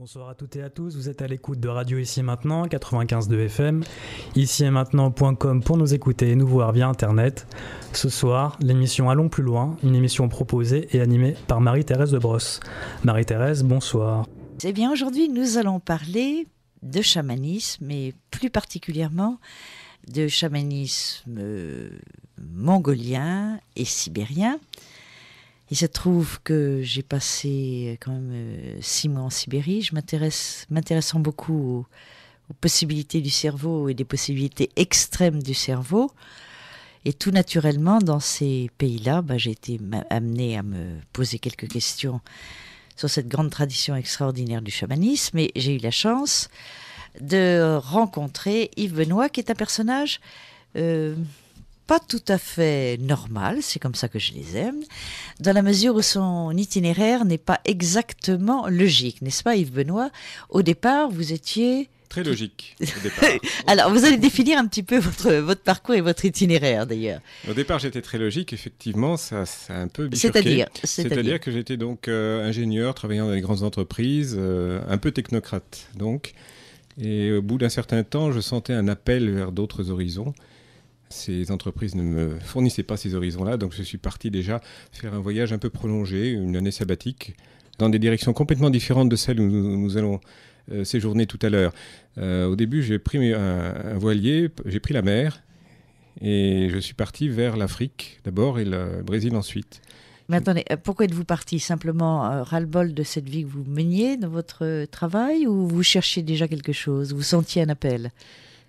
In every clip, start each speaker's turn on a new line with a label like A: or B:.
A: Bonsoir à toutes et à tous, vous êtes à l'écoute de Radio Ici et Maintenant, 95.2 FM, ici et maintenant.com pour nous écouter et nous voir via Internet. Ce soir, l'émission Allons plus loin, une émission proposée et animée par Marie-Thérèse de Brosse. Marie-Thérèse, bonsoir.
B: Eh bien, aujourd'hui, nous allons parler de chamanisme et plus particulièrement de chamanisme euh, mongolien et sibérien. Il se trouve que j'ai passé euh, quand même euh, six mois en Sibérie. Je m'intéresse, m'intéressant beaucoup aux, possibilités du cerveau et des possibilités extrêmes du cerveau. Et tout naturellement, dans ces pays-là, bah, j'ai été amené à me poser quelques questions sur cette grande tradition extraordinaire du chamanisme. Et j'ai eu la chance de rencontrer Yves Benoît, qui est un personnage. Euh, pas tout à fait normal, c'est comme ça que je les aime, dans la mesure où son itinéraire n'est pas exactement logique, n'est-ce pas Yves Benoît Au départ, vous étiez... Très
C: logique. Au départ.
B: Alors, vous allez définir un petit peu votre, votre parcours et votre itinéraire, d'ailleurs.
C: Au départ, j'étais très logique. Effectivement, ça, a un peu bifurqué. C'est-à-dire que j'étais donc euh, ingénieur, travaillant dans les grandes entreprises, euh, un peu technocrate, donc. Et au bout d'un certain temps, je sentais un appel vers d'autres horizons ces entreprises ne me fournissaient pas ces horizons-là, donc je suis parti déjà faire un voyage un peu prolongé, une année sabbatique, dans des directions complètement différentes de celles où nous, allons euh, séjourner tout à l'heure. Euh, au début, j'ai pris un, voilier, j'ai pris la mer, et je suis parti vers l'Afrique d'abord et le Brésil ensuite.
B: Mais attendez, euh, pourquoi êtes-vous parti Simplement ras-le-bol de cette vie que vous meniez dans votre travail ou vous cherchiez déjà quelque chose Vous sentiez un appel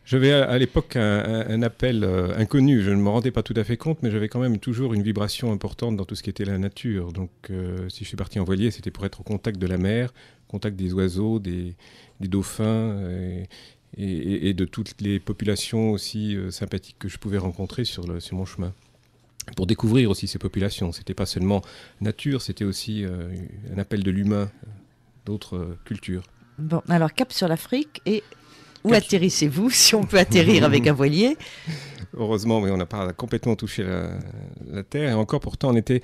C: j'avais à l'époque un, appel euh, inconnu, je ne me rendais pas tout à fait compte, mais j'avais quand même toujours une vibration importante dans tout ce qui était la nature. Donc euh, si je suis parti en voilier, c'était pour être au contact de la mer, contact des oiseaux, des, dauphins euh, et, de toutes les populations aussi sympathiques que je pouvais rencontrer sur, le, sur mon chemin pour découvrir aussi ces populations. C'était pas seulement nature, c'était aussi un appel de l'humain, d'autres cultures.
B: Bon, alors cap sur l'Afrique et où atterrissez-vous, si on peut atterrir avec un
C: voilier Heureusement, mais on n'a pas complètement touché la, terre. Et encore pourtant, on était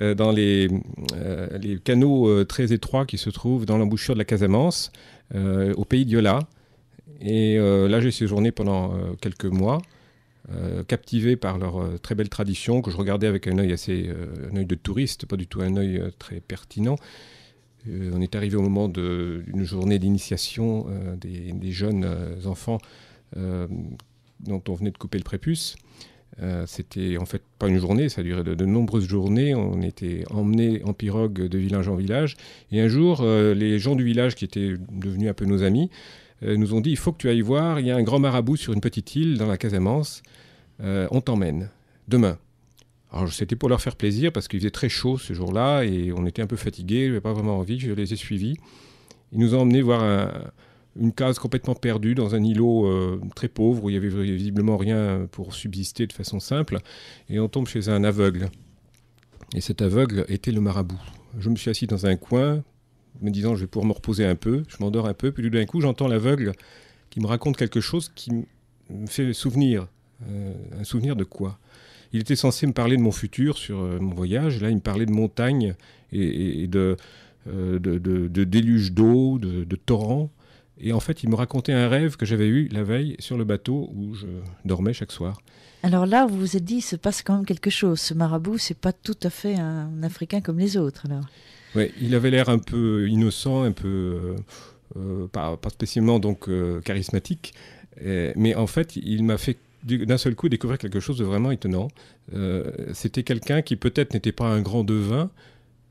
C: euh, dans les, euh, les canaux euh, très étroits qui se trouvent dans l'embouchure de la Casamance, au pays d'Yola. Et là, j'ai séjourné pendant quelques mois. captivé par leur très belle tradition que je regardais avec un œil assez un œil de touriste, pas du tout un œil très pertinent. Euh, on est arrivé au moment d'une journée d'initiation euh, des, jeunes euh, enfants dont on venait de couper le prépuce. C'était en fait pas une journée, ça durait de, de nombreuses journées. On était emmenés en pirogue de village en village. Et un jour, les gens du village qui étaient devenus un peu nos amis nous ont dit il faut que tu ailles voir, il y a un grand marabout sur une petite île dans la Casamance. on t'emmène demain. Alors c'était pour leur faire plaisir parce qu'il faisait très chaud ce jour-là et on était un peu fatigués, n'avais pas vraiment envie, je les ai suivis. Ils nous ont emmenés voir une case complètement perdue dans un îlot euh, très pauvre où il n'y avait visiblement rien pour subsister de façon simple et on tombe chez un aveugle. Et cet aveugle était le marabout. Je me suis assis dans un coin, me disant je vais pouvoir me reposer un peu, je m'endors un peu, puis d'un coup j'entends l'aveugle qui me raconte quelque chose qui me fait souvenir. Euh, un souvenir de quoi il était censé me parler de mon futur sur euh, mon voyage. Là, il me parlait de montagnes et, euh, de, de, déluge d'eau, de, torrents. Et en fait, il me racontait un rêve que j'avais eu la veille sur le bateau où je dormais chaque soir.
B: Alors là, vous vous êtes dit, il se passe quand même quelque chose. Ce marabout, c'est pas tout à fait un, Africain comme les autres. Alors.
C: Oui, il avait l'air un peu innocent, un peu euh, pas, spécialement donc charismatique, mais en fait, il m'a fait d'un seul coup découvrir quelque chose de vraiment étonnant. Euh, c'était quelqu'un qui peut-être n'était pas un grand devin,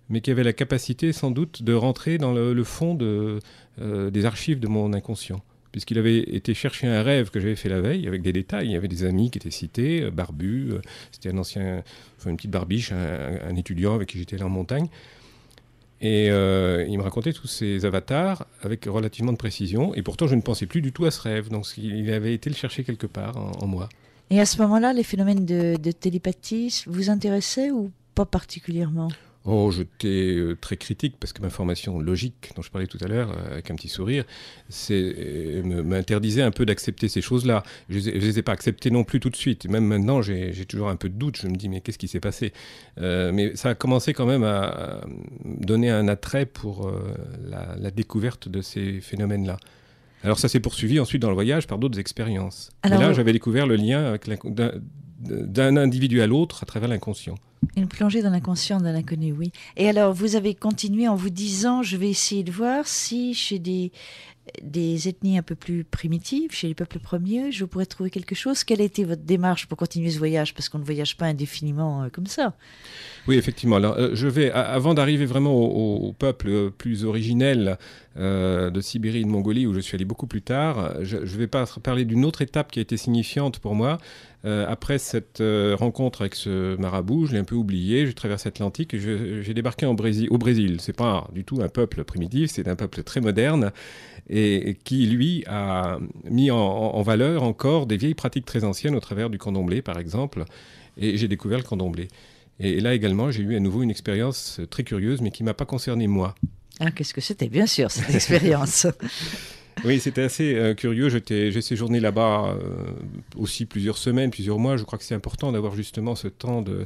C: mais qui avait la capacité sans doute de rentrer dans le, fond euh, des archives de mon inconscient. Puisqu'il avait été chercher un rêve que j'avais fait la veille avec des détails. Il y avait des amis qui étaient cités, euh, Barbu, c'était un ancien, une petite barbiche, un, un étudiant avec qui j'étais allé en montagne. Et euh, il me racontait tous ses avatars avec relativement de précision. Et pourtant, je ne pensais plus du tout à ce rêve. Donc, il avait été le chercher quelque part en, moi.
B: Et à ce moment-là, les phénomènes de, de télépathie vous intéressaient ou pas particulièrement
C: Oh, j'étais euh, très critique parce que ma formation logique dont je parlais tout à l'heure, euh, avec un petit sourire, euh, m'interdisait un peu d'accepter ces choses-là. Je ne les ai pas acceptées non plus tout de suite. Même maintenant, j'ai toujours un peu de doute. Je me dis, mais qu'est-ce qui s'est passé Mais ça a commencé quand même à donner un attrait pour la découverte de ces phénomènes-là. Alors ça s'est poursuivi ensuite dans le voyage par d'autres expériences. Et là, j'avais découvert le lien d'un individu à l'autre à travers l'inconscient.
B: Une plongée dans l'inconscient, dans l'inconnu, oui. Et alors, vous avez continué en vous disant, je vais essayer de voir si chez des, des ethnies un peu plus primitives, chez les peuples premiers, je pourrais trouver quelque chose. Quelle a été votre démarche pour continuer ce voyage Parce qu'on ne voyage pas indéfiniment euh, comme ça.
C: Oui, effectivement. Alors, euh, je vais, avant d'arriver vraiment au, peuple euh, plus originel de Sibérie et de Mongolie, où je suis allé beaucoup plus tard, je, vais parler d'une autre étape qui a été signifiante pour moi. Euh, après cette euh, rencontre avec ce marabout, je l'ai un peu oublié, je traverse l'Atlantique, j'ai débarqué au Brésil, au Brésil. C'est pas du tout un peuple primitif, c'est un peuple très moderne et, qui, lui, a mis en, valeur encore des vieilles pratiques très anciennes au travers du candomblé, par exemple. Et j'ai découvert le candomblé. Et, là également, j'ai eu à nouveau une expérience très curieuse, mais qui m'a pas concerné moi.
B: Ah, qu'est-ce que c'était, bien sûr, cette expérience
C: Oui, c'était assez euh, curieux. J'ai séjourné là-bas euh, aussi plusieurs semaines, plusieurs mois. Je crois que c'est important d'avoir justement ce temps de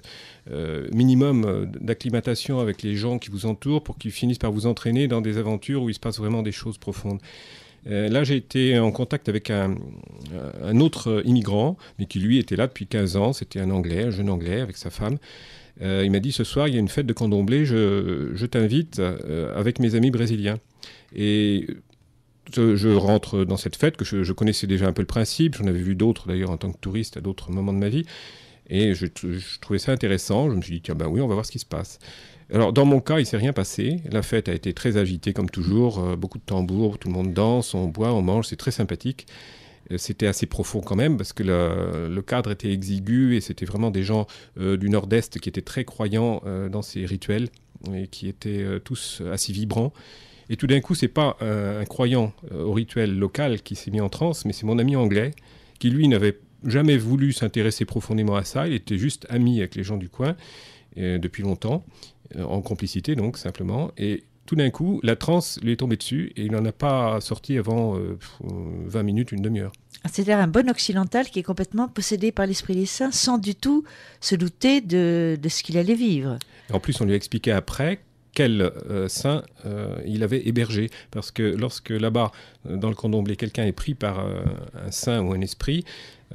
C: euh, minimum d'acclimatation avec les gens qui vous entourent pour qu'ils finissent par vous entraîner dans des aventures où il se passe vraiment des choses profondes. là, j'ai été en contact avec un, autre immigrant, mais qui lui était là depuis 15 ans. C'était un Anglais, un jeune Anglais, avec sa femme. il m'a dit ce soir, il y a une fête de candomblé, je, t'invite avec mes amis brésiliens. Et je rentre dans cette fête que je, connaissais déjà un peu le principe. J'en avais vu d'autres d'ailleurs en tant que touriste à d'autres moments de ma vie. Et je, trouvais ça intéressant. Je me suis dit, tiens, ben oui, on va voir ce qui se passe. Alors, dans mon cas, il s'est rien passé. La fête a été très agitée, comme toujours. Euh, beaucoup de tambours, tout le monde danse, on boit, on mange, c'est très sympathique. Euh, c'était assez profond quand même, parce que le, cadre était exigu et c'était vraiment des gens euh, du Nord-Est qui étaient très croyants dans ces rituels et qui étaient tous assez vibrants. Et tout d'un coup, c'est pas euh, un, croyant euh, au rituel local qui s'est mis en transe, mais c'est mon ami anglais qui, lui, n'avait jamais voulu s'intéresser profondément à ça. Il était juste ami avec les gens du coin euh, depuis longtemps, en complicité donc simplement. Et tout d'un coup, la transe lui est tombée dessus et il n'en a pas sorti avant 20 minutes, une demi-heure.
B: Ah, c'est-à-dire un bon occidental qui est complètement possédé par l'Esprit des Saints sans du tout se douter de, de ce qu'il allait vivre.
C: En plus, on lui a expliqué après quel euh, saint euh, il avait hébergé. Parce que lorsque là-bas, euh, dans le Condomblé, quelqu'un est pris par un saint ou un esprit,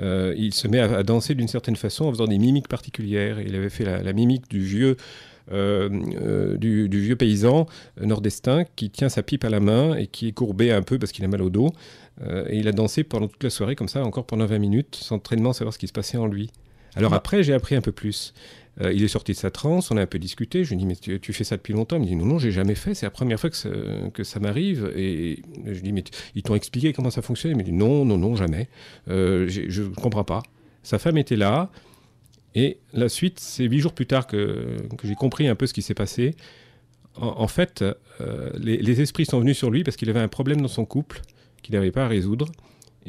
C: il se met à, danser d'une certaine façon en faisant des mimiques particulières. Il avait fait la, mimique du vieux, du, vieux paysan nordestin qui tient sa pipe à la main et qui est courbé un peu parce qu'il a mal au dos. et il a dansé pendant toute la soirée comme ça, encore pendant 20 minutes, sans traînement savoir ce qui se passait en lui. Alors bah. après, j'ai appris un peu plus. Euh, il est sorti de sa transe, on a un peu discuté. Je lui dis mais tu, fais ça depuis longtemps Il me dit, non, non, j'ai jamais fait, c'est la première fois que ça, m'arrive. Et je lui dis mais ils t'ont expliqué comment ça fonctionnait Il me dit, non, non, non, jamais. Euh, je ne comprends pas. Sa femme était là. Et la suite, c'est huit jours plus tard que, j'ai compris un peu ce qui s'est passé. En, fait, euh, les, esprits sont venus sur lui parce qu'il avait un problème dans son couple qu'il n'avait pas à résoudre.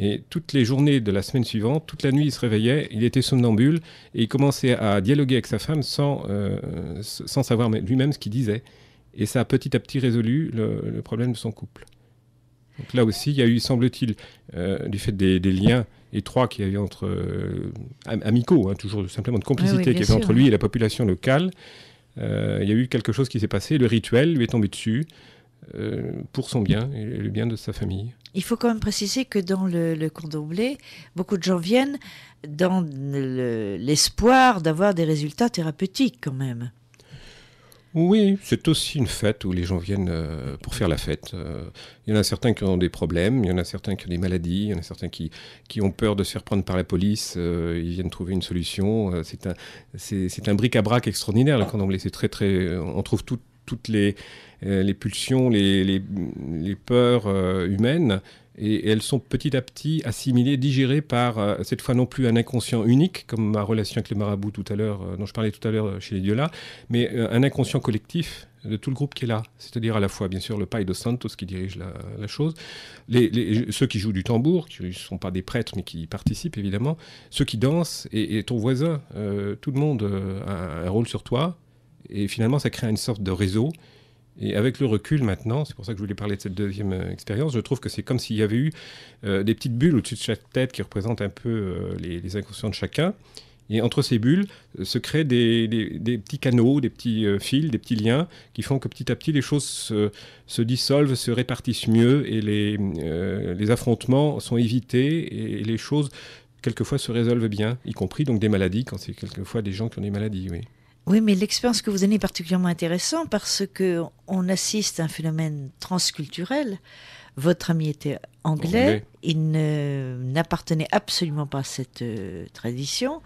C: Et toutes les journées de la semaine suivante, toute la nuit, il se réveillait, il était somnambule et il commençait à dialoguer avec sa femme sans, euh, sans savoir lui-même ce qu'il disait. Et ça a petit à petit résolu le, problème de son couple. Donc là aussi, il y a eu, semble-t-il, euh, du fait des, liens étroits qu'il y avait entre euh, amicaux, hein, toujours simplement de complicité qui ah qu'il y avait entre lui et la population locale, il y a eu quelque chose qui s'est passé. Le rituel lui est tombé dessus. Euh, pour son bien et le bien de sa famille.
B: Il faut quand même préciser que dans le, le condomblé, beaucoup de gens viennent dans l'espoir d'avoir des résultats thérapeutiques quand même.
C: Oui, c'est aussi une fête où les gens viennent euh, pour faire la fête. Euh, il y en a certains qui ont des problèmes, il y en a certains qui ont des maladies, il y en a certains qui, qui ont peur de se faire prendre par la police, ils viennent trouver une solution. c'est un, un bric-à-brac extraordinaire, le condomblé. C'est très, très. On trouve toutes les, euh, les pulsions, les, peurs euh, humaines et, elles sont petit à petit assimilées, digérées par, euh, cette fois non plus un inconscient unique, comme ma relation avec les marabouts tout à l'heure, dont je parlais tout à l'heure chez les dieux là, mais un inconscient collectif de tout le groupe qui est là, c'est-à-dire à la fois bien sûr le paille de Santos qui dirige la, chose, les, ceux qui jouent du tambour, qui ne sont pas des prêtres mais qui participent évidemment, ceux qui dansent et ton voisin, tout le monde a un rôle sur toi, et finalement ça crée une sorte de réseau et avec le recul maintenant, c'est pour ça que je voulais parler de cette deuxième euh, expérience, je trouve que c'est comme s'il y avait eu euh, des petites bulles au-dessus de chaque tête qui représentent un peu euh, les, inconscients de chacun. Et entre ces bulles se créent des, petits canaux, des petits fils, des petits liens qui font que petit à petit les choses se, dissolvent, se répartissent mieux et les, les affrontements sont évités et, les choses quelquefois se résolvent bien, y compris donc des maladies, quand c'est quelquefois des gens qui ont des maladies, oui.
B: Oui, mais l'expérience que vous donnez est particulièrement intéressante parce que on assiste à un phénomène transculturel. Votre ami était anglais, il n'appartenait absolument pas à cette euh, tradition,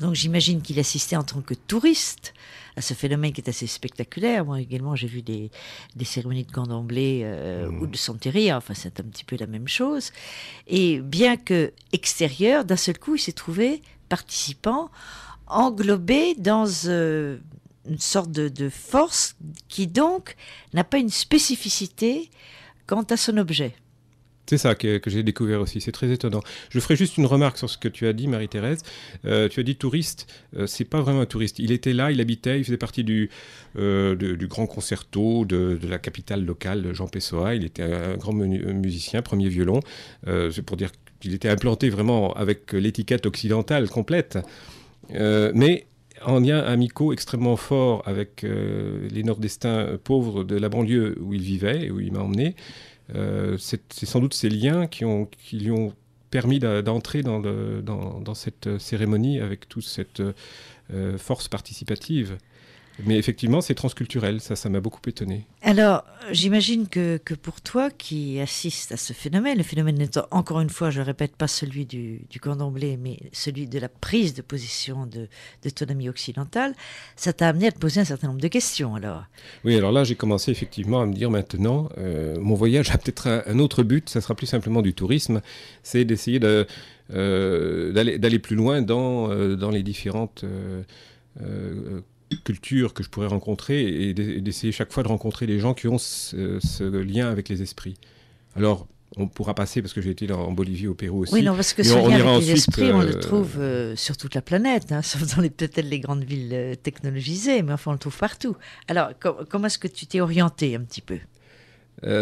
B: donc j'imagine qu'il assistait en tant que touriste à ce phénomène qui est assez spectaculaire. Moi également, j'ai vu des, cérémonies de camp euh, mmh. ou de santeria, enfin c'est un petit peu la même chose. Et bien que extérieur, d'un seul coup, il s'est trouvé participant englobé dans euh, une sorte de, force qui donc n'a pas une spécificité quant à son objet.
C: C'est ça que, j'ai découvert aussi, c'est très étonnant. Je ferai juste une remarque sur ce que tu as dit, Marie-Thérèse. Euh, tu as dit touriste, euh, c'est pas vraiment un touriste. Il était là, il habitait, il faisait partie du, du grand concerto de, la capitale locale, Jean Pessoa. Il était un grand musicien, premier violon. c'est pour dire qu'il était implanté vraiment avec l'étiquette occidentale complète. Euh, mais en lien amicaux extrêmement fort avec euh, les nordestins pauvres de la banlieue où il vivait où il m'a emmené. Euh, c'est sans doute ces liens qui, lui ont permis d'entrer dans, cette cérémonie avec toute cette force participative. Mais effectivement, c'est transculturel, ça, ça m'a beaucoup étonné.
B: Alors, j'imagine que, que, pour toi qui assiste à ce phénomène, le phénomène n'étant encore une fois, je répète, pas celui du, du d'emblée, mais celui de la prise de position de, d'autonomie occidentale, ça t'a amené à te poser un certain nombre de questions alors.
C: Oui, alors là, j'ai commencé effectivement à me dire maintenant, euh, mon voyage a peut-être un, autre but, ça sera plus simplement du tourisme, c'est d'essayer de... Euh, d'aller plus loin dans, euh, dans les différentes euh, culture que je pourrais rencontrer et d'essayer chaque fois de rencontrer les gens qui ont ce, lien avec les esprits. Alors, on pourra passer parce que j'ai été en Bolivie, au Pérou aussi. Oui, non, parce que ce on, lien avec les esprits, on le euh, trouve
B: euh, sur toute la planète, hein. sauf dans peut-être les grandes villes euh, technologisées, mais enfin on le trouve partout. Alors, comment est-ce que tu t'es orienté un petit peu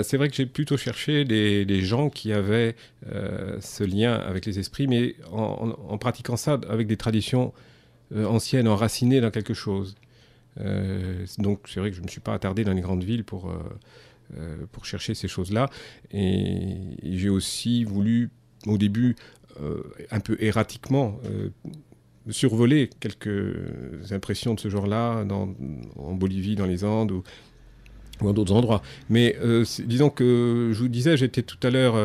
C: c'est vrai que j'ai plutôt cherché des, gens qui avaient ce lien avec les esprits, mais en pratiquant ça avec des traditions euh, ancienne, enracinée dans quelque chose. Euh, donc c'est vrai que je ne me suis pas attardé dans les grandes villes pour, euh, pour chercher ces choses-là. Et, j'ai aussi voulu, au début, un peu erratiquement, survoler quelques impressions de ce genre-là en Bolivie, dans les Andes ou, ou d'autres endroits. Mais disons que je vous disais, j'étais tout à l'heure,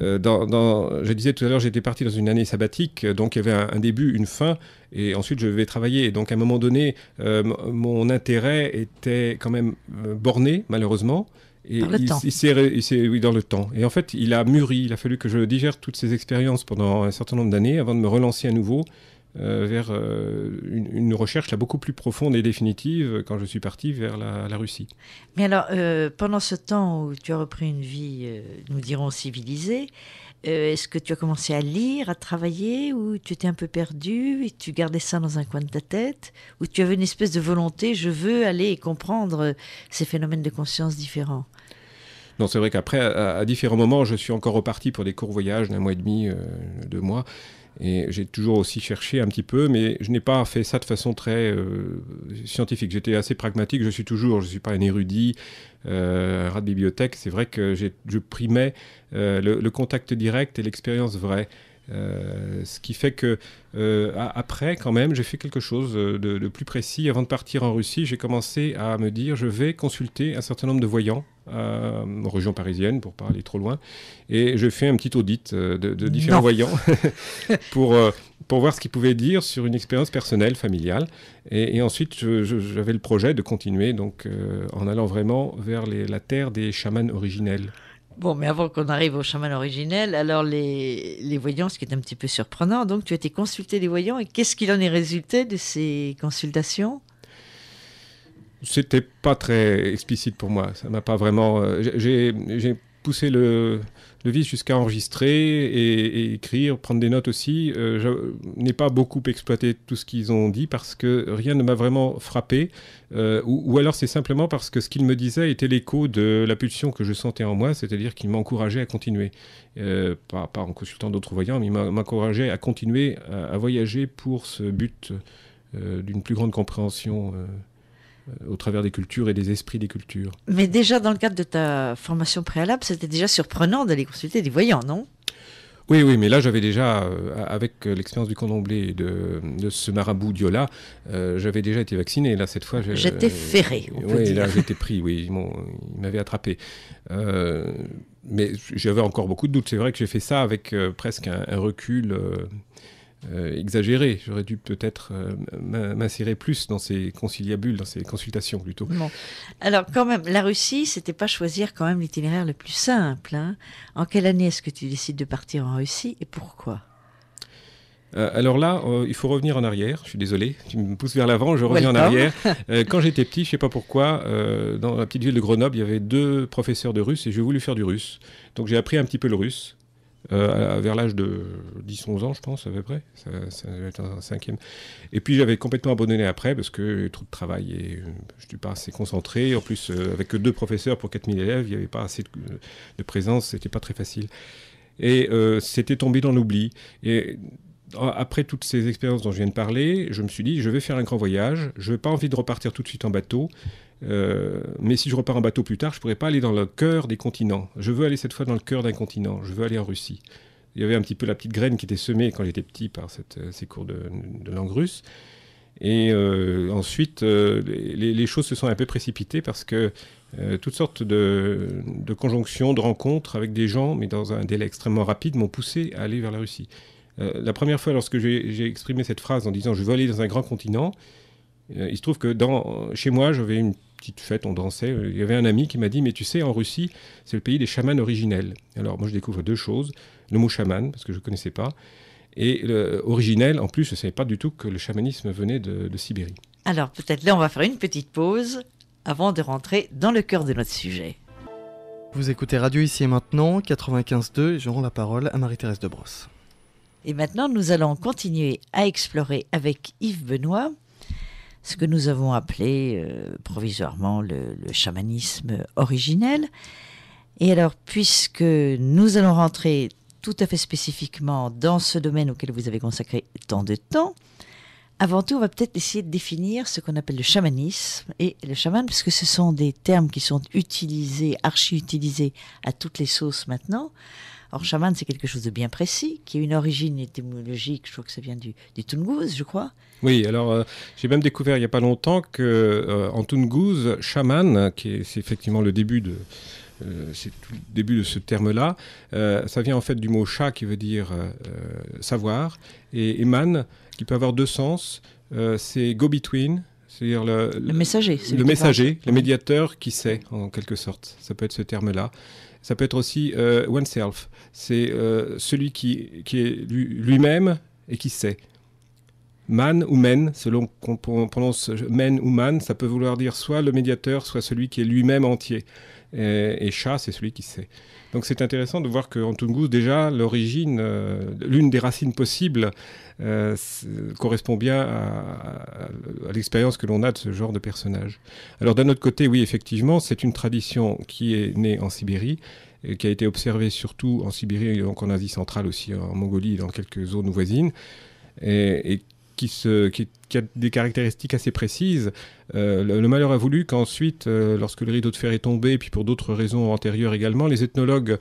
C: euh, je disais tout à l'heure, j'étais parti dans une année sabbatique, euh, donc il y avait un, début, une fin, et ensuite je vais travailler. donc à un moment donné, euh, mon intérêt était quand même borné, malheureusement. Et dans le temps. oui, dans le temps. Et en fait, il a mûri. Il a fallu que je digère toutes ces expériences pendant un certain nombre d'années avant de me relancer à nouveau euh, vers euh, une, recherche là, beaucoup plus profonde et
B: définitive
C: quand je suis parti vers la, Russie.
B: Mais alors, euh, pendant ce temps où tu as repris une vie, nous dirons, civilisée, est-ce que tu as commencé à lire, à travailler, ou tu étais un peu perdu et tu gardais ça dans un coin de ta tête, ou tu avais une espèce de volonté, je veux aller et comprendre ces phénomènes de conscience différents
C: non, c'est vrai qu'après, à, à, différents moments, je suis encore reparti pour des courts voyages d'un mois et demi, deux mois. Et j'ai toujours aussi cherché un petit peu, mais je n'ai pas fait ça de façon très euh, scientifique. J'étais assez pragmatique, je suis toujours, je ne suis pas un érudit, euh, un rat de bibliothèque. C'est vrai que je primais euh, le, contact direct et l'expérience vraie. Euh, ce qui fait que euh, après, quand même, j'ai fait quelque chose euh, de, plus précis. Avant de partir en Russie, j'ai commencé à me dire je vais consulter un certain nombre de voyants en région parisienne, pour pas aller trop loin, et je fais un petit audit de, différents voyants pour pour voir ce qu'ils pouvaient dire sur une expérience personnelle, familiale. Et, ensuite, j'avais le projet de continuer donc en allant vraiment vers la terre des chamans originels.
B: Bon, mais avant qu'on arrive au chaman originel, alors les, les, voyants, ce qui est un petit peu surprenant, donc tu as été consulté des voyants et qu'est-ce qu'il en est résulté de ces consultations
C: C'était pas très explicite pour moi. Ça m'a pas vraiment. Euh, j'ai poussé le, Devis jusqu'à enregistrer et, écrire, prendre des notes aussi. Euh, je n'ai pas beaucoup exploité tout ce qu'ils ont dit parce que rien ne m'a vraiment frappé. Euh, ou, alors c'est simplement parce que ce qu'ils me disaient était l'écho de la pulsion que je sentais en moi, c'est-à-dire qu'ils m'encourageaient à continuer. Euh, pas, en consultant d'autres voyants, mais ils m'encourageaient à continuer à, voyager pour ce but d'une plus grande compréhension au travers des cultures et des esprits des cultures.
B: Mais déjà dans le cadre de ta formation préalable, c'était déjà surprenant d'aller consulter des voyants, non
C: oui, oui, mais là j'avais déjà, euh, avec l'expérience du condomblé et de, ce marabout Diola, euh, j'avais déjà été vacciné. Là, cette fois, j'étais euh, ferré. oui, là j'étais pris, oui, il m'avait attrapé. mais j'avais encore beaucoup de doutes. C'est vrai que j'ai fait ça avec presque un recul. Euh, exagéré. J'aurais dû peut-être euh, m'insérer plus dans ces conciliabules, dans ces consultations plutôt.
B: Alors quand même, la Russie, c'était pas choisir quand même l'itinéraire le plus simple. Hein. En quelle année est-ce que tu décides de partir en Russie et pourquoi
C: euh, alors là, il faut revenir en arrière. Je suis désolé, tu me pousses vers l'avant, je reviens en arrière. quand j'étais petit, je ne sais pas pourquoi, dans la petite ville de Grenoble, il y avait deux professeurs de russe et j'ai voulu faire du russe. Donc j'ai appris un petit peu le russe. Euh, vers l'âge de 10-11 ans, je pense, à peu près. Ça, un cinquième. Et puis j'avais complètement abandonné après parce que trop de travail et euh, je ne suis pas assez concentré. En plus, euh, avec que deux professeurs pour 4000 élèves, il n'y avait pas assez de, de présence, n'était pas très facile. Et c'était tombé dans l'oubli. Et après toutes ces expériences dont je viens de parler, je me suis dit, je vais faire un grand voyage, je n'ai pas envie de repartir tout de suite en bateau, euh, mais si je repars en bateau plus tard, je ne pourrais pas aller dans le cœur des continents. Je veux aller cette fois dans le cœur d'un continent. Je veux aller en Russie. Il y avait un petit peu la petite graine qui était semée quand j'étais petit par cette, euh, ces cours de, langue russe. Et euh, ensuite, les, choses se sont un peu précipitées parce que toutes sortes de, conjonctions, de rencontres avec des gens, mais dans un délai extrêmement rapide, m'ont poussé à aller vers la Russie. la première fois, lorsque j'ai exprimé cette phrase en disant je veux aller dans un grand continent, il se trouve que dans, chez moi, j'avais une petite fête, on dansait. Il y avait un ami qui m'a dit, mais tu sais, en Russie, c'est le pays des chamans originels. Alors moi, je découvre deux choses. Le mot chaman, parce que je ne connaissais pas. Et originel, en plus, je ne savais pas du tout que le chamanisme venait de, Sibérie.
B: Alors peut-être là, on va faire une petite pause avant de rentrer dans le cœur de notre sujet.
A: Vous écoutez Radio Ici et Maintenant, 95.2, et je rends la parole à Marie-Thérèse de
B: Et maintenant, nous allons continuer à explorer avec Yves Benoît ce que nous avons appelé euh, provisoirement le, chamanisme originel. Et alors, puisque nous allons rentrer tout à fait spécifiquement dans ce domaine auquel vous avez consacré tant de temps, avant tout, on va peut-être essayer de définir ce qu'on appelle le chamanisme et le chaman, parce que ce sont des termes qui sont utilisés, archi-utilisés à toutes les sauces maintenant. Or, chaman, c'est quelque chose de bien précis, qui a une origine étymologique, je crois que ça vient du, du Tungus, je crois,
C: oui, alors euh, j'ai même découvert il n'y a pas longtemps que euh, en chaman, qui est, c'est effectivement le début de euh, c'est le début de ce terme-là. Euh, ça vient en fait du mot chat qui veut dire savoir et man », qui peut avoir deux sens. c'est go-between, c'est-à-dire le, messager, le messager, le médiateur qui sait en quelque sorte. Ça peut être ce terme-là. Ça peut être aussi oneself, c'est celui qui, qui est lui, lui-même et qui sait. Man ou men, selon qu'on prononce men ou man, ça peut vouloir dire soit le médiateur, soit celui qui est lui-même entier. Et, chat, c'est celui qui sait. Donc c'est intéressant de voir qu'en Tungus, déjà, l'origine, euh, l'une des racines possibles, euh, correspond bien à, l'expérience que l'on a de ce genre de personnage. Alors d'un autre côté, oui, effectivement, c'est une tradition qui est née en Sibérie et qui a été observée surtout en Sibérie, donc en Asie centrale aussi, en Mongolie et dans quelques zones voisines. Et, et, qui, qui, a des caractéristiques assez précises. Euh, le, malheur a voulu qu'ensuite, euh, lorsque le rideau de fer est tombé, et puis pour d'autres raisons antérieures également, les ethnologues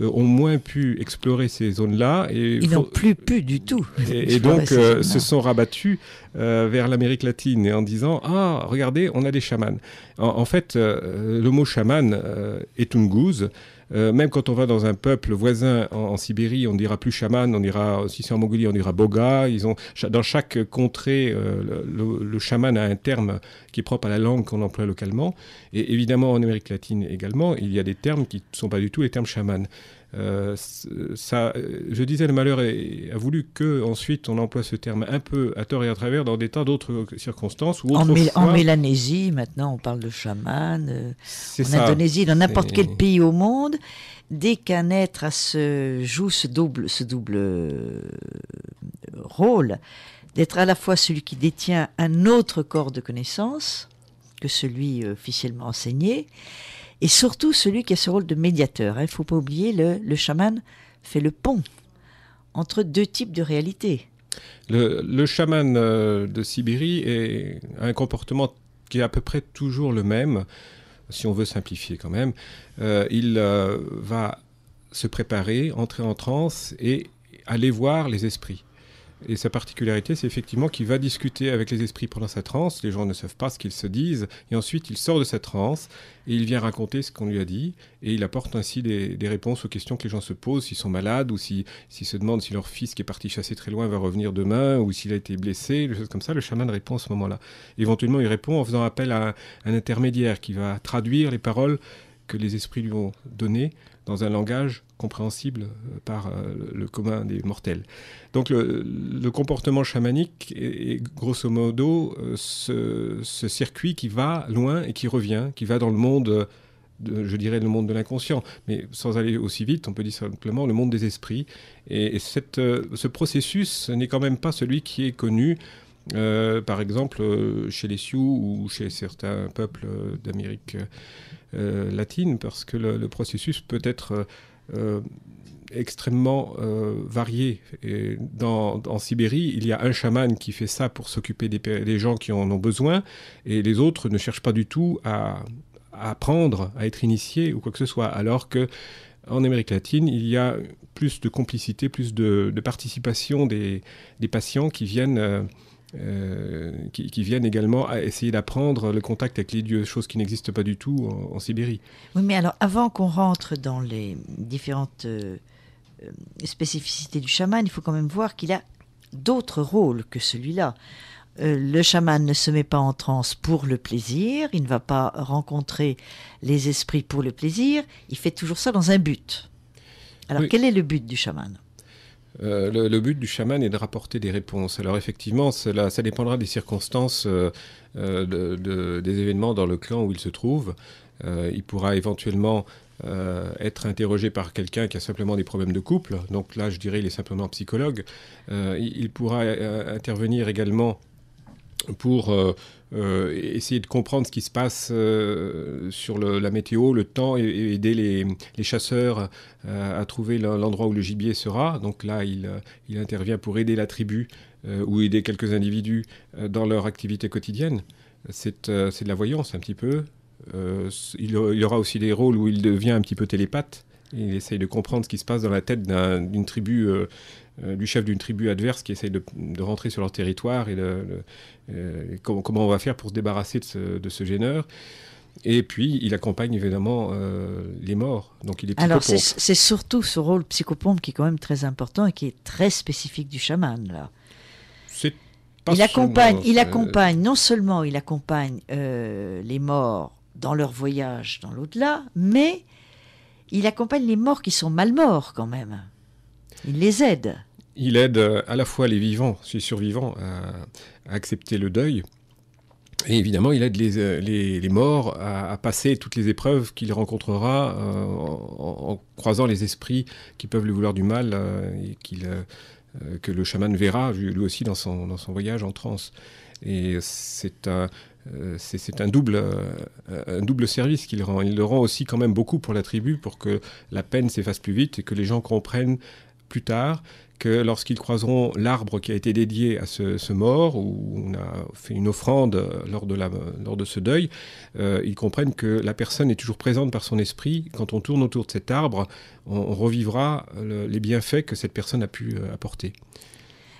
C: euh, ont moins pu explorer ces zones-là. Et Ils n'ont plus pu du tout. Et, donc se sont rabattus vers l'Amérique latine et en disant Ah, regardez, on a des chamans. En, fait, le mot chaman est Tungus. Euh, même quand on va dans un peuple voisin en, Sibérie, on ne dira plus chaman, on dira, si c'est en Mongolie, on dira boga. dans chaque contrée, euh, le, le, chaman a un terme qui est propre à la langue qu'on emploie localement. Et évidemment, en Amérique latine également, il y a des termes qui ne sont pas du tout les termes chaman. Euh, euh, je disais, le malheur a voulu que ensuite on emploie ce terme un peu à tort et à travers dans des tas d'autres euh, circonstances. Ou en, en,
B: Mélanésie, maintenant, on parle de chaman. en Indonésie, dans n'importe quel pays au monde, dès qu'un être ce, joue ce double, ce double rôle, d'être à la fois celui qui détient un autre corps de connaissance que celui officiellement enseigné, et surtout celui qui a ce rôle de médiateur. Hein. Il ne faut pas oublier, le, le chaman fait le pont entre deux types de réalités.
C: Le, chaman euh, de Sibérie a un comportement qui est à peu près toujours le même, si on veut simplifier quand même. Euh, il euh, va se préparer, entrer en transe et aller voir les esprits. Et sa particularité, c'est effectivement qu'il va discuter avec les esprits pendant sa transe. Les gens ne savent pas ce qu'ils se disent. Et ensuite, il sort de sa transe et il vient raconter ce qu'on lui a dit. Et il apporte ainsi des, réponses aux questions que les gens se posent, s'ils sont malades ou s'ils se demandent si leur fils qui est parti chasser très loin va revenir demain ou s'il a été blessé, des choses comme ça. Le chaman répond à ce moment-là. Éventuellement, il répond en faisant appel à un, un intermédiaire qui va traduire les paroles que les esprits lui ont données dans un langage compréhensible euh, par euh, le commun des mortels. Donc le, comportement chamanique est, grosso modo euh, ce, circuit qui va loin et qui revient, qui va dans le monde je dirais, le monde de l'inconscient. Mais sans aller aussi vite, on peut dire simplement le monde des esprits. Et, cette, ce processus n'est quand même pas celui qui est connu, par exemple, chez les Sioux ou chez certains peuples d'Amérique latine, parce que le, processus peut être... Euh, extrêmement euh, variés. Et dans, en Sibérie, il y a un chaman qui fait ça pour s'occuper des, gens qui en ont besoin, et les autres ne cherchent pas du tout à, apprendre, à être initiés ou quoi que ce soit, alors que en Amérique latine, il y a plus de complicité, plus de, participation des, patients qui viennent... Euh, euh, qui, viennent également à essayer d'apprendre le contact avec les dieux, chose qui n'existe pas du tout en, Sibérie.
B: Oui, mais alors avant qu'on rentre dans les différentes euh, euh, spécificités du chaman, il faut quand même voir qu'il a d'autres rôles que celui-là. le chaman ne se met pas en transe pour le plaisir, il ne va pas rencontrer les esprits pour le plaisir, il fait toujours ça dans un but. Alors quel est le but du chaman
C: euh, le, but du chaman est de rapporter des réponses. Alors effectivement, cela, ça dépendra des circonstances euh, euh, des événements dans le clan où il se trouve. il pourra éventuellement être interrogé par quelqu'un qui a simplement des problèmes de couple. Donc là, je dirais, il est simplement psychologue. il, pourra intervenir également pour euh, euh, essayer de comprendre ce qui se passe euh, sur la météo, le temps, et, aider les, chasseurs à trouver l'endroit où le gibier sera. Donc là, il, il intervient pour aider la tribu ou aider quelques individus dans leur activité quotidienne. C'est de la voyance un petit peu. il, y aura aussi des rôles où il devient un petit peu télépathe. Il essaye de comprendre ce qui se passe dans la tête d'une tribu euh, du chef d'une tribu adverse qui essaye de, rentrer sur leur territoire et, euh, comment, on va faire pour se débarrasser de ce, gêneur. Et puis, il accompagne évidemment euh, les morts. Donc, il est Alors, c'est
B: surtout ce rôle psychopompe qui est quand même très important et qui est très spécifique du chaman, là. il accompagne, il non seulement il accompagne les morts dans leur voyage dans l'au-delà, mais il accompagne les morts qui sont mal morts quand même. Il les aide.
C: Il aide euh, à la fois les vivants, les survivants, à, accepter le deuil. Et évidemment, il aide les, euh, les, morts à, passer toutes les épreuves qu'il rencontrera euh, en, croisant les esprits qui peuvent lui vouloir du mal et qu'il, que le chaman verra lui aussi dans son, dans son voyage en transe. Et c'est un, c'est, un, double, un double service qu'il rend. Il le rend aussi quand même beaucoup pour la tribu, pour que la peine s'efface plus vite et que les gens comprennent plus tard que lorsqu'ils croiseront l'arbre qui a été dédié à ce, mort, où on a fait une offrande euh, lors de, de ce deuil, euh, ils comprennent que la personne est toujours présente par son esprit. Quand on tourne autour de cet arbre, on, revivra les bienfaits que cette personne a pu euh, apporter.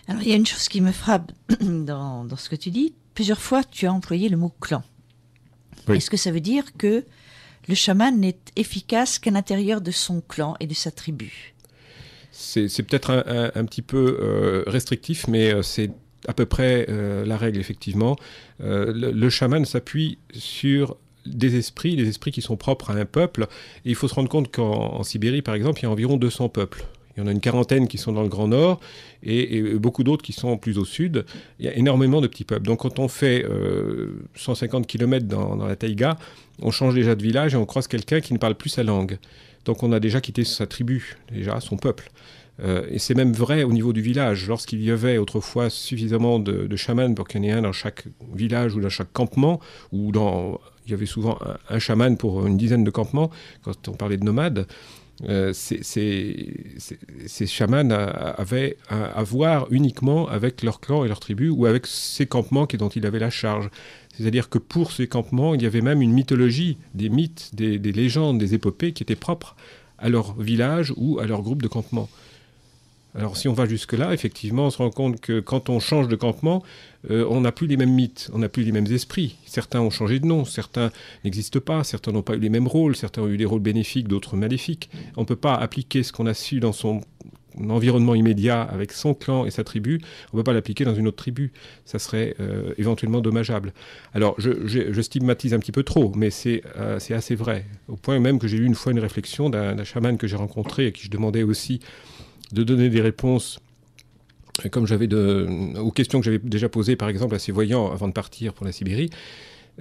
B: Alors il y a une chose qui me frappe dans, ce que tu dis. Plusieurs fois, tu as employé le mot clan. Est-ce que ça veut dire que le chaman n'est efficace qu'à l'intérieur de son clan et de sa tribu
C: c'est peut-être un, petit peu euh, restrictif, mais euh, c'est à peu près euh, la règle, effectivement. le, le, chaman s'appuie sur des esprits, des esprits qui sont propres à un peuple. Et il faut se rendre compte qu'en Sibérie, par exemple, il y a environ 200 peuples. Il y en a une quarantaine qui sont dans le Grand Nord et, beaucoup d'autres qui sont plus au sud. Il y a énormément de petits peuples. Donc quand on fait 150 km dans, la taïga, on change déjà de village et on croise quelqu'un qui ne parle plus sa langue. Donc on a déjà quitté sa tribu, déjà son peuple. Euh, et c'est même vrai au niveau du village. Lorsqu'il y avait autrefois suffisamment de, chamans pour qu'il y en ait un dans chaque village ou dans chaque campement, ou dans, il y avait souvent un, un chaman pour une dizaine de campements, quand on parlait de nomades, euh, ces, chamans avaient à, voir uniquement avec leur clan et leur tribu ou avec ces campements dont ils avaient la charge. C'est-à-dire que pour ces campements, il y avait même une mythologie, des mythes, des, légendes, des épopées qui étaient propres à leur village ou à leur groupe de campements. Alors si on va jusque-là, effectivement, on se rend compte que quand on change de campement, euh, on n'a plus les mêmes mythes, on n'a plus les mêmes esprits. Certains ont changé de nom, certains n'existent pas, certains n'ont pas eu les mêmes rôles, certains ont eu des rôles bénéfiques, d'autres maléfiques. On ne peut pas appliquer ce qu'on a su dans son environnement immédiat avec son clan et sa tribu, on ne peut pas l'appliquer dans une autre tribu. Ça serait euh, éventuellement dommageable. Alors, je, stigmatise un petit peu trop, mais euh, c'est assez vrai. Au point même que j'ai eu une fois une réflexion d'un chaman que j'ai rencontré et qui je demandais aussi de donner des réponses euh, comme j'avais aux questions que j'avais déjà posées, par exemple, à ces voyants avant de partir pour la Sibérie,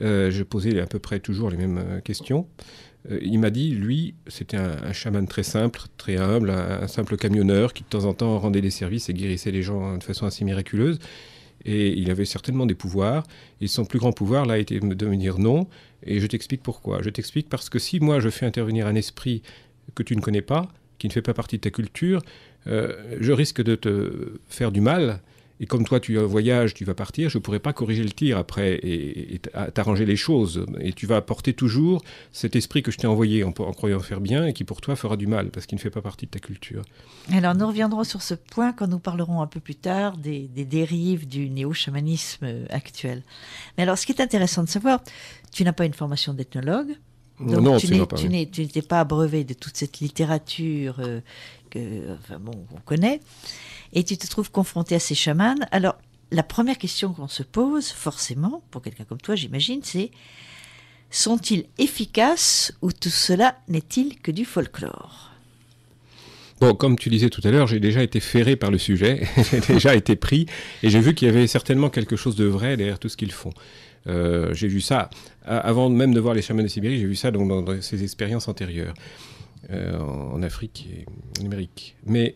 C: euh, je posais à peu près toujours les mêmes euh, questions. il m'a dit, lui, c'était un, chaman très simple, très humble, un, simple camionneur qui de temps en temps rendait des services et guérissait les gens de façon assez miraculeuse. Et il avait certainement des pouvoirs. Et son plus grand pouvoir, là, était de me dire non. Et je t'explique pourquoi. Je t'explique parce que si moi, je fais intervenir un esprit que tu ne connais pas, qui ne fait pas partie de ta culture, euh, je risque de te faire du mal. Et comme toi, tu voyages, tu vas partir, je ne pourrai pas corriger le tir après et, t'arranger les choses. Et tu vas apporter toujours cet esprit que je t'ai envoyé en, croyant faire bien et qui pour toi fera du mal parce qu'il ne fait pas partie de ta culture.
B: Alors nous reviendrons sur ce point quand nous parlerons un peu plus tard des, dérives du néo-chamanisme actuel. Mais alors ce qui est intéressant de savoir, tu n'as pas une formation d'ethnologue. non, tu n'étais pas, pas abreuvé de toute cette littérature euh, que, enfin bon, on connaît, et tu te trouves confronté à ces chamans. Alors, la première question qu'on se pose, forcément, pour quelqu'un comme toi, j'imagine, c'est sont-ils efficaces ou tout cela n'est-il que du folklore
C: Bon, comme tu disais tout à l'heure, j'ai déjà été ferré par le sujet, j'ai déjà été pris, et j'ai vu qu'il y avait certainement quelque chose de vrai derrière tout ce qu'ils font. Euh, j'ai vu ça, avant même de voir les chamans de Sibérie, j'ai vu ça dans, dans ces expériences antérieures. Euh, en Afrique et en Amérique. Mais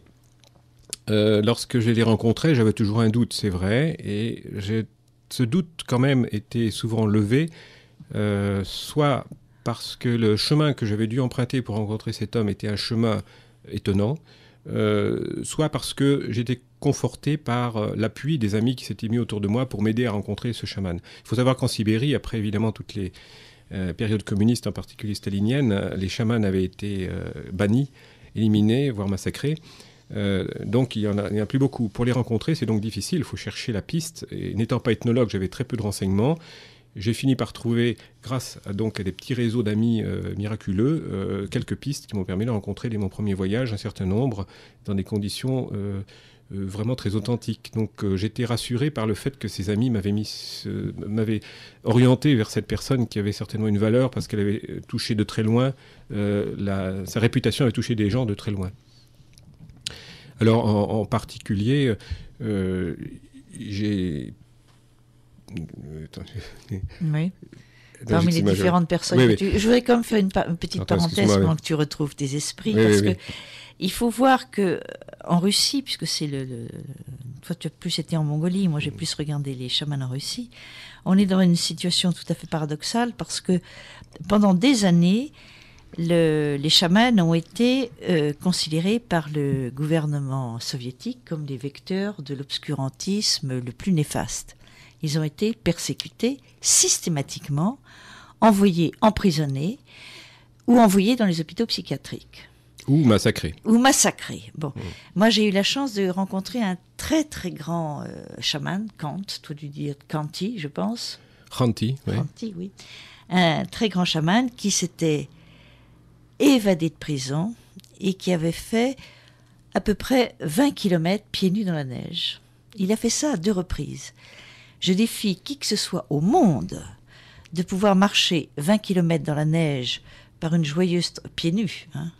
C: euh, lorsque je les rencontrais, j'avais toujours un doute, c'est vrai, et ce doute quand même était souvent levé, euh, soit parce que le chemin que j'avais dû emprunter pour rencontrer cet homme était un chemin étonnant, soit parce que j'étais conforté par l'appui des amis qui s'étaient mis autour de moi pour m'aider à rencontrer ce chaman. Il faut savoir qu'en Sibérie, après évidemment toutes les, euh, période communiste, en particulier stalinienne, les chamans avaient été euh, bannis, éliminés, voire massacrés. Euh, donc il n'y en, en, a plus beaucoup. Pour les rencontrer, c'est donc difficile, il faut chercher la piste. Et n'étant pas ethnologue, j'avais très peu de renseignements. J'ai fini par trouver, grâce donc, à des petits réseaux d'amis miraculeux, quelques pistes qui m'ont permis de rencontrer dès mon premier voyage un certain nombre dans des conditions euh, vraiment très authentique. Donc euh, j'étais rassuré par le fait que ses amis m'avaient mis, m'avaient orienté vers cette personne qui avait certainement une valeur parce qu'elle avait euh, touché de très loin, la, sa réputation avait touché des gens de très loin. Alors en, particulier, j'ai.
B: Oui. Parmi les différentes personnes, tu... je voudrais quand même faire une, petite parenthèse pendant que tu retrouves tes esprits, parce que il faut voir que euh, en Russie, puisque c'est le, toi tu as plus été en Mongolie, moi j'ai mm. plus regardé les chamans en Russie. On est dans une situation tout à fait paradoxale parce que pendant des années, les chamans ont été euh, considérés par le gouvernement soviétique comme des vecteurs de l'obscurantisme le plus néfaste. Ils ont été persécutés systématiquement, envoyés, emprisonnés ou envoyés dans les hôpitaux psychiatriques.
C: Ou massacré. Ou massacré. Bon. Hmm.
B: Moi, j'ai eu la chance de rencontrer un très, très grand euh, chaman, Kant, tout du dire Kanti, je pense.
C: Kanti, oui. Kanti,
B: oui. Un très grand chaman qui s'était évadé de prison et qui avait fait à peu près 20 km pieds nus dans la neige. Il a fait ça à deux reprises. Je défie qui que ce soit au monde de pouvoir marcher 20 km dans la neige par une joyeuse pieds nus. Hein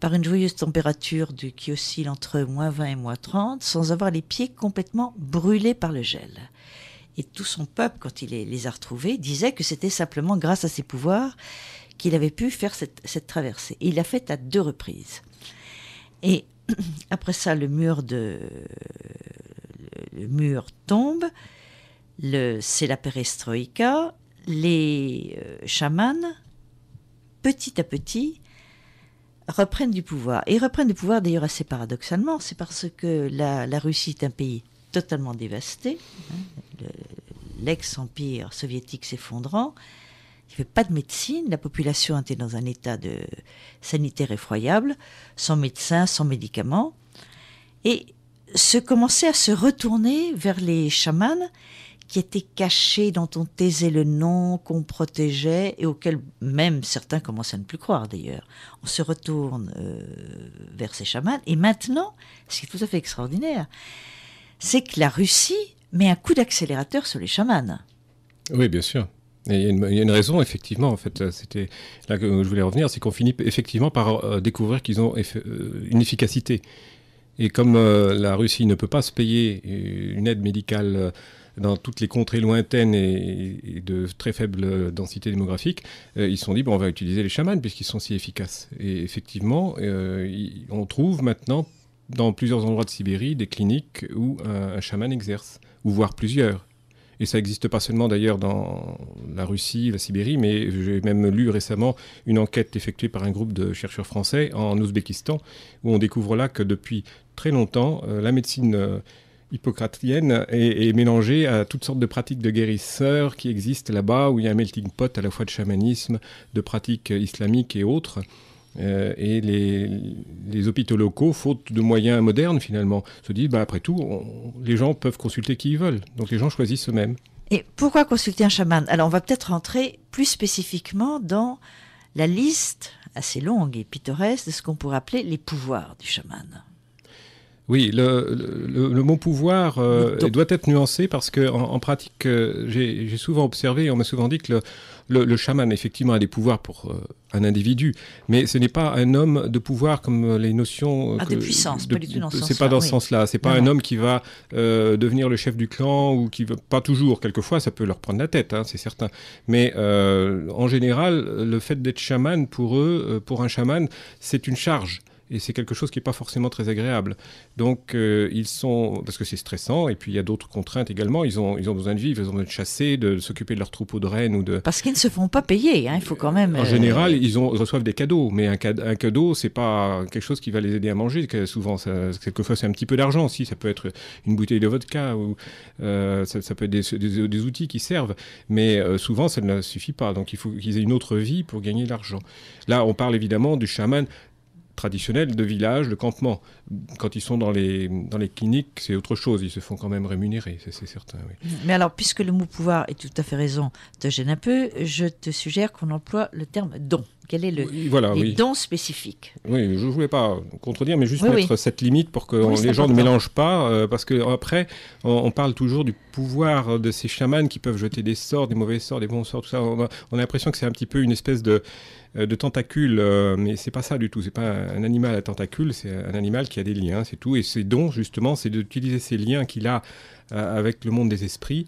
B: par une joyeuse température de, qui oscille entre moins 20 et moins 30, sans avoir les pieds complètement brûlés par le gel. Et tout son peuple, quand il les a retrouvés, disait que c'était simplement grâce à ses pouvoirs qu'il avait pu faire cette, traversée. Et il l'a faite à deux reprises. Et après ça, le mur, de, le mur tombe, le c'est la perestroïka, les euh, chamans, petit à petit, reprennent du pouvoir. Et reprennent du pouvoir d'ailleurs assez paradoxalement, c'est parce que la, Russie est un pays totalement dévasté, hein. l'ex-empire soviétique s'effondrant, il n'y avait pas de médecine, la population était dans un état de sanitaire effroyable, sans médecins sans médicaments, et se commençait à se retourner vers les chamans qui étaient cachés, dont on taisait le nom, qu'on protégeait et auxquels même certains commencent à ne plus croire d'ailleurs. On se retourne euh, vers ces chamans et maintenant, ce qui est tout à fait extraordinaire, c'est que la Russie met un coup d'accélérateur sur les chamans.
C: Oui, bien sûr. Il y, a une, raison, effectivement, en fait, c'était là que je voulais revenir, c'est qu'on finit effectivement par euh, découvrir qu'ils ont euh, une efficacité. Et comme la Russie ne peut pas se payer une aide médicale dans toutes les contrées lointaines et, de très faible densité démographique, euh, ils se sont dit, bon, on va utiliser les chamans puisqu'ils sont si efficaces. Et effectivement, euh, on trouve maintenant dans plusieurs endroits de Sibérie des cliniques où un, chaman exerce, ou voire plusieurs. Et ça n'existe pas seulement d'ailleurs dans la Russie, la Sibérie, mais j'ai même lu récemment une enquête effectuée par un groupe de chercheurs français en Ouzbékistan, où on découvre là que depuis très longtemps, euh, la médecine hippocratienne est, mélangée à toutes sortes de pratiques de guérisseurs qui existent là-bas, où il y a un melting pot à la fois de chamanisme, de pratiques islamiques et autres. Euh, et les, hôpitaux locaux, faute de moyens modernes finalement, se disent, bah, après tout, les gens peuvent consulter qui ils veulent. Donc les gens choisissent eux-mêmes.
B: Et pourquoi consulter un chaman Alors on va peut-être rentrer plus spécifiquement dans la liste assez longue et pittoresque de ce qu'on pourrait appeler les pouvoirs du chaman.
C: Oui, le, mot pouvoir euh, doit être nuancé parce que en, pratique, euh, j'ai souvent observé, on m'a souvent dit que le, le, chaman, effectivement, a des pouvoirs pour euh, un individu, mais ce n'est pas un homme de pouvoir comme les notions. Ah, de pas du tout dans ce sens C'est pas dans ce sens-là. C'est pas un homme qui va devenir le chef du clan ou qui va. Pas toujours, quelquefois, ça peut leur prendre la tête, hein, c'est certain. Mais en général, le fait d'être chaman, pour eux, pour un chaman, c'est une charge et c'est quelque chose qui n'est pas forcément très agréable. Donc euh, ils sont, parce que c'est stressant, et puis il y a d'autres contraintes également, ils ont, ils ont besoin de vivre, ils ont besoin de chasser, de, s'occuper de leur troupeau de rennes ou de... Parce qu'ils ne se
B: font pas payer, hein, il faut quand même... En euh, général,
C: ils, ont, reçoivent des cadeaux, mais un, un cadeau, c'est pas quelque chose qui va les aider à manger, souvent, quelquefois c'est un petit peu d'argent, aussi. ça peut être une bouteille de vodka, ou euh, ça, peut être des, outils qui servent, mais souvent ça ne suffit pas, donc il faut qu'ils aient une autre vie pour gagner de l'argent. Là, on parle évidemment du chaman traditionnels de village, de campement. Quand ils sont dans les, dans les cliniques, c'est autre chose. Ils se font quand même rémunérer, c'est certain.
B: Mais alors, puisque le mot pouvoir, est tout à fait raison, te gêne un peu, je te suggère qu'on emploie le terme don. Quel est le don spécifique
C: oui. je ne voulais pas contredire, mais juste mettre cette limite pour que les gens ne mélangent pas, euh, parce que après, on, parle toujours du pouvoir de ces chamans qui peuvent jeter des sorts, des mauvais sorts, des bons sorts, tout ça. On a l'impression que c'est un petit peu une espèce de euh, de tentacules, euh, mais c'est pas ça du tout. C'est pas un animal à tentacules, c'est un animal qui a des liens, c'est tout. Et ses dons, justement, c'est d'utiliser ces liens qu'il a euh, avec le monde des esprits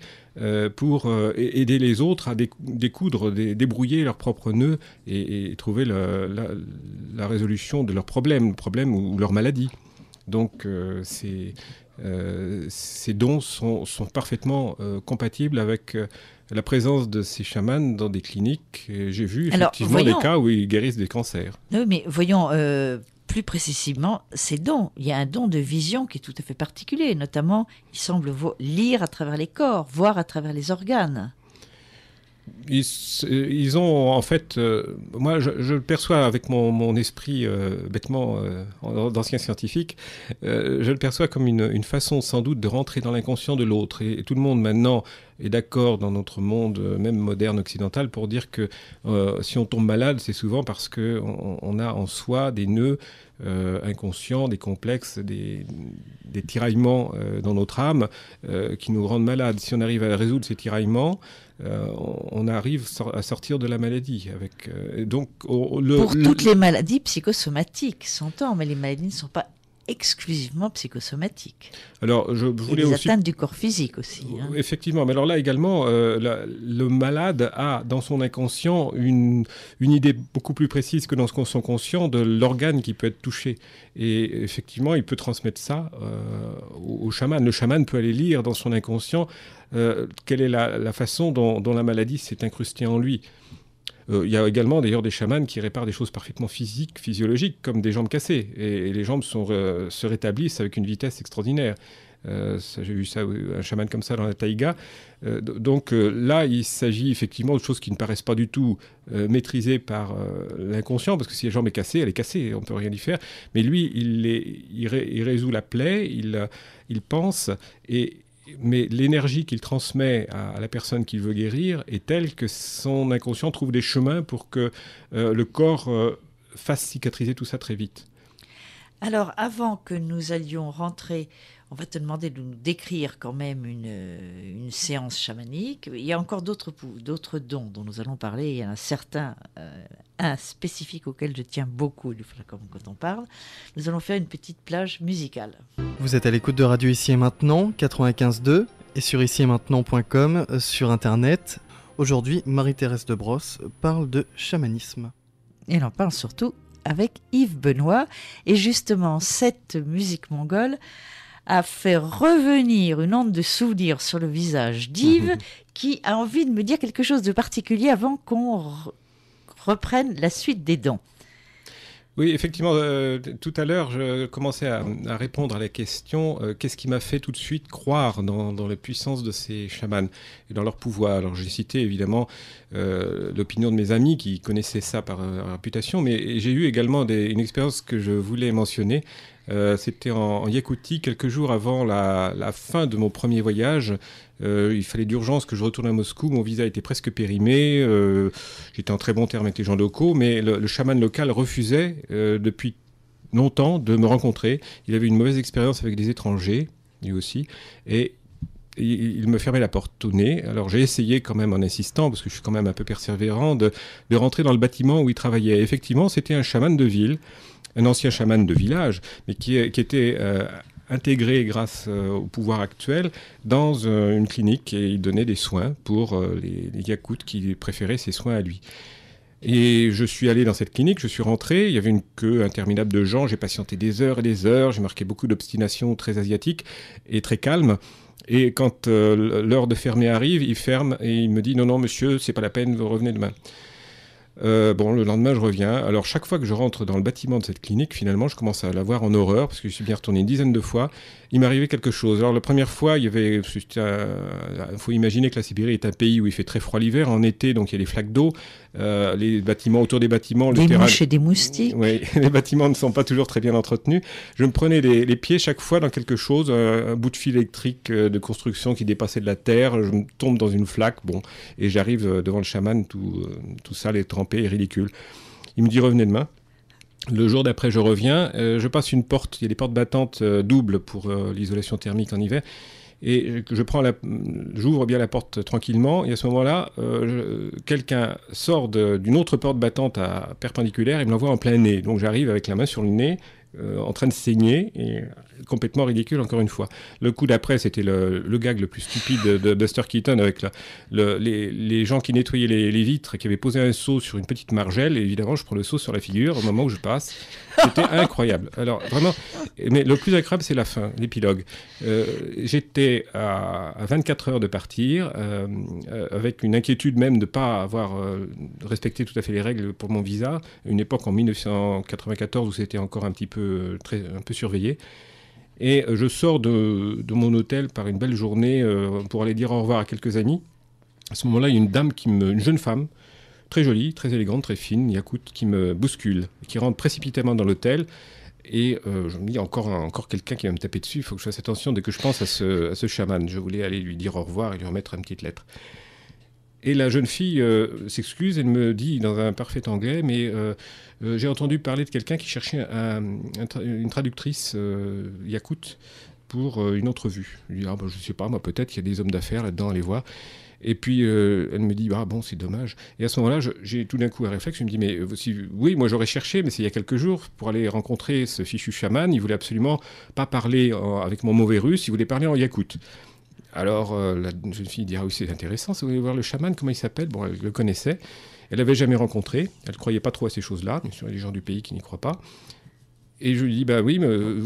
C: pour aider les autres à découdre, débrouiller leurs propres nœuds et, trouver la, résolution de leurs problèmes, problèmes ou, leurs maladies. Donc c'est euh, ces dons sont, parfaitement euh, compatibles avec euh, la présence de ces chamans dans des
B: cliniques.
C: J'ai vu effectivement des cas où ils guérissent des cancers.
B: mais voyons plus précisément ces dons. Il y a un don de vision qui est tout à fait particulier, notamment, il semble lire à travers les corps, voir à travers les organes
C: ils, ont en fait, euh, moi je, le perçois avec mon, esprit euh, bêtement euh, d'ancien scientifique, je le perçois comme une, façon sans doute de rentrer dans l'inconscient de l'autre. Et, tout le monde maintenant est d'accord dans notre monde, même moderne occidental, pour dire que si on tombe malade, c'est souvent parce qu'on a en soi des nœuds inconscients, des complexes, des tiraillements dans notre âme qui nous rendent malades. Si on arrive à résoudre ces tiraillements, euh, on arrive à sortir de la maladie. Avec, euh, donc, Pour toutes les
B: maladies psychosomatiques, s'entend, mais les maladies ne sont pas exclusivement psychosomatique.
C: Alors, je voulais atteintes du
B: corps physique aussi. Hein. Euh,
C: effectivement, mais alors là également, euh, le malade a dans son inconscient une, idée beaucoup plus précise que dans son conscient de l'organe qui peut être touché. Et effectivement, il peut transmettre ça euh, au, chaman. Le chaman peut aller lire dans son inconscient quelle est la, façon dont, dont, la maladie s'est incrustée en lui. Euh, il y a également d'ailleurs des chamans qui réparent des choses parfaitement physiques, physiologiques, comme des jambes cassées. Et, les jambes se rétablissent avec une vitesse extraordinaire. Euh, j'ai vu ça, un chaman comme ça dans la taïga. Euh, donc là, il s'agit effectivement de choses qui ne paraissent pas du tout maîtrisées par l'inconscient, parce que si la jambe est cassée, elle est cassée, on ne peut rien y faire. Mais lui, il, résout la plaie, il, il pense, et, mais l'énergie qu'il transmet à, la personne qu'il veut guérir est telle que son inconscient trouve des chemins pour que euh, le corps euh, fasse cicatriser tout ça très vite.
B: Alors, avant que nous allions rentrer on va te demander de nous décrire quand même une, euh, séance chamanique. Il y a encore d'autres, d'autres dons dont nous allons parler. Il y a un certain, euh, un spécifique auquel je tiens beaucoup, Du quand on parle. Nous allons faire une petite plage musicale.
A: Vous êtes à l'écoute de Radio Ici et Maintenant, 95.2, et sur ici et maintenant.com, euh, sur Internet. Aujourd'hui, Marie-Thérèse de Brosse
B: parle de chamanisme. elle en parle surtout avec Yves Benoît. Et justement, cette musique mongole à faire revenir une onde de souvenirs sur le visage d'Yves mhm. qui a envie de me dire quelque chose de particulier avant qu'on reprenne la suite des dents.
C: Oui, effectivement, euh, tout à l'heure, je commençais à, répondre à la question euh, qu'est-ce qui m'a fait tout de suite croire dans, la puissance de ces chamans et dans leur pouvoir Alors, j'ai cité évidemment euh, l'opinion de mes amis qui connaissaient ça par réputation, mais j'ai eu également une expérience que je voulais mentionner euh, c'était en, Yakoutie, quelques jours avant la, fin de mon premier voyage. Euh, il fallait d'urgence que je retourne à Moscou. Mon visa était presque périmé. Euh, j'étais en très bon terme avec les gens locaux, mais le, chaman local refusait depuis longtemps de me rencontrer. Il avait une mauvaise expérience avec des étrangers, lui aussi. Et il me fermait la porte au nez. Alors j'ai essayé quand même en insistant, parce que je suis quand même un peu persévérant, de, rentrer dans le bâtiment où il travaillait. effectivement, c'était un chaman de ville un ancien chaman de village, mais qui, était euh, intégré grâce euh, au pouvoir actuel dans euh, une clinique et il donnait des soins pour les, Yakoutes qui préféraient ses soins à lui. Et je suis allé dans cette clinique, je suis rentré, il y avait une queue interminable de gens, j'ai patienté des heures et des heures, j'ai marqué beaucoup d'obstination très asiatique et très calme. Et quand l'heure de fermer arrive, il ferme et il me dit non, non, monsieur, c'est pas la peine, vous revenez demain. Euh, bon, le lendemain, je reviens. Alors, chaque fois que je rentre dans le bâtiment de cette clinique, finalement, je commence à la voir en horreur, parce que je suis bien retourné une dizaine de fois il m'arrivait quelque chose. Alors la première fois, il y avait, il faut imaginer que la Sibérie est un pays où il fait très froid l'hiver. En été, donc il y a des flaques d'eau, euh, les bâtiments autour des bâtiments, des le et des moustiques. Oui, les bâtiments ne sont pas toujours très bien entretenus. Je me prenais les, pieds chaque fois dans quelque chose, un, bout de fil électrique euh, de construction qui dépassait de la terre. Je tombe dans une flaque, bon, et j'arrive euh, devant le chaman, tout, tout sale et trempé et ridicule. Il me dit revenez demain. Le jour d'après, je reviens, euh, je passe une porte, il y a des portes battantes euh, doubles pour euh, l'isolation thermique en hiver. Et je prends j'ouvre bien la porte tranquillement, et à ce moment-là, quelqu'un sort d'une autre porte battante à perpendiculaire et me l'envoie en plein nez. Donc j'arrive avec la main sur le nez, en train de saigner, complètement ridicule, encore une fois. Le coup d'après, c'était le, gag le plus stupide de, Buster Keaton avec les, gens qui nettoyaient les, vitres et qui avaient posé un seau sur une petite margelle. Et évidemment, je prends le seau sur la figure au moment où je passe. C'était incroyable. Alors, vraiment, mais le plus incroyable, c'est la fin, l'épilogue. Euh, j'étais à, 24 heures de partir, euh, euh, avec une inquiétude même de ne pas avoir respecté tout à fait les règles pour mon visa. Une époque en 1994 où c'était encore un petit peu, très, un peu surveillé. Et euh, je sors de, mon hôtel par une belle journée euh, pour aller dire au revoir à quelques amis. À ce moment-là, il y a une dame qui me, une jeune femme, très jolie, très élégante, très fine, qui me bouscule, qui rentre précipitamment dans l'hôtel. Et euh, je me dis encore, encore quelqu'un qui va me taper dessus, il faut que je fasse attention dès que je pense à ce, chaman. Je voulais aller lui dire au revoir et lui remettre une petite lettre. Et la jeune fille s'excuse, elle me dit dans un parfait anglais, mais euh, j'ai entendu parler de quelqu'un qui cherchait une traductrice euh, yakoute pour euh, une entrevue. Je lui ah, je bah, je sais pas, moi peut-être qu'il y a des hommes d'affaires là-dedans, allez voir. Et puis elle me dit ah bon c'est dommage. Et à ce moment-là j'ai tout d'un coup un réflexe, je me dis mais oui moi j'aurais cherché mais c'est il y a quelques jours pour aller rencontrer ce fichu chaman, il voulait absolument pas parler avec mon mauvais russe, il voulait parler en yakout. Alors la jeune fille dit ah oui c'est intéressant, vous voulez voir le chaman comment il s'appelle Bon elle le connaissait. Elle l'avait jamais rencontré, elle ne croyait pas trop à ces choses-là, bien sûr, les gens du pays qui n'y croient pas. Et je lui dis, bah oui, mais, euh,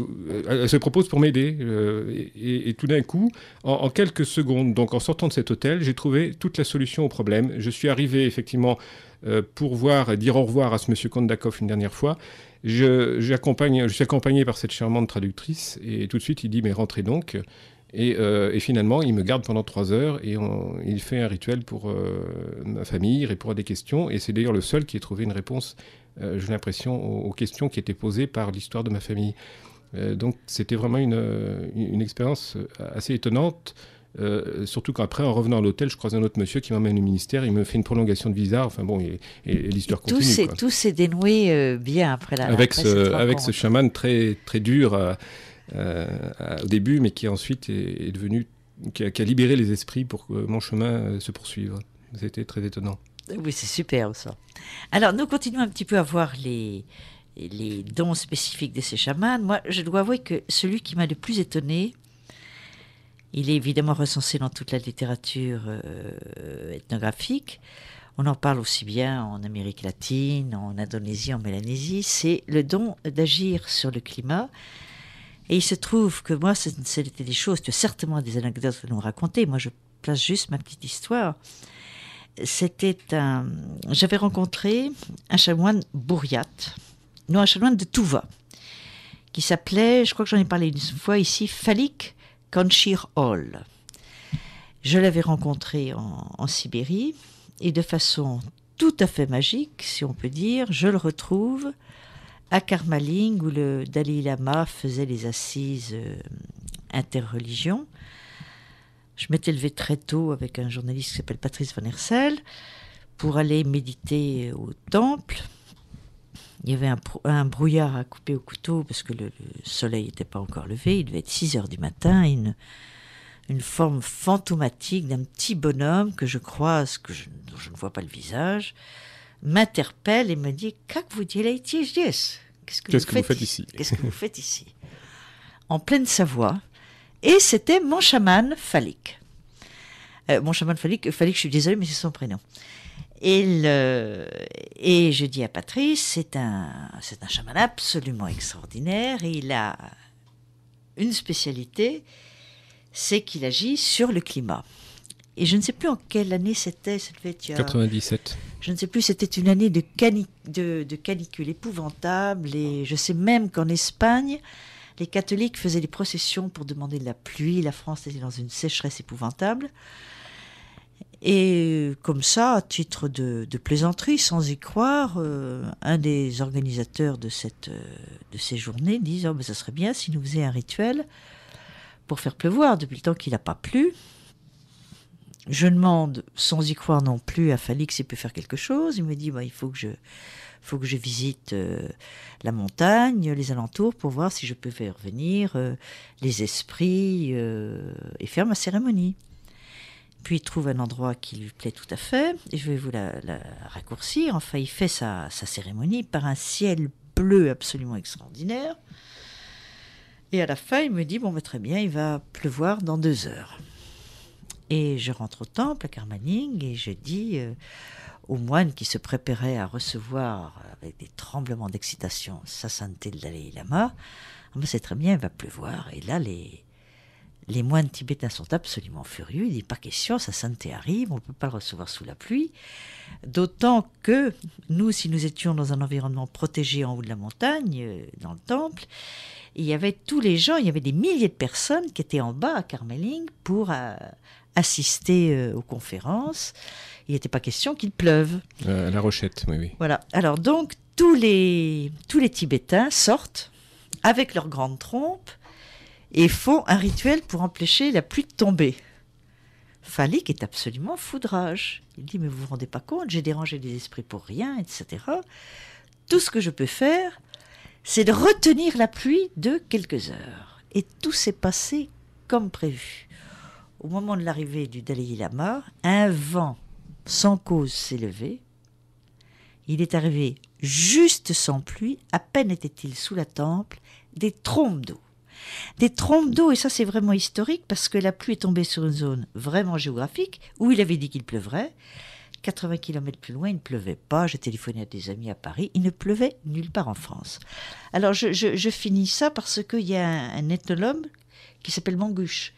C: elle se propose pour m'aider. Euh, et, tout d'un coup, en, quelques secondes, donc en sortant de cet hôtel, j'ai trouvé toute la solution au problème. Je suis arrivé effectivement euh, pour voir, dire au revoir à ce monsieur Kondakov une dernière fois. Je, je suis accompagné par cette charmante traductrice et tout de suite il dit, mais rentrez donc. Euh, et, finalement, il me garde pendant trois heures et il fait un rituel pour euh, ma famille, il répond à des questions. Et c'est d'ailleurs le seul qui ait trouvé une réponse, euh, j'ai l'impression, aux, questions qui étaient posées par l'histoire de ma famille. donc c'était vraiment une, expérience assez étonnante. surtout qu'après, en revenant à l'hôtel, je croise un autre monsieur qui m'emmène au ministère, il me fait une prolongation de visa, enfin bon, et, et l'histoire continue.
B: Tout s'est dénoué bien après la Avec ce, avec ce
C: chaman très, très dur, euh, au début, mais qui ensuite est, devenu, qui a, libéré les esprits pour que mon chemin euh, se poursuive. C'était très étonnant.
B: Oui, c'est superbe ça. Alors, nous continuons un petit peu à voir les, les dons spécifiques de ces chamans. Moi, je dois avouer que celui qui m'a le plus étonné, il est évidemment recensé dans toute la littérature euh, ethnographique. On en parle aussi bien en Amérique latine, en Indonésie, en Mélanésie. C'est le don d'agir sur le climat et il se trouve que moi, c'était des choses, tu as certainement des anecdotes à nous raconter. Moi, je place juste ma petite histoire. C'était un. J'avais rencontré un chanoine bouriat, non, un chanoine de Touva, qui s'appelait, je crois que j'en ai parlé une fois ici, Falik Kanchir Hall. Je l'avais rencontré en Sibérie, et de façon tout à fait magique, si on peut dire, je le retrouve à Karmaling où le Dalai Lama faisait les assises euh, interreligion. Je m'étais levée très tôt avec un journaliste qui s'appelle Patrice Van Hersel pour aller méditer au temple. Il y avait un, brouillard à couper au couteau parce que le, soleil n'était pas encore levé. Il devait être 6 heures du matin. Une, forme fantomatique d'un petit bonhomme que je croise, que dont je ne vois pas le visage, m'interpelle et me dit Qu'est-ce vous quest que, Qu'est-ce vous, que faites vous faites ici Qu'est-ce que vous faites ici En pleine Savoie. Et c'était mon chaman phallique. Euh, mon chaman phallique, falik je suis désolée, mais c'est son prénom. Et, euh, et je dis à Patrice, c'est un, c'est un chaman absolument extraordinaire. Et il a une spécialité, c'est qu'il agit sur le climat. Et je ne sais plus en quelle année c'était, cette 97. Je ne sais plus, c'était une année de, canicule épouvantable. Et je sais même qu'en Espagne, les catholiques faisaient des processions pour demander de la pluie. La France était dans une sécheresse épouvantable. Et comme ça, à titre de, plaisanterie, sans y croire, euh, un des organisateurs de, cette, euh, de ces journées dit oh, ça serait bien si nous faisait un rituel pour faire pleuvoir. Depuis le temps qu'il n'a pas plu, je demande, sans y croire non plus, à Falix s'il peut faire quelque chose. Il me dit, bah, il faut que je, visite euh, la montagne, les alentours, pour voir si je peux faire venir euh, les esprits euh, et faire ma cérémonie. Puis il trouve un endroit qui lui plaît tout à fait, et je vais vous la, raccourcir. Enfin, il fait sa, cérémonie par un ciel bleu absolument extraordinaire. Et à la fin, il me dit, bon, bah, très bien, il va pleuvoir dans deux heures. Et je rentre au temple à Karmaling, et je dis euh, aux moines qui se préparaient à recevoir euh, avec des tremblements d'excitation sa sainteté de Dalai Lama ah, C'est très bien, il va pleuvoir. Et là, les, les moines tibétains sont absolument furieux. Il dit pas question, sa sainteté arrive, on ne peut pas le recevoir sous la pluie. D'autant que nous, si nous étions dans un environnement protégé en haut de la montagne, euh, dans le temple, il y avait tous les gens, il y avait des milliers de personnes qui étaient en bas à Carmeling pour assister euh, aux conférences, il n'était pas question qu'il pleuve.
C: Euh, à la Rochette, oui,
B: Voilà. Alors donc, tous les, tous les Tibétains sortent avec leurs grandes trompes et font un rituel pour empêcher la pluie de tomber. Falik est absolument foudrage. Il dit, mais vous vous rendez pas compte, j'ai dérangé les esprits pour rien, etc. Tout ce que je peux faire, c'est de retenir la pluie de quelques heures. Et tout s'est passé comme prévu au moment de l'arrivée du Dalai Lama, un vent sans cause s'est levé. Il est arrivé juste sans pluie, à peine était-il sous la temple, des trombes d'eau. Des trombes d'eau, et ça c'est vraiment historique parce que la pluie est tombée sur une zone vraiment géographique où il avait dit qu'il pleuvrait. 80 km plus loin, il ne pleuvait pas. J'ai téléphoné à des amis à Paris. Il ne pleuvait nulle part en France. Alors je, finis ça parce qu'il y a un, un ethnologue qui s'appelle Manguche,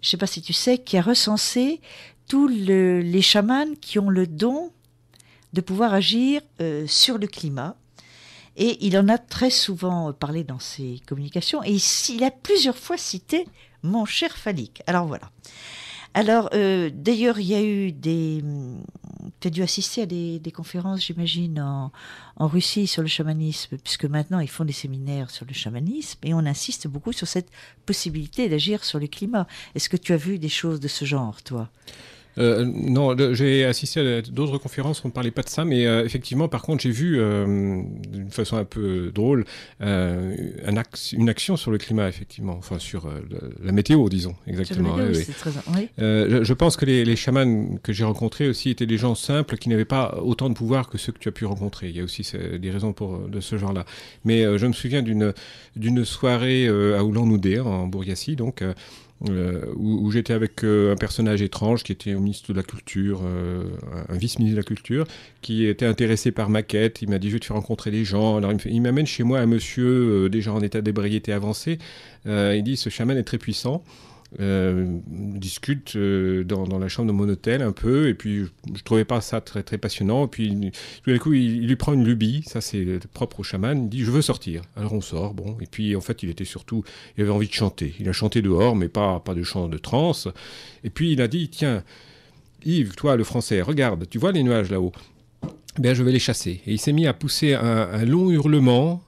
B: je ne sais pas si tu sais, qui a recensé tous les chamans qui ont le don de pouvoir agir euh, sur le climat. Et il en a très souvent euh, parlé dans ses communications et il, a plusieurs fois cité mon cher Falik. Alors voilà. Alors euh, d'ailleurs, il y a eu des, tu as dû assister à des, conférences, j'imagine, en, Russie sur le chamanisme, puisque maintenant ils font des séminaires sur le chamanisme et on insiste beaucoup sur cette possibilité d'agir sur le climat. Est-ce que tu as vu des choses de ce genre, toi
C: euh, non, j'ai assisté à d'autres conférences, on ne parlait pas de ça, mais euh, effectivement, par contre, j'ai vu, euh, d'une façon un peu drôle, un une action sur le climat, effectivement, enfin sur la météo, disons, exactement. oui, Très... Je, pense que les, les chamans que j'ai rencontrés aussi étaient des gens simples qui n'avaient pas autant de pouvoir que ceux que tu as pu rencontrer. Il y a aussi des raisons pour, de ce genre-là. Mais je me souviens d'une soirée à oulan noudé en Bourgassie, donc euh, où, j'étais avec euh, un personnage étrange qui était au ministre de la Culture, euh, un vice-ministre de la Culture, qui était intéressé par ma quête. Il m'a dit Je vais te faire rencontrer des gens. Alors, il m'amène chez moi un monsieur déjà en état d'ébriété avancé. il dit Ce chaman est très puissant. Euh, discute euh, dans, la chambre de mon hôtel un peu, et puis je trouvais pas ça très, très passionnant. Et puis tout d'un coup, il, lui prend une lubie, ça c'est propre au chaman, il dit Je veux sortir. Alors on sort, bon, et puis en fait, il était surtout, il avait envie de chanter. Il a chanté dehors, mais pas, de chant de trance. Et puis il a dit Tiens, Yves, toi le français, regarde, tu vois les nuages là-haut ben, je vais les chasser. Et il s'est mis à pousser un long hurlement,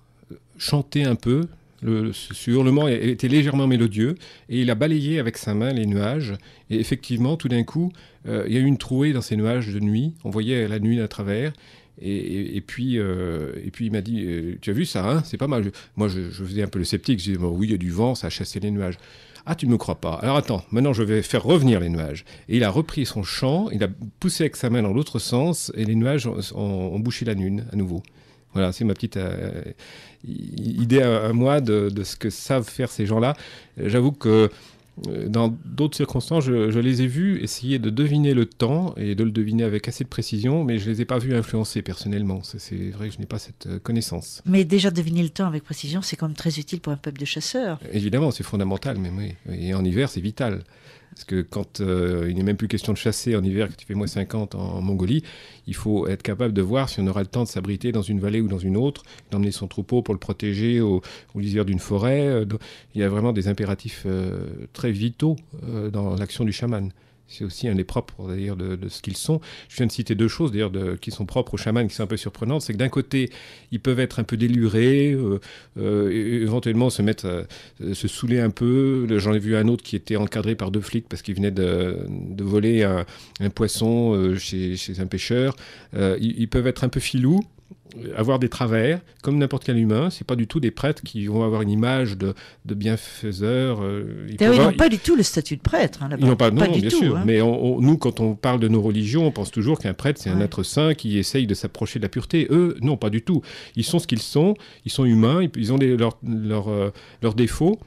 C: chanter un peu, le, ce hurlement était légèrement mélodieux et il a balayé avec sa main les nuages. Et effectivement, tout d'un coup, euh, il y a eu une trouée dans ces nuages de nuit. On voyait la nuit à travers. Et, puis, euh, et puis il m'a dit euh, Tu as vu ça hein C'est pas mal. moi, je, faisais un peu le sceptique. Je disais Oui, il y a du vent, ça a chassé les nuages. Ah, tu ne me crois pas. Alors attends, maintenant je vais faire revenir les nuages. Et il a repris son chant, il a poussé avec sa main dans l'autre sens, et les nuages ont, ont bouché la lune à nouveau. Voilà, c'est ma petite euh, idée à, moi de, ce que savent faire ces gens-là. J'avoue que euh, dans d'autres circonstances, je, je, les ai vus essayer de deviner le temps et de le deviner avec assez de précision, mais je ne les ai pas vus influencer personnellement. C'est vrai que je n'ai pas cette euh, connaissance.
B: Mais déjà deviner le temps avec précision, c'est quand même très utile pour un peuple de chasseurs.
C: Évidemment, c'est fondamental, mais oui. Et en hiver, c'est vital. Parce que quand euh, il n'est même plus question de chasser en hiver, quand tu fais moins 50 en, Mongolie, il faut être capable de voir si on aura le temps de s'abriter dans une vallée ou dans une autre, d'emmener son troupeau pour le protéger au lisière d'une forêt. Euh, il y a vraiment des impératifs euh, très vitaux dans l'action du chaman. C'est aussi un des propres d'ailleurs de, ce qu'ils sont. Je viens de citer deux choses d'ailleurs qui sont propres aux chamans, qui sont un peu surprenantes. C'est que d'un côté, ils peuvent être un peu délurés, euh, euh, éventuellement se mettre, euh, se saouler un peu. J'en ai vu un autre qui était encadré par deux flics parce qu'il venait de, voler un, poisson chez, un pêcheur. Ils, ils, peuvent être un peu filous. Euh, avoir des travers, comme n'importe quel humain. C'est pas du tout des prêtres qui vont avoir une image de, bienfaiseur. Euh, ils n'ont pas
B: du tout le statut de prêtre. Hein, non, du bien sûr. Hein. Mais
C: nous, quand on parle de nos religions, on pense toujours qu'un prêtre, c'est un être saint qui essaye de s'approcher de la pureté. Eux, non, pas du tout. Ils sont ce qu'ils sont. Ils sont humains. Ils ont euh, leurs défauts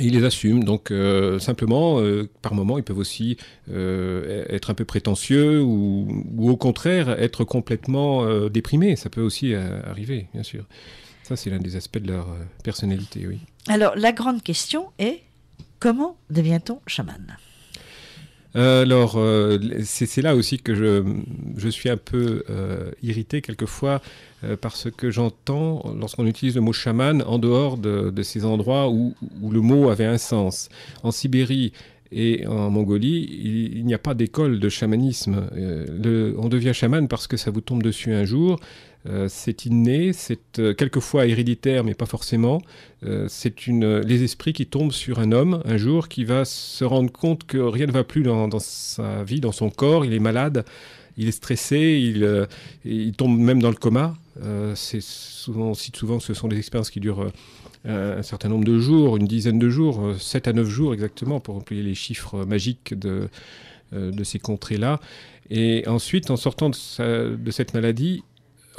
C: ils les assument. Donc euh, simplement, euh, par moments, ils peuvent aussi euh, être un peu prétentieux ou, au contraire être complètement déprimés. Ça peut aussi arriver, bien sûr. Ça, c'est l'un des aspects de leur personnalité, oui.
B: Alors, la grande question est comment devient-on chaman
C: euh, alors, euh, c'est là aussi que je, suis un peu euh, irrité quelquefois par ce que j'entends lorsqu'on utilise le mot chaman en dehors de, ces endroits où, le mot avait un sens. En Sibérie et en Mongolie, il, n'y a pas d'école de chamanisme. on devient chaman parce que ça vous tombe dessus un jour. Euh, c'est inné, c'est euh, quelquefois héréditaire, mais pas forcément. Euh, c'est une, les esprits qui tombent sur un homme un jour qui va se rendre compte que rien ne va plus dans, sa vie, dans son corps, il est malade, il est stressé, il, tombe même dans le coma. c'est souvent, on cite souvent, que ce sont des expériences qui durent un certain nombre de jours, une dizaine de jours, 7 à 9 jours exactement, pour remplir les chiffres magiques de, de ces contrées-là. Et ensuite, en sortant de cette maladie,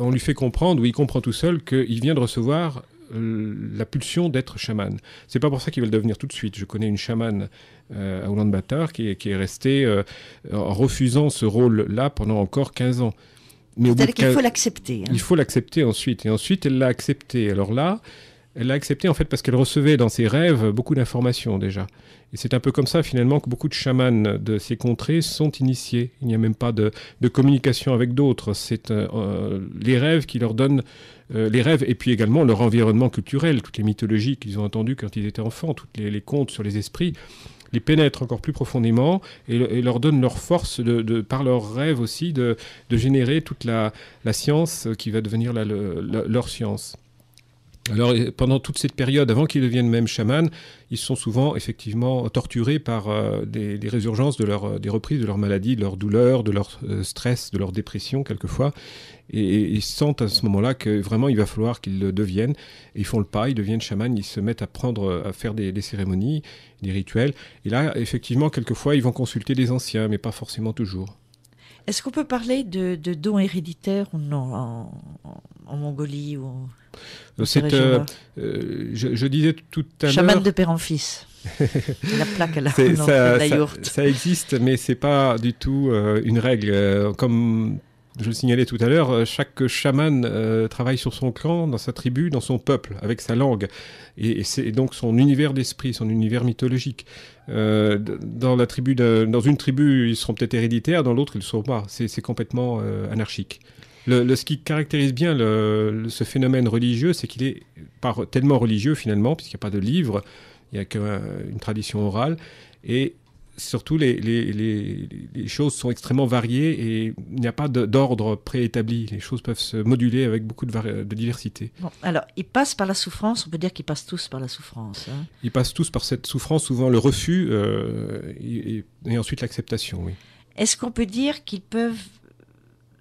C: on lui fait comprendre, ou il comprend tout seul, qu'il vient de recevoir euh, la pulsion d'être chaman. C'est pas pour ça qu'il va le devenir tout de suite. Je connais une chamane euh, à Oulan-Bator qui, est restée euh, en refusant ce rôle-là pendant encore 15 ans. C'est-à-dire qu'il faut l'accepter. Hein. Il faut l'accepter ensuite. Et ensuite, elle l'a accepté. Alors là, elle l'a accepté en fait parce qu'elle recevait dans ses rêves beaucoup d'informations déjà. Et c'est un peu comme ça finalement que beaucoup de chamans de ces contrées sont initiés. Il n'y a même pas de, communication avec d'autres. C'est euh, euh, les rêves qui leur donnent euh, les rêves et puis également leur environnement culturel, toutes les mythologies qu'ils ont entendues quand ils étaient enfants, toutes les, contes sur les esprits les pénètrent encore plus profondément et, leur donnent leur force, par leurs rêves aussi, de, générer toute la, science qui va devenir leur science. Alors pendant toute cette période, avant qu'ils deviennent même chamans, ils sont souvent effectivement torturés par euh, des, résurgences de leur, des reprises de leur maladie, de leur douleur, de leur euh, stress, de leur dépression quelquefois. Et, ils sentent à ce moment-là que vraiment il va falloir qu'ils le deviennent. Et ils font le pas, ils deviennent chamans, ils se mettent à prendre, à faire des, cérémonies, des rituels. Et là, effectivement, quelquefois, ils vont consulter des anciens, mais pas forcément toujours.
B: Est-ce qu'on peut parler de, de dons héréditaires ou non en, en Mongolie ou en, euh,
C: euh, je, disais tout à l'heure. Chaman de
B: père en fils. la plaque à la, non, ça, la Ça, existe,
C: mais c'est pas du tout euh, une règle. comme je le signalais tout à l'heure, chaque chaman travaille sur son clan, dans sa tribu, dans son peuple, avec sa langue. Et, c'est donc son univers d'esprit, son univers mythologique. dans, la tribu de, dans une tribu, ils seront peut-être héréditaires, dans l'autre, ils ne le seront pas. C'est complètement anarchique le, ce qui caractérise bien le, ce phénomène religieux, c'est qu'il est par, tellement religieux finalement, puisqu'il n'y a pas de livre, il n'y a qu'une tradition orale. Et surtout, les, choses sont extrêmement variées et il n'y a pas d'ordre préétabli. Les choses peuvent se moduler avec beaucoup de, diversité.
B: Bon, alors, ils passent par la souffrance, on peut dire qu'ils passent tous par la souffrance. Hein.
C: Ils passent tous par cette souffrance, souvent le refus euh, et, et, ensuite l'acceptation, oui.
B: Est-ce qu'on peut dire qu'ils peuvent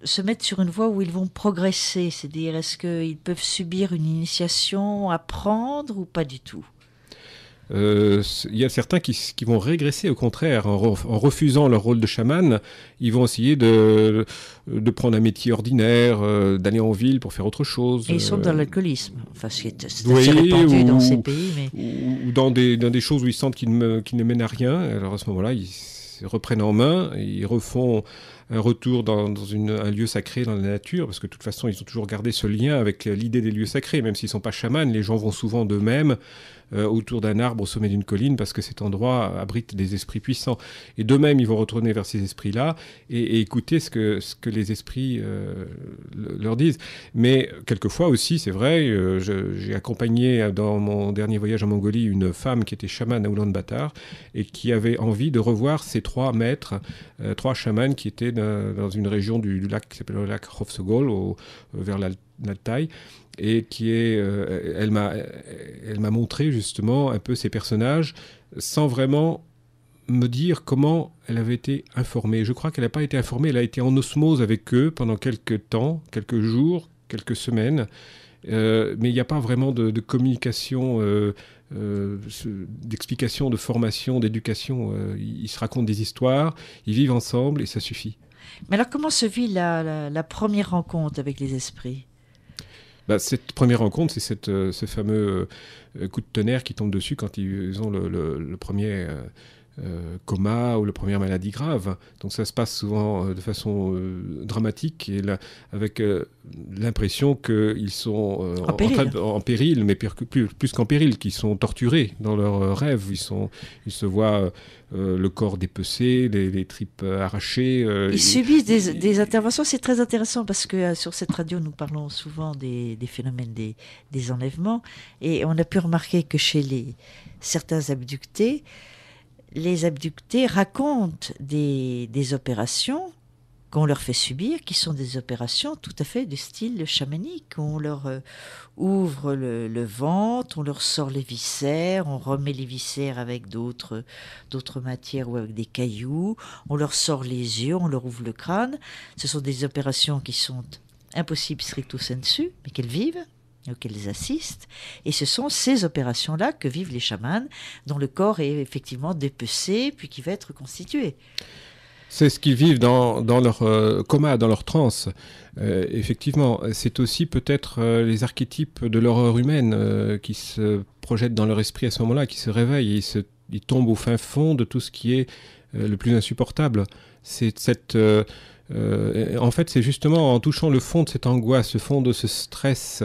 B: se mettre sur une voie où ils vont progresser C'est-à-dire, est-ce qu'ils peuvent subir une initiation, apprendre ou pas du tout
C: euh, il y a certains qui, vont régresser au contraire en, refusant leur rôle de chaman. Ils vont essayer de, de prendre un métier ordinaire, euh, d'aller en ville pour faire autre chose. Et ils sont dans euh,
B: l'alcoolisme, enfin, c'est oui, répandu dans ces pays.
C: Ou, dans, des, choses où ils sentent qu'ils ne, ne mènent à rien. Alors à ce moment-là, ils reprennent en main, ils refont un retour dans, un lieu sacré, dans la nature, parce que de toute façon, ils ont toujours gardé ce lien avec l'idée des lieux sacrés, même s'ils ne sont pas chamans, les gens vont souvent d'eux-mêmes euh, autour d'un arbre au sommet d'une colline parce que cet endroit abrite des esprits puissants. Et de même, ils vont retourner vers ces esprits-là et, écouter ce que, ce que les esprits euh, leur disent. Mais quelquefois aussi, c'est vrai, euh, j'ai accompagné dans mon dernier voyage en Mongolie une femme qui était chamane à Oulan-Batar et qui avait envie de revoir ces trois maîtres, trois chamans qui étaient dans, une région du, lac qui s'appelle le lac Khovsgol vers l'Altaï et qui est, euh, elle m'a, elle m'a montré justement un peu ces personnages sans vraiment me dire comment elle avait été informée. Je crois qu'elle n'a pas été informée, elle a été en osmose avec eux pendant quelques temps, quelques jours, quelques semaines. Euh, mais il n'y a pas vraiment de, communication, euh, d'explication, de formation, d'éducation. ils se racontent des histoires, ils vivent ensemble et ça suffit.
B: Mais alors comment se vit la première rencontre avec les esprits
C: bah, cette première rencontre, c'est euh, ce fameux euh, coup de tonnerre qui tombe dessus quand ils ont le premier euh, euh, coma ou la première maladie grave. Donc ça se passe souvent euh, de façon euh, dramatique et avec l'impression qu'ils sont en, péril. mais plus, qu'en péril, qu'ils sont torturés dans leurs rêves. Ils, sont, ils se voient le corps dépecé, les, tripes arrachées. ils subissent des,
B: interventions. C'est très intéressant parce que sur cette radio, nous parlons souvent des, phénomènes des, des enlèvements et on a pu remarquer que chez les, certains abductés, les abductés racontent des, opérations qu'on leur fait subir, qui sont des opérations tout à fait de style chamanique. On leur euh, ouvre le, ventre, on leur sort les viscères, on remet les viscères avec d'autres, d'autres matières ou avec des cailloux, on leur sort les yeux, on leur ouvre le crâne. Ce sont des opérations qui sont impossibles stricto sensu, mais qu'elles vivent ils assistent. Et ce sont ces opérations-là que vivent les chamans, dont le corps est effectivement dépecé, puis qui va être constitué.
C: C'est ce qu'ils vivent dans, dans leur euh, coma, dans leur transe. Euh, effectivement, c'est aussi peut-être euh, les archétypes de l'horreur humaine qui se projettent dans leur esprit à ce moment-là, qui se réveillent. ils, ils tombent au fin fond de tout ce qui est le plus insupportable. C'est cette. en fait, c'est justement en touchant le fond de cette angoisse, le fond de ce stress,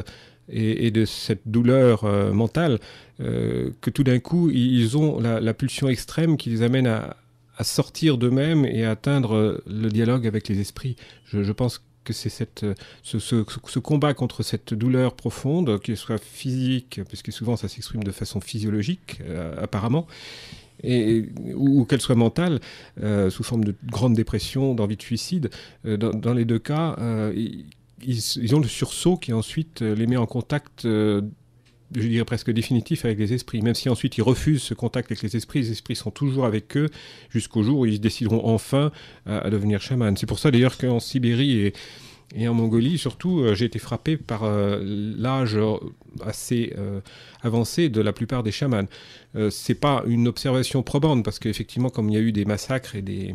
C: et, de cette douleur euh, mentale euh, que tout d'un coup, ils ont la, pulsion extrême qui les amène à, sortir d'eux-mêmes et à atteindre euh, le dialogue avec les esprits. Je, pense que c'est cette, ce, combat contre cette douleur profonde, qu'elle soit physique, puisque souvent ça s'exprime de façon physiologique, apparemment, et, ou, qu'elle soit mentale, sous forme de grande dépression, d'envie de suicide. dans, dans, les deux cas, ils, ont le sursaut qui ensuite euh, les met en contact euh, je dirais presque définitif avec les esprits, même si ensuite ils refusent ce contact avec les esprits, les esprits sont toujours avec eux jusqu'au jour où ils décideront enfin euh, à, devenir chaman. C'est pour ça d'ailleurs qu'en Sibérie et et en Mongolie, surtout, euh, j'ai été frappé par euh, l'âge euh, assez avancé de la plupart des chamans. Ce c'est pas une observation probante, parce qu'effectivement, comme il y a eu des massacres et des,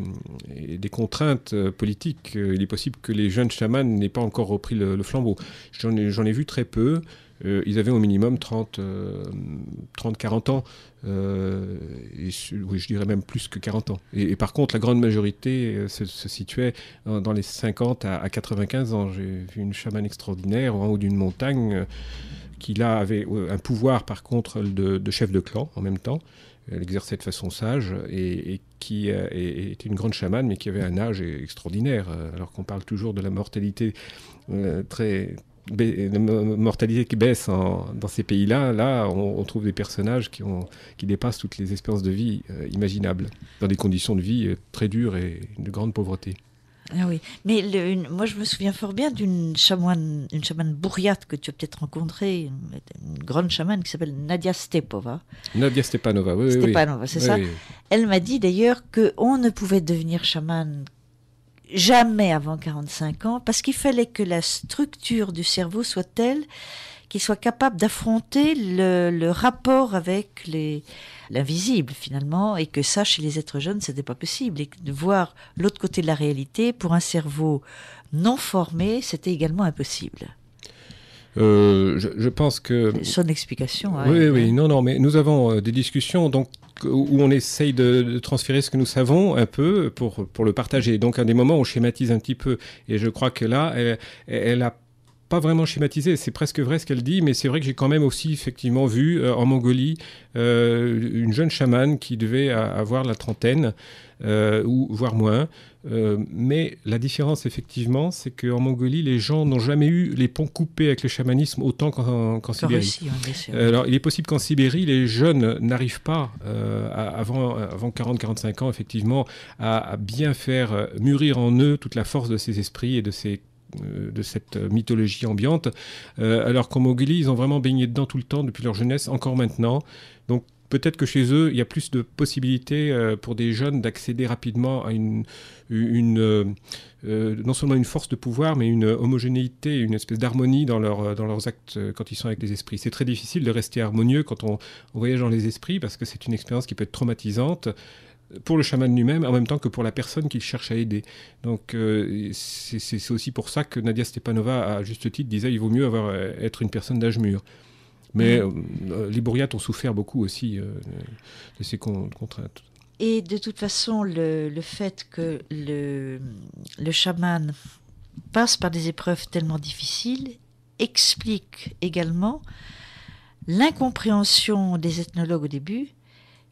C: contraintes politiques, il est possible que les jeunes chamans n'aient pas encore repris le, flambeau. J'en ai, vu très peu. Euh, ils avaient au minimum 30, 30 40 ans. Euh, et, oui, je dirais même plus que 40 ans. Et, par contre, la grande majorité euh, se, situait dans les 50 à, 95 ans. J'ai vu une chamane extraordinaire en haut d'une montagne qui, là, avait un pouvoir, par contre, de, chef de clan en même temps elle exerçait de façon sage et, qui est était une grande chamane, mais qui avait un âge extraordinaire. Alors qu'on parle toujours de la mortalité très, mortalité qui baisse dans ces pays-là, là, on, trouve des personnages qui, dépassent toutes les espérances de vie euh, imaginables, dans des conditions de vie euh, très dures et de grande pauvreté.
B: Ah oui, mais moi je me souviens fort bien d'une chamane, une chamane bourriate que tu as peut-être rencontrée, une, grande chamane qui s'appelle Nadia Stepova.
C: Nadia Stepanova, oui. Stepanova, c'est ça.
B: Elle m'a dit d'ailleurs qu'on ne pouvait devenir chamane jamais avant 45 ans, parce qu'il fallait que la structure du cerveau soit telle qu'il soit capable d'affronter le, rapport avec les l'invisible finalement, et que ça, chez les êtres jeunes, ce n'était pas possible, et de voir l'autre côté de la réalité pour un cerveau non formé, c'était également impossible.
C: Euh, je, je, pense que son explication. Hein, oui, oui, hein. non, non, mais nous avons euh, des discussions donc où on essaye de, transférer ce que nous savons un peu pour, pour le partager. Donc, à des moments, on schématise un petit peu. Et je crois que là, elle a pas vraiment schématisé, c'est presque vrai ce qu'elle dit, mais c'est vrai que j'ai quand même aussi effectivement vu euh, en Mongolie euh, une jeune chamane qui devait avoir la trentaine, euh, ou voire moins. mais la différence effectivement, c'est qu'en Mongolie, les gens n'ont jamais eu les ponts coupés avec le chamanisme autant qu'en Sibérie. Hein, alors il est possible qu'en Sibérie, les jeunes n'arrivent pas avant, avant 40-45 ans effectivement à, à bien faire mûrir en eux toute la force de ces esprits et de ces euh, de cette mythologie ambiante, euh, alors qu'en Mowgli, ils ont vraiment baigné dedans tout le temps, depuis leur jeunesse, encore maintenant. Donc peut-être que chez eux, il y a plus de possibilités euh, pour des jeunes d'accéder rapidement à une, non seulement une force de pouvoir, mais une homogénéité, une espèce d'harmonie dans, leur, dans leurs actes quand ils sont avec des esprits. C'est très difficile de rester harmonieux quand on voyage dans les esprits parce que c'est une expérience qui peut être traumatisante pour le chaman lui-même, en même temps que pour la personne qu'il cherche à aider. Donc euh, c'est aussi pour ça que Nadia Stepanova, à juste titre, disait il vaut mieux avoir, euh, être une personne d'âge mûr. Mais mm. euh, les bourriates ont souffert beaucoup aussi de ces contraintes.
B: Et de toute façon, le, fait que le, le chaman passe par des épreuves tellement difficiles explique également l'incompréhension des ethnologues au début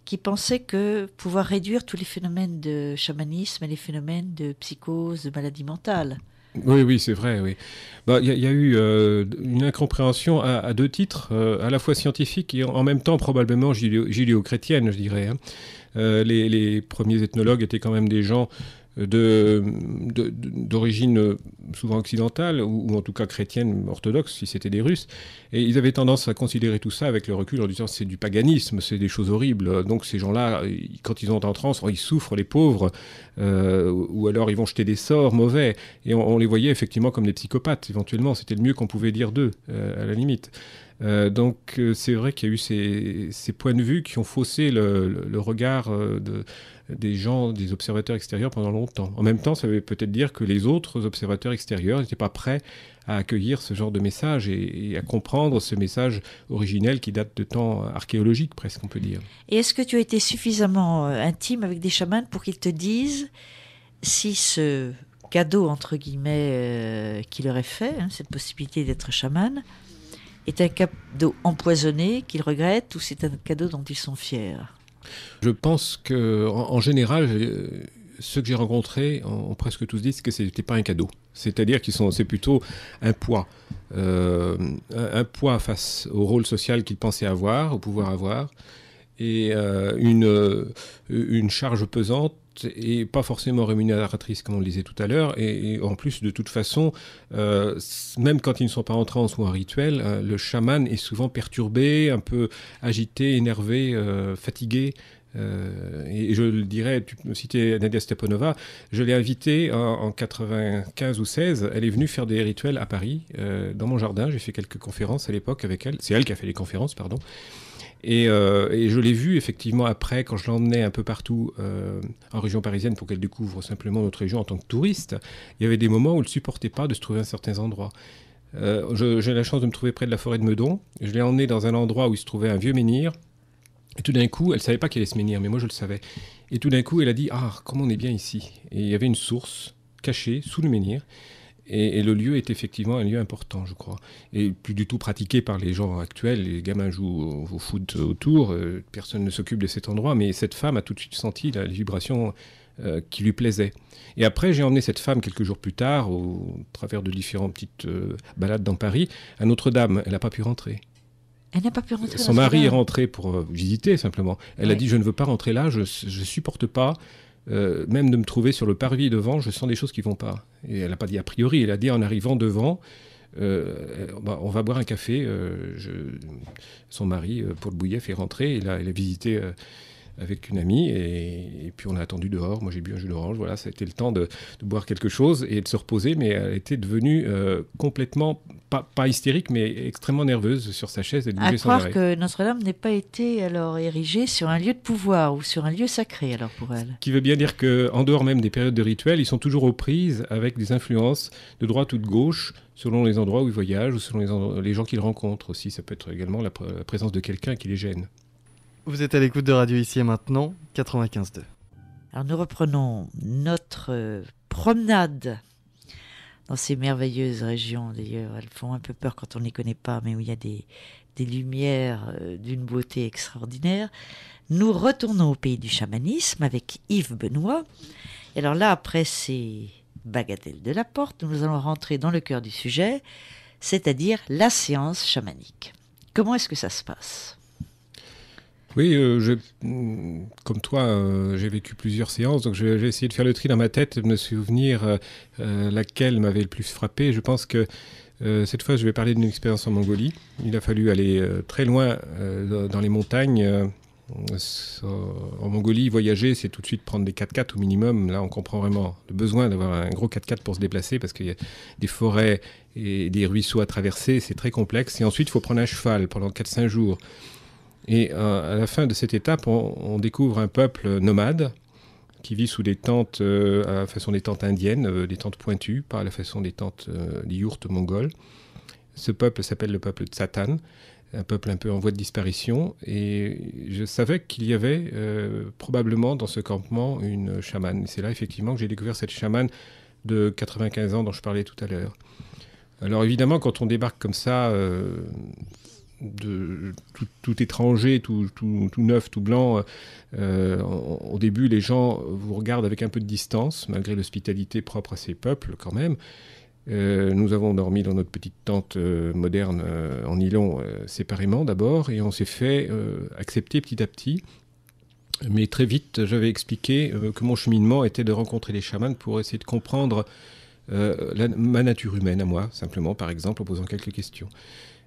B: qui pensait que pouvoir réduire tous les phénomènes de chamanisme et les phénomènes de psychose, de maladie mentale.
C: Oui, oui, c'est vrai. Oui, bah, il bah, y, y, a eu euh, une incompréhension à, deux titres, euh, à la fois scientifique et en même temps probablement judéo-chrétienne, je dirais. Hein. Euh, les, les, premiers ethnologues étaient quand même des gens d'origine souvent occidentale, ou, en tout cas chrétienne, orthodoxe, si c'était des Russes. Et ils avaient tendance à considérer tout ça avec le recul en disant c'est du paganisme, c'est des choses horribles. Donc ces gens-là, quand ils ont en trans, ils souffrent, les pauvres, euh, ou alors ils vont jeter des sorts mauvais. Et on, les voyait effectivement comme des psychopathes, éventuellement. C'était le mieux qu'on pouvait dire d'eux, euh, à la limite. Euh, donc c'est vrai qu'il y a eu ces, points de vue qui ont faussé le, regard de, des gens, des observateurs extérieurs pendant longtemps. En même temps, ça veut peut-être dire que les autres observateurs extérieurs n'étaient pas prêts à accueillir ce genre de message et, à comprendre ce message originel qui date de temps archéologique presque, on peut dire.
B: Et est-ce que tu as été suffisamment euh, intime avec des chamans pour qu'ils te disent si ce cadeau, entre guillemets, euh, qui leur est fait, hein, cette possibilité d'être chaman, est un cadeau empoisonné qu'ils regrettent ou c'est un cadeau dont ils sont fiers
C: je pense que, en, général, euh, ceux que j'ai rencontrés ont, presque tous dit que ce n'était pas un cadeau. C'est-à-dire qu'ils c'est plutôt un poids, euh, un, poids face au rôle social qu'ils pensaient avoir, au pouvoir avoir, et euh, une charge pesante et pas forcément rémunératrice, comme on le disait tout à l'heure. Et, en plus, de toute façon, euh, même quand ils ne sont pas en transe ou en rituel, euh, le chaman est souvent perturbé, un peu agité, énervé, euh, fatigué. et je le dirais, tu me citais Nadia Steponova je l'ai invitée en, en, 95 ou 16, elle est venue faire des rituels à Paris, dans mon jardin, j'ai fait quelques conférences à l'époque avec elle, c'est elle qui a fait les conférences, pardon, euh, et, je l'ai vu effectivement après, quand je l'emmenais un peu partout euh, en région parisienne pour qu'elle découvre simplement notre région en tant que touriste, il y avait des moments où elle ne supportait pas de se trouver à certains endroits. Euh, J'ai la chance de me trouver près de la forêt de Meudon. Je l'ai emmenée dans un endroit où il se trouvait un vieux menhir. Et tout d'un coup, elle ne savait pas qu'il y allait se menhir, mais moi je le savais. Et tout d'un coup, elle a dit Ah, comment on est bien ici Et il y avait une source cachée sous le menhir. Et, le lieu est effectivement un lieu important, je crois. Et plus du tout pratiqué par les gens actuels. Les gamins jouent au, foot autour, euh, personne ne s'occupe de cet endroit, mais cette femme a tout de suite senti la vibration euh, qui lui plaisait. Et après, j'ai emmené cette femme quelques jours plus tard, au, travers de différentes petites euh, balades dans Paris, à Notre-Dame. Elle n'a pas pu rentrer.
B: Elle n'a pas pu rentrer. Son mari est
C: rentré pour visiter simplement. Elle a dit Je ne veux pas rentrer là, je ne supporte pas. Euh, même de me trouver sur le parvis devant, je sens des choses qui vont pas. Et elle n'a pas dit a priori, elle a dit en arrivant devant, euh, bah, on va boire un café. Euh, son mari, Paul Bouillet, est rentré. et a, il a visité avec une amie. Et, puis on a attendu dehors. Moi j'ai bu un jus d'orange. Voilà, ça a été le temps de, boire quelque chose et de se reposer. Mais elle était devenue euh, complètement, pas, hystérique, mais extrêmement nerveuse sur sa chaise. Et à croire
B: que Notre-Dame n'ait pas été alors érigée sur un lieu de pouvoir ou sur un lieu sacré alors pour elle. Ce
C: qui veut bien dire qu'en dehors même des périodes de rituels, ils sont toujours aux prises avec des influences de droite ou de gauche selon les endroits où ils voyagent ou selon les, gens qu'ils rencontrent aussi. Ça peut être également la présence de quelqu'un qui les gêne.
A: Vous êtes à l'écoute de Radio Ici et Maintenant, 95.2.
B: Alors nous reprenons notre euh, promenade dans ces merveilleuses régions. D'ailleurs, elles font un peu peur quand on ne les connaît pas, mais où il y a des, lumières euh, d'une beauté extraordinaire. Nous retournons au pays du chamanisme avec Yves Benoît. Et alors là, après ces bagatelles de la porte, nous allons rentrer dans le cœur du sujet, c'est-à-dire la séance chamanique. Comment est-ce que ça se passe
C: oui, euh, comme toi, euh, j'ai vécu plusieurs séances, donc j'ai essayé de faire le tri dans ma tête, de me souvenir euh, laquelle m'avait le plus frappé. Je pense que cette fois, je vais parler d'une expérience en Mongolie. Il a fallu aller très loin dans les montagnes. en Mongolie, voyager, c'est tout de suite prendre des 4x4 au minimum. Là, on comprend vraiment le besoin d'avoir un gros 4x4 pour se déplacer parce qu'il y a des forêts et des ruisseaux à traverser. C'est très complexe. Et ensuite, il faut prendre un cheval pendant 4-5 jours. Et euh, à la fin de cette étape, on, découvre un peuple nomade qui vit sous des tentes euh, à la façon des tentes indiennes, euh, des tentes pointues, par la façon des tentes des yurtes mongoles. Ce peuple s'appelle le peuple Satan, un peuple un peu en voie de disparition. Et je savais qu'il y avait probablement dans ce campement une chamane. Et c'est là effectivement que j'ai découvert cette chamane de 95 ans dont je parlais tout à l'heure. Alors évidemment, quand on débarque comme ça, de tout, étranger, tout, neuf, tout blanc, euh, euh, au début, les gens vous regardent avec un peu de distance, malgré l'hospitalité propre à ces peuples quand même. Euh, nous avons dormi dans notre petite tente moderne en nylon séparément d'abord, et on s'est fait accepter petit à petit. Mais très vite, j'avais expliqué que mon cheminement était de rencontrer les chamans pour essayer de comprendre ma nature humaine à moi, simplement, par exemple, en posant quelques questions.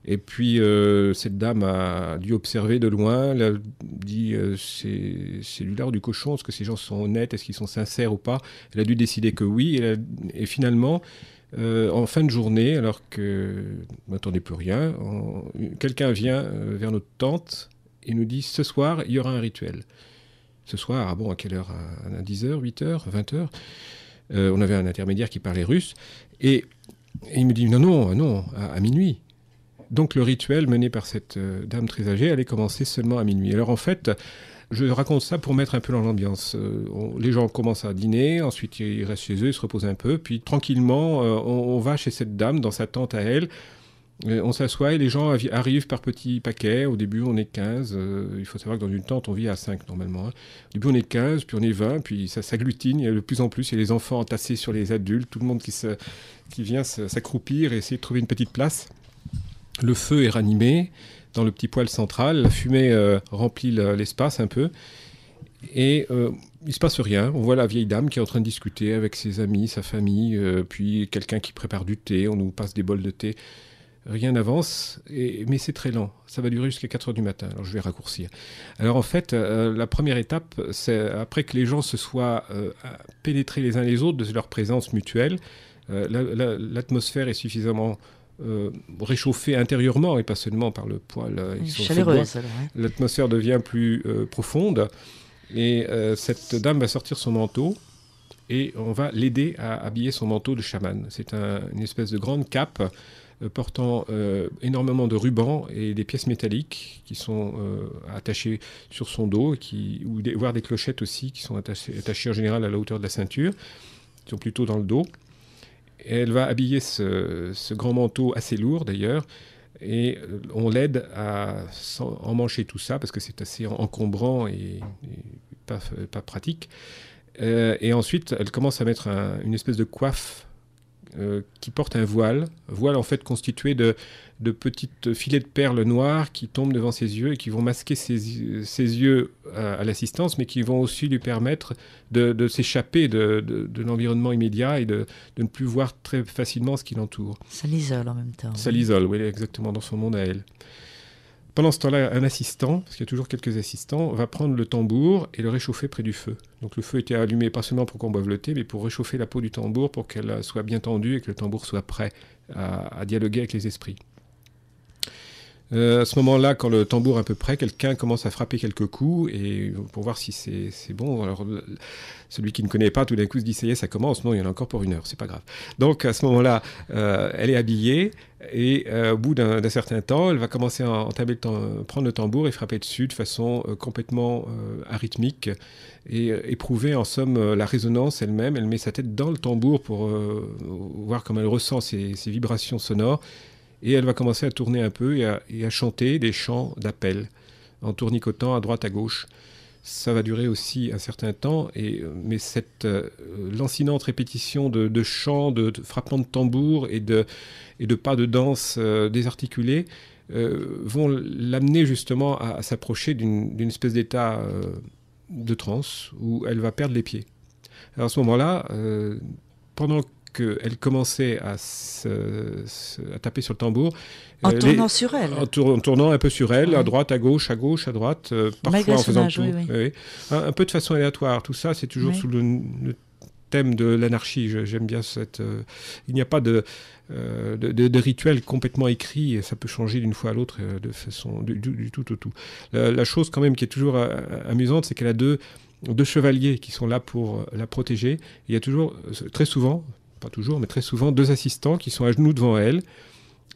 C: Et puis euh, cette dame a dû observer de loin, elle a dit euh, c'est, c'est du du cochon, est-ce que ces gens sont honnêtes, est-ce qu'ils sont sincères ou pas Elle a dû décider que oui, et, finalement, euh, en fin de journée, alors que n'attendait plus rien, quelqu'un vient vers notre tente et nous dit ce soir, il y aura un rituel. Ce soir, ah bon, à quelle heure à, 10h, 8h, 20h On avait un intermédiaire qui parlait russe, et, il me dit non, non, non, à minuit. Donc le rituel mené par cette euh, dame très âgée allait commencer seulement à minuit. Alors en fait, je raconte ça pour mettre un peu dans l'ambiance. Euh, les gens commencent à dîner, ensuite ils restent chez eux, ils se reposent un peu, puis tranquillement, euh, on, va chez cette dame, dans sa tente à elle. on s'assoit et les gens arrivent par petits paquets. Au début, on est 15. il faut savoir que dans une tente, on vit à 5 normalement. Hein. Au début, on est 15, puis on est 20, puis ça s'agglutine. Il y a de plus en plus, il y a les enfants entassés sur les adultes, tout le monde qui vient s'accroupir et essayer de trouver une petite place. Le feu est ranimé dans le petit poêle central, la fumée euh, remplit l'espace un peu, et il euh, il se passe rien. On voit la vieille dame qui est en train de discuter avec ses amis, sa famille, euh, puis quelqu'un qui prépare du thé, on nous passe des bols de thé. Rien n'avance, mais c'est très lent. Ça va durer jusqu'à 4 heures du matin, alors je vais raccourcir. Alors en fait, la première étape, c'est après que les gens se soient pénétrés les uns les autres de leur présence mutuelle, l'atmosphère est suffisamment euh, réchauffée intérieurement et pas seulement par le poil. Euh, L'atmosphère devient plus euh, profonde et cette dame va sortir son manteau et on va l'aider à habiller son manteau de chaman. C'est une espèce de grande cape portant énormément de rubans et des pièces métalliques qui sont attachées sur son dos, qui, ou des, voire des clochettes aussi qui sont attachées, attachées en général à la hauteur de la ceinture, qui sont plutôt dans le dos elle va habiller ce, grand manteau assez lourd d'ailleurs, et on l'aide à emmancher tout ça parce que c'est assez encombrant et, pas, pratique. Euh, et ensuite, elle commence à mettre une espèce de coiffe euh, qui porte un voile, voile en fait constitué de, de petites filets de perles noires qui tombent devant ses yeux et qui vont masquer ses, ses yeux à, l'assistance, mais qui vont aussi lui permettre de, s'échapper de, de, de l'environnement immédiat et de, ne plus voir très facilement ce qui l'entoure. Ça
B: l'isole en même temps. Ça l'isole,
C: oui, exactement, dans son monde à elle. Pendant ce temps-là, un assistant, parce qu'il y a toujours quelques assistants, va prendre le tambour et le réchauffer près du feu. Donc le feu était allumé pas seulement pour qu'on boive le thé, mais pour réchauffer la peau du tambour, pour qu'elle soit bien tendue et que le tambour soit prêt à, dialoguer avec les esprits. Euh, à ce moment-là, quand le tambour est à peu près, quelqu'un commence à frapper quelques coups et pour voir si c'est bon. Alors, celui qui ne connaît pas, tout d'un coup, se dit ça y est, ça commence. Non, il y en a encore pour une heure, c'est pas grave. Donc, à ce moment-là, euh, elle est habillée et euh, au bout d'un certain temps, elle va commencer à prendre le tambour et frapper dessus de façon complètement arythmique et éprouver en somme la résonance elle-même. Elle met sa tête dans le tambour pour voir comment elle ressent ces ses vibrations sonores et elle va commencer à tourner un peu et à, chanter des chants d'appel en tournicotant à droite à gauche. Ça va durer aussi un certain temps, et, euh, mais cette euh, lancinante répétition de, chants, de, de, frappements de tambour et de, pas de danse euh, désarticulés vont l'amener justement à, s'approcher d'une espèce d'état de transe où elle va perdre les pieds. Alors à ce moment-là, pendant qu'elle commençait à, taper sur le tambour. En euh, tournant sur elle. En, tournant un peu sur elle, à droite, à gauche, à gauche, à droite, euh, parfois en faisant tout. Un, peu de façon aléatoire. Tout ça, c'est toujours sous le, thème de l'anarchie. J'aime bien cette. Euh, il n'y a pas de, de, rituel complètement écrit. Et ça peut changer d'une fois à l'autre de façon du, tout au tout. La, chose quand même qui est toujours amusante, c'est qu'elle a deux deux chevaliers qui sont là pour la protéger. Il y a toujours, très souvent, pas toujours, mais très souvent, deux assistants qui sont à genoux devant elle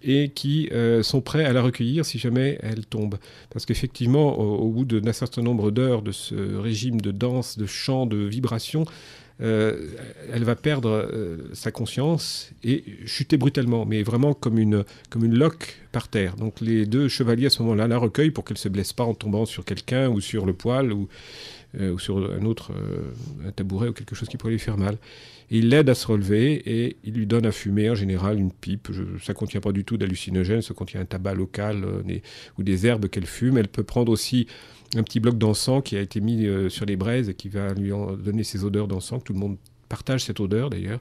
C: et qui euh, sont prêts à la recueillir si jamais elle tombe. Parce qu'effectivement, au, bout d'un certain nombre d'heures de ce régime de danse, de chant, de vibration, euh, elle va perdre euh, sa conscience et chuter brutalement, mais vraiment comme une, comme une loque par terre. Donc les deux chevaliers à ce moment-là la recueillent pour qu'elle ne se blesse pas en tombant sur quelqu'un ou sur le poil ou, ou sur un autre tabouret ou quelque chose qui pourrait lui faire mal. Il l'aide à se relever et il lui donne à fumer, en général, une pipe. ça ne contient pas du tout d'hallucinogène, ça contient un tabac local euh, ou des herbes qu'elle fume. Elle peut prendre aussi un petit bloc d'encens qui a été mis euh, sur les braises et qui va lui donner ses odeurs d'encens. Tout le monde partage cette odeur, d'ailleurs.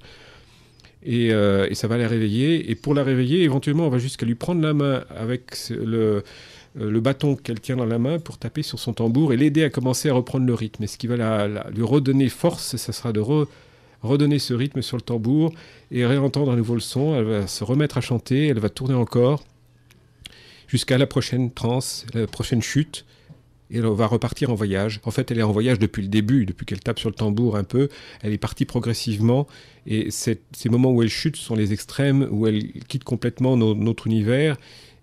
C: Euh, et, ça va la réveiller. Et pour la réveiller, éventuellement, on va jusqu'à lui prendre la main avec le, bâton qu'elle tient dans la main pour taper sur son tambour et l'aider à commencer à reprendre le rythme. Et ce qui va lui redonner force, ça sera de re redonner ce rythme sur le tambour et réentendre à nouveau le son. Elle va se remettre à chanter, elle va tourner encore jusqu'à la prochaine transe, la prochaine chute. Et elle va repartir en voyage. En fait, elle est en voyage depuis le début, depuis qu'elle tape sur le tambour un peu. Elle est partie progressivement. Et ces moments où elle chute sont les extrêmes, où elle quitte complètement notre univers.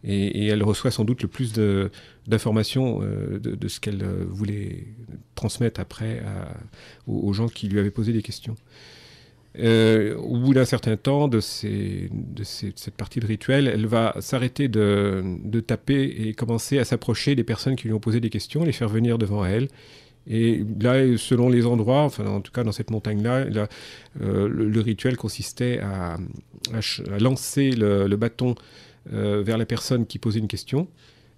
C: et, elle reçoit sans doute le plus de, d'informations euh, de, ce qu'elle euh, voulait transmettre après aux, gens qui lui avaient posé des questions. Euh, au bout d'un certain temps de, cette partie de rituel, elle va s'arrêter de, taper et commencer à s'approcher des personnes qui lui ont posé des questions, les faire venir devant elle. Et là, selon les endroits, enfin en tout cas dans cette montagne-là, le, rituel consistait à, lancer le, bâton vers la personne qui posait une question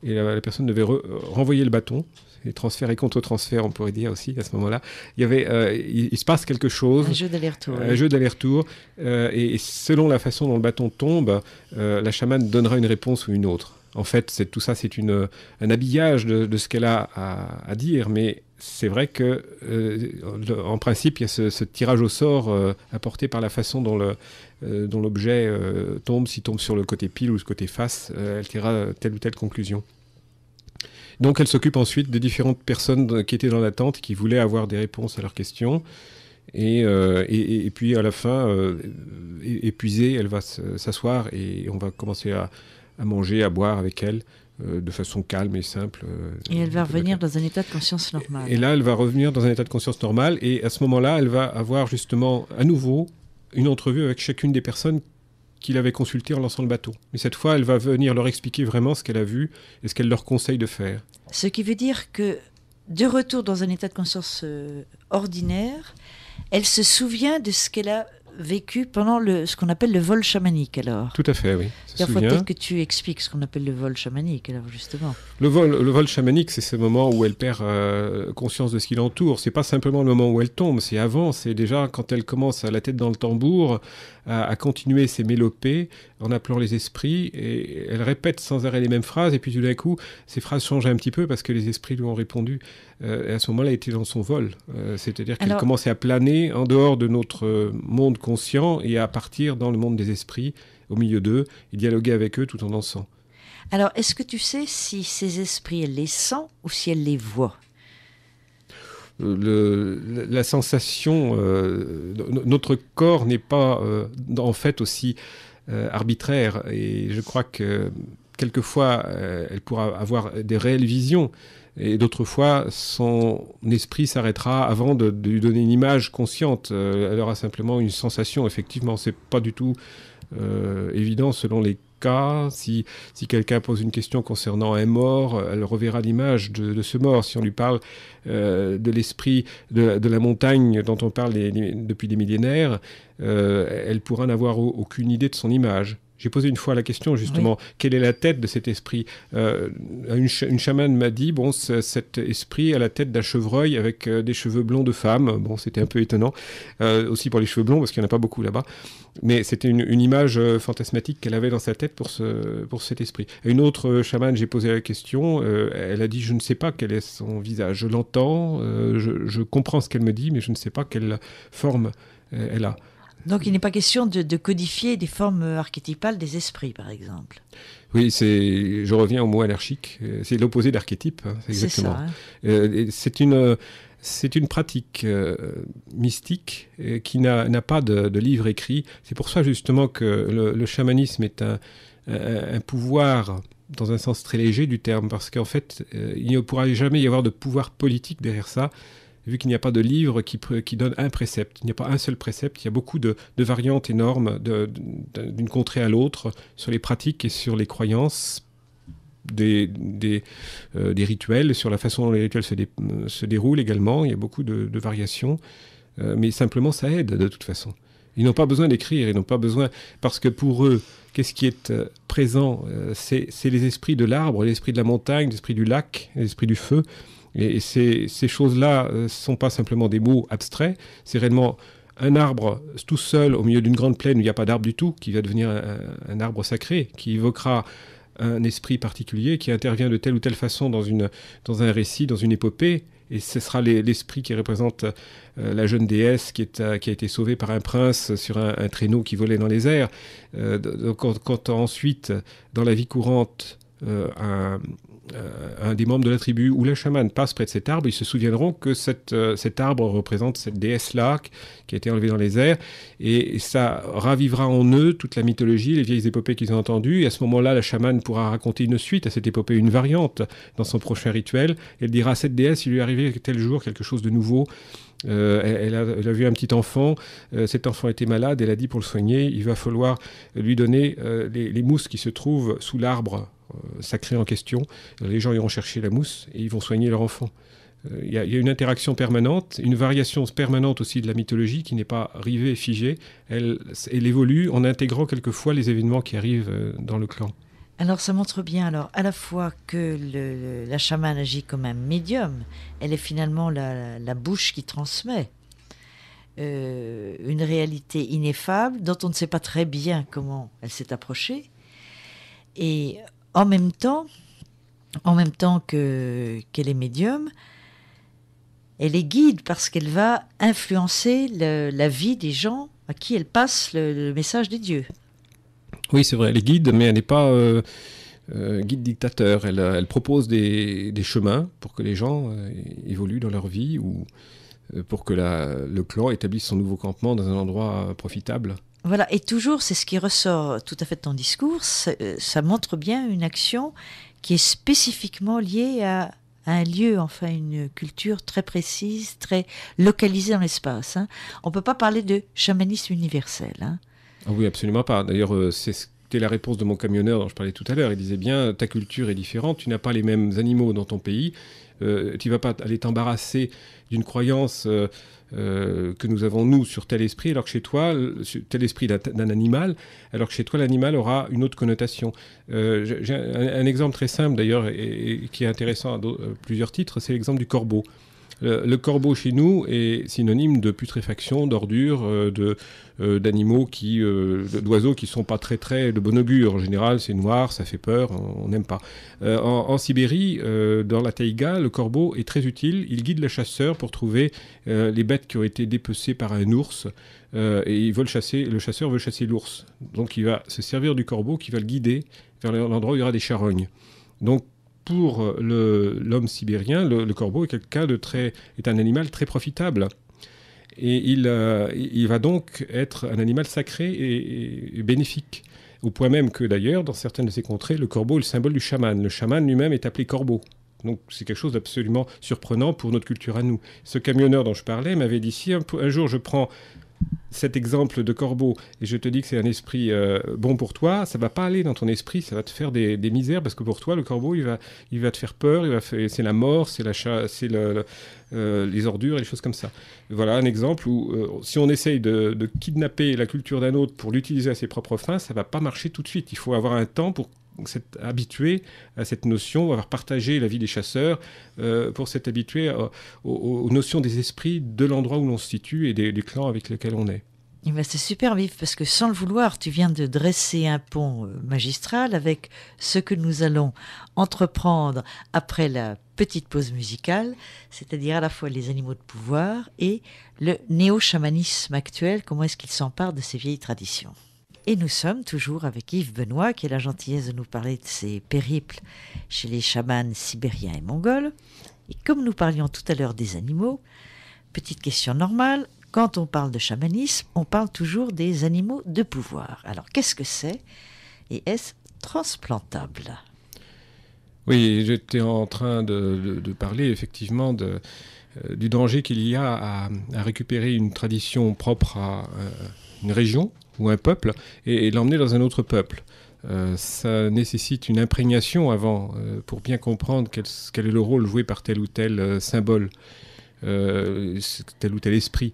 C: et la, personne devait euh, renvoyer le bâton. Les transferts et contre transferts on pourrait dire aussi à ce moment-là. Il y avait, euh, il, se passe quelque chose. Un jeu d'aller-retour. Un jeu d'aller-retour. Euh, et, selon la façon dont le bâton tombe, la chamane donnera une réponse ou une autre. En fait, tout ça, c'est un habillage de, ce qu'elle a à, dire, mais c'est vrai que, en principe, il y a ce, ce tirage au sort apporté par la façon dont le, euh, dont l'objet euh, tombe, s'il tombe sur le côté pile ou ce côté face, euh, elle tirera telle ou telle conclusion. Donc elle s'occupe ensuite des différentes personnes qui étaient dans l'attente, qui voulaient avoir des réponses à leurs questions. Et, puis à la fin, épuisée, elle va s'asseoir et on va commencer à, manger, à boire avec elle de façon calme et simple.
B: et elle va revenir dans un état de conscience normal. et,
C: là, elle va revenir dans un état de conscience normal et à ce moment-là, elle va avoir justement à nouveau une entrevue avec chacune des personnes qu'il avait consultées en lançant le bateau. Mais cette fois, elle va venir leur expliquer vraiment ce qu'elle a vu et ce qu'elle leur conseille de faire.
B: Ce qui veut dire que, de retour dans un état de conscience euh, ordinaire, elle se souvient de ce qu'elle a vécu pendant le, ce qu'on appelle le vol chamanique alors.
C: Tout à fait, oui. Il faut peut-être que
B: tu expliques ce qu'on appelle le vol chamanique, justement.
C: Le vol, le vol chamanique, c'est ce moment où elle perd euh, conscience de ce qui l'entoure. Ce n'est pas simplement le moment où elle tombe, c'est avant, c'est déjà quand elle commence à la tête dans le tambour, à, continuer ses mélopées en appelant les esprits, et elle répète sans arrêt les mêmes phrases, et puis tout d'un coup, ces phrases changent un petit peu parce que les esprits lui ont répondu. Euh, et à ce moment-là, elle était dans son vol. Euh, c'est-à-dire qu'elle commençait à planer en dehors de notre monde conscient et à partir dans le monde des esprits au milieu d'eux et dialoguer avec eux tout en dansant.
B: Alors, est-ce que tu sais si ces esprits, elle les sent ou si elle les voit
C: euh, la sensation, euh, notre corps n'est pas euh, en fait aussi arbitraire et je crois que quelquefois elle pourra avoir des réelles visions et d'autres fois son esprit s'arrêtera avant de, de, lui donner une image consciente. elle aura simplement une sensation, effectivement, c'est pas du tout euh, évident selon les cas. Si, si quelqu'un pose une question concernant un mort, euh, elle reverra l'image de, ce mort. Si on lui parle euh, de l'esprit de, la montagne dont on parle depuis des millénaires, elle pourra n'avoir aucune idée de son image. J'ai posé une fois la question justement, quelle est la tête de cet esprit euh, une, chamane m'a dit, bon, cet esprit a la tête d'un chevreuil avec euh, des cheveux blonds de femme. Bon, c'était un peu étonnant, euh, aussi pour les cheveux blonds, parce qu'il n'y en a pas beaucoup là-bas. Mais c'était une, image fantasmatique qu'elle avait dans sa tête pour, ce, pour cet esprit. une autre chamane, j'ai posé la question, elle a dit, je ne sais pas quel est son visage. Je l'entends, je, je comprends ce qu'elle me dit, mais je ne sais pas quelle forme elle a.
B: Donc il n'est pas question de, codifier des formes archétypales des esprits, par exemple.
C: Oui, c'est, je reviens au mot anarchique. Euh, c'est l'opposé d'archétype, hein, exactement. Hein. Euh, c'est, c'est une, pratique euh, mystique qui n'a, pas de, livre écrit. C'est pour ça justement que le, chamanisme est un, pouvoir dans un sens très léger du terme, parce qu'en fait, il ne pourra jamais y avoir de pouvoir politique derrière ça vu qu'il n'y a pas de livre qui, donne un précepte, il n'y a pas un seul précepte, il y a beaucoup de, variantes énormes d'une contrée à l'autre sur les pratiques et sur les croyances des, euh, rituels, sur la façon dont les rituels se, déroulent également. Il y a beaucoup de, variations. Euh, mais simplement, ça aide de toute façon. Ils n'ont pas besoin d'écrire, ils n'ont pas besoin. Parce que pour eux, qu'est-ce qui est euh, présent C'est les esprits de l'arbre, l'esprit de la montagne, l'esprit du lac, l'esprit du feu. Et ces, choses-là ne euh, sont pas simplement des mots abstraits, c'est réellement un arbre tout seul au milieu d'une grande plaine où il n'y a pas d'arbre du tout, qui va devenir un, arbre sacré, qui évoquera un esprit particulier, qui intervient de telle ou telle façon dans, une, dans un récit, dans une épopée. Et ce sera l'esprit qui représente euh, la jeune déesse qui, est, euh, qui, a été sauvée par un prince sur un, traîneau qui volait dans les airs. quand, quand, ensuite, dans la vie courante, un, euh, un des membres de la tribu ou la chamane passe près de cet arbre, ils se souviendront que euh, cet arbre représente cette déesse-là qui a été enlevée dans les airs, et ça ravivra en eux toute la mythologie, les vieilles épopées qu'ils ont entendues, et à ce moment-là, la chamane pourra raconter une suite à cette épopée, une variante dans son prochain rituel, elle dira à cette déesse, il lui est tel jour quelque chose de nouveau, euh, elle, a, vu un petit enfant, cet enfant était malade, elle a dit pour le soigner, il va falloir lui donner les mousses qui se trouvent sous l'arbre euh, sacré en question. Les gens iront chercher la mousse et ils vont soigner leur enfant. Euh, il y, a, une interaction permanente, une variation permanente aussi de la mythologie qui n'est pas rivée et figée. Elle, elle, évolue en intégrant quelquefois les événements qui arrivent euh, dans le clan.
B: Alors ça montre bien alors à la fois que la chamane agit comme un médium, elle est finalement la, bouche qui transmet une réalité ineffable dont on ne sait pas très bien comment elle s'est approchée. Et en même temps, en même temps que qu'elle est médium, elle est guide parce qu'elle va influencer la vie des gens à qui elle passe le, message des dieux.
C: Oui, c'est vrai, elle est guide, mais elle n'est pas euh, euh, guide dictateur. Elle, euh, propose des, chemins pour que les gens évoluent dans leur vie ou pour que la, le clan établisse son nouveau campement dans un endroit profitable.
B: Voilà, et toujours, c'est ce qui ressort tout à fait de ton discours, euh, ça montre bien une action qui est spécifiquement liée à, un lieu, enfin une culture très précise, très localisée dans l'espace. Hein. On ne peut pas parler de chamanisme universel. Hein.
C: Ah oui, absolument pas. D'ailleurs, euh, c'était la réponse de mon camionneur dont je parlais tout à l'heure. Il disait bien, ta culture est différente, tu n'as pas les mêmes animaux dans ton pays, tu euh, tu vas pas aller t'embarrasser d'une croyance euh, que nous avons, nous, sur tel esprit, alors que chez toi, tel esprit d'un animal, alors que chez toi, l'animal aura une autre connotation. Euh, j'ai un, exemple très simple, d'ailleurs, et, qui est intéressant à euh, plusieurs titres, c'est l'exemple du corbeau le, corbeau chez nous est synonyme de putréfaction, d'ordure, euh, de euh, d'animaux qui, euh, d'oiseaux qui sont pas très très de bon augure. En général, c'est noir, ça fait peur, on n'aime pas. En, Sibérie, dans la taïga, le corbeau est très utile. Il guide le chasseur pour trouver les bêtes qui ont été dépecées par un ours. et ils veulent chasser, le chasseur veut chasser l'ours. Donc il va se servir du corbeau qui va le guider vers l'endroit où il y aura des charognes. Donc pour euh, l'homme sibérien, le, corbeau est, quelqu'un de très, est un animal très profitable. Et il, euh, il va donc être un animal sacré et, bénéfique. Au point même que d'ailleurs, dans certaines de ces contrées, le corbeau est le symbole du chaman. Le chaman lui-même est appelé corbeau. Donc c'est quelque chose d'absolument surprenant pour notre culture à nous. Ce camionneur dont je parlais m'avait dit si un, jour je prends cet exemple de corbeau et je te dis que c'est un esprit euh, bon pour toi, ça va pas aller dans ton esprit, ça va te faire des, misères parce que pour toi le corbeau il va, il va te faire peur, il c'est la mort, c'est la c'est euh, les ordures et les choses comme ça. Voilà un exemple où euh, si on essaye de, de kidnapper la culture d'un autre pour l'utiliser à ses propres fins, ça va pas marcher tout de suite. Il faut avoir un temps pour s'être habitué à cette notion, avoir partagé la vie des chasseurs, euh, pour s'être habitué aux, notions des esprits de l'endroit où l'on se situe et des, clans avec lesquels on est.
B: Eh ben, c'est super vif parce que sans le vouloir, tu viens de dresser un pont euh, magistral avec ce que nous allons entreprendre après la petite pause musicale, c'est-à-dire à la fois les animaux de pouvoir et le néo-chamanisme actuel, comment est-ce qu'il s'empare de ces vieilles traditions. Et nous sommes toujours avec Yves Benoît, qui a la gentillesse de nous parler de ses périples chez les chamans sibériens et mongols. Et comme nous parlions tout à l'heure des animaux, petite question normale, quand on parle de chamanisme, on parle toujours des animaux de pouvoir. Alors qu'est-ce que c'est et est-ce transplantable
C: Oui, j'étais en train de, parler effectivement de, euh, du danger qu'il y a à, récupérer une tradition propre à euh, une région ou un peuple et, l'emmener dans un autre peuple. Euh, ça nécessite une imprégnation avant euh, pour bien comprendre quel, est le rôle joué par tel ou tel euh, symbole, tel ou tel esprit.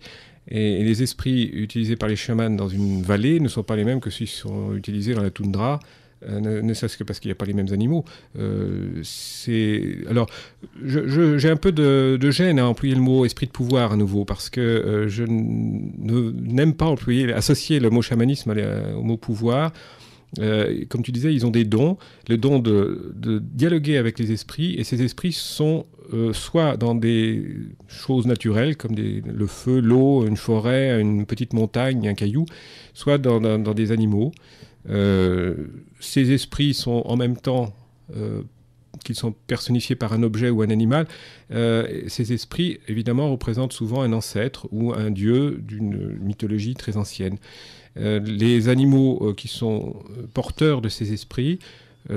C: Et, et, les esprits utilisés par les chamans dans une vallée ne sont pas les mêmes que ceux qui sont utilisés dans la toundra euh, ne, serait-ce que parce qu'il n'y a pas les mêmes animaux. Euh, alors, j'ai un peu de, gêne à employer le mot esprit de pouvoir à nouveau parce que euh, je n'aime pas employer, associer le mot chamanisme au mot pouvoir. comme tu disais, ils ont des dons, le don de, dialoguer avec les esprits, et ces esprits sont soit dans des choses naturelles comme le feu, l'eau, une forêt, une petite montagne, un caillou, soit dans des animaux. Euh, ces esprits sont en même temps euh, qu'ils sont personnifiés par un objet ou un animal, euh, ces esprits, évidemment, représentent souvent un ancêtre ou un dieu d'une mythologie très ancienne. les animaux qui sont porteurs de ces esprits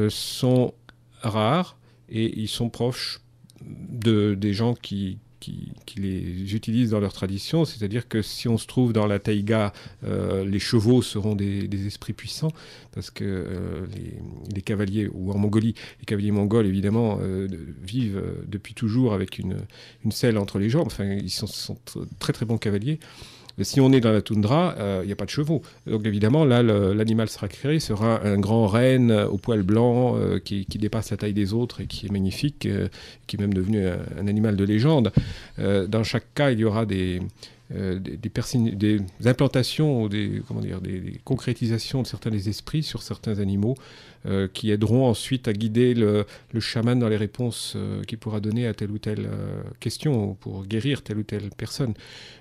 C: sont rares et ils sont proches de, des gens qui, qui, les utilisent dans leur tradition, c'est-à-dire que si on se trouve dans la taïga, euh, les chevaux seront des, esprits puissants, parce que euh, les, cavaliers, ou en Mongolie, les cavaliers mongols, évidemment, euh, vivent depuis toujours avec une, selle entre les jambes, enfin, ils sont très très bons cavaliers. Si on est dans la toundra, il euh, n'y a pas de chevaux. Donc évidemment, là, l'animal créé, sera un grand renne euh, au poil blanc euh, qui, dépasse la taille des autres et qui est magnifique, qui est même devenu un, animal de légende. dans chaque cas, il y aura des, implantations ou des, concrétisations de certains esprits sur certains animaux euh, qui aideront ensuite à guider le, chaman dans les réponses euh, qu'il pourra donner à telle ou telle euh, question pour guérir telle ou telle personne.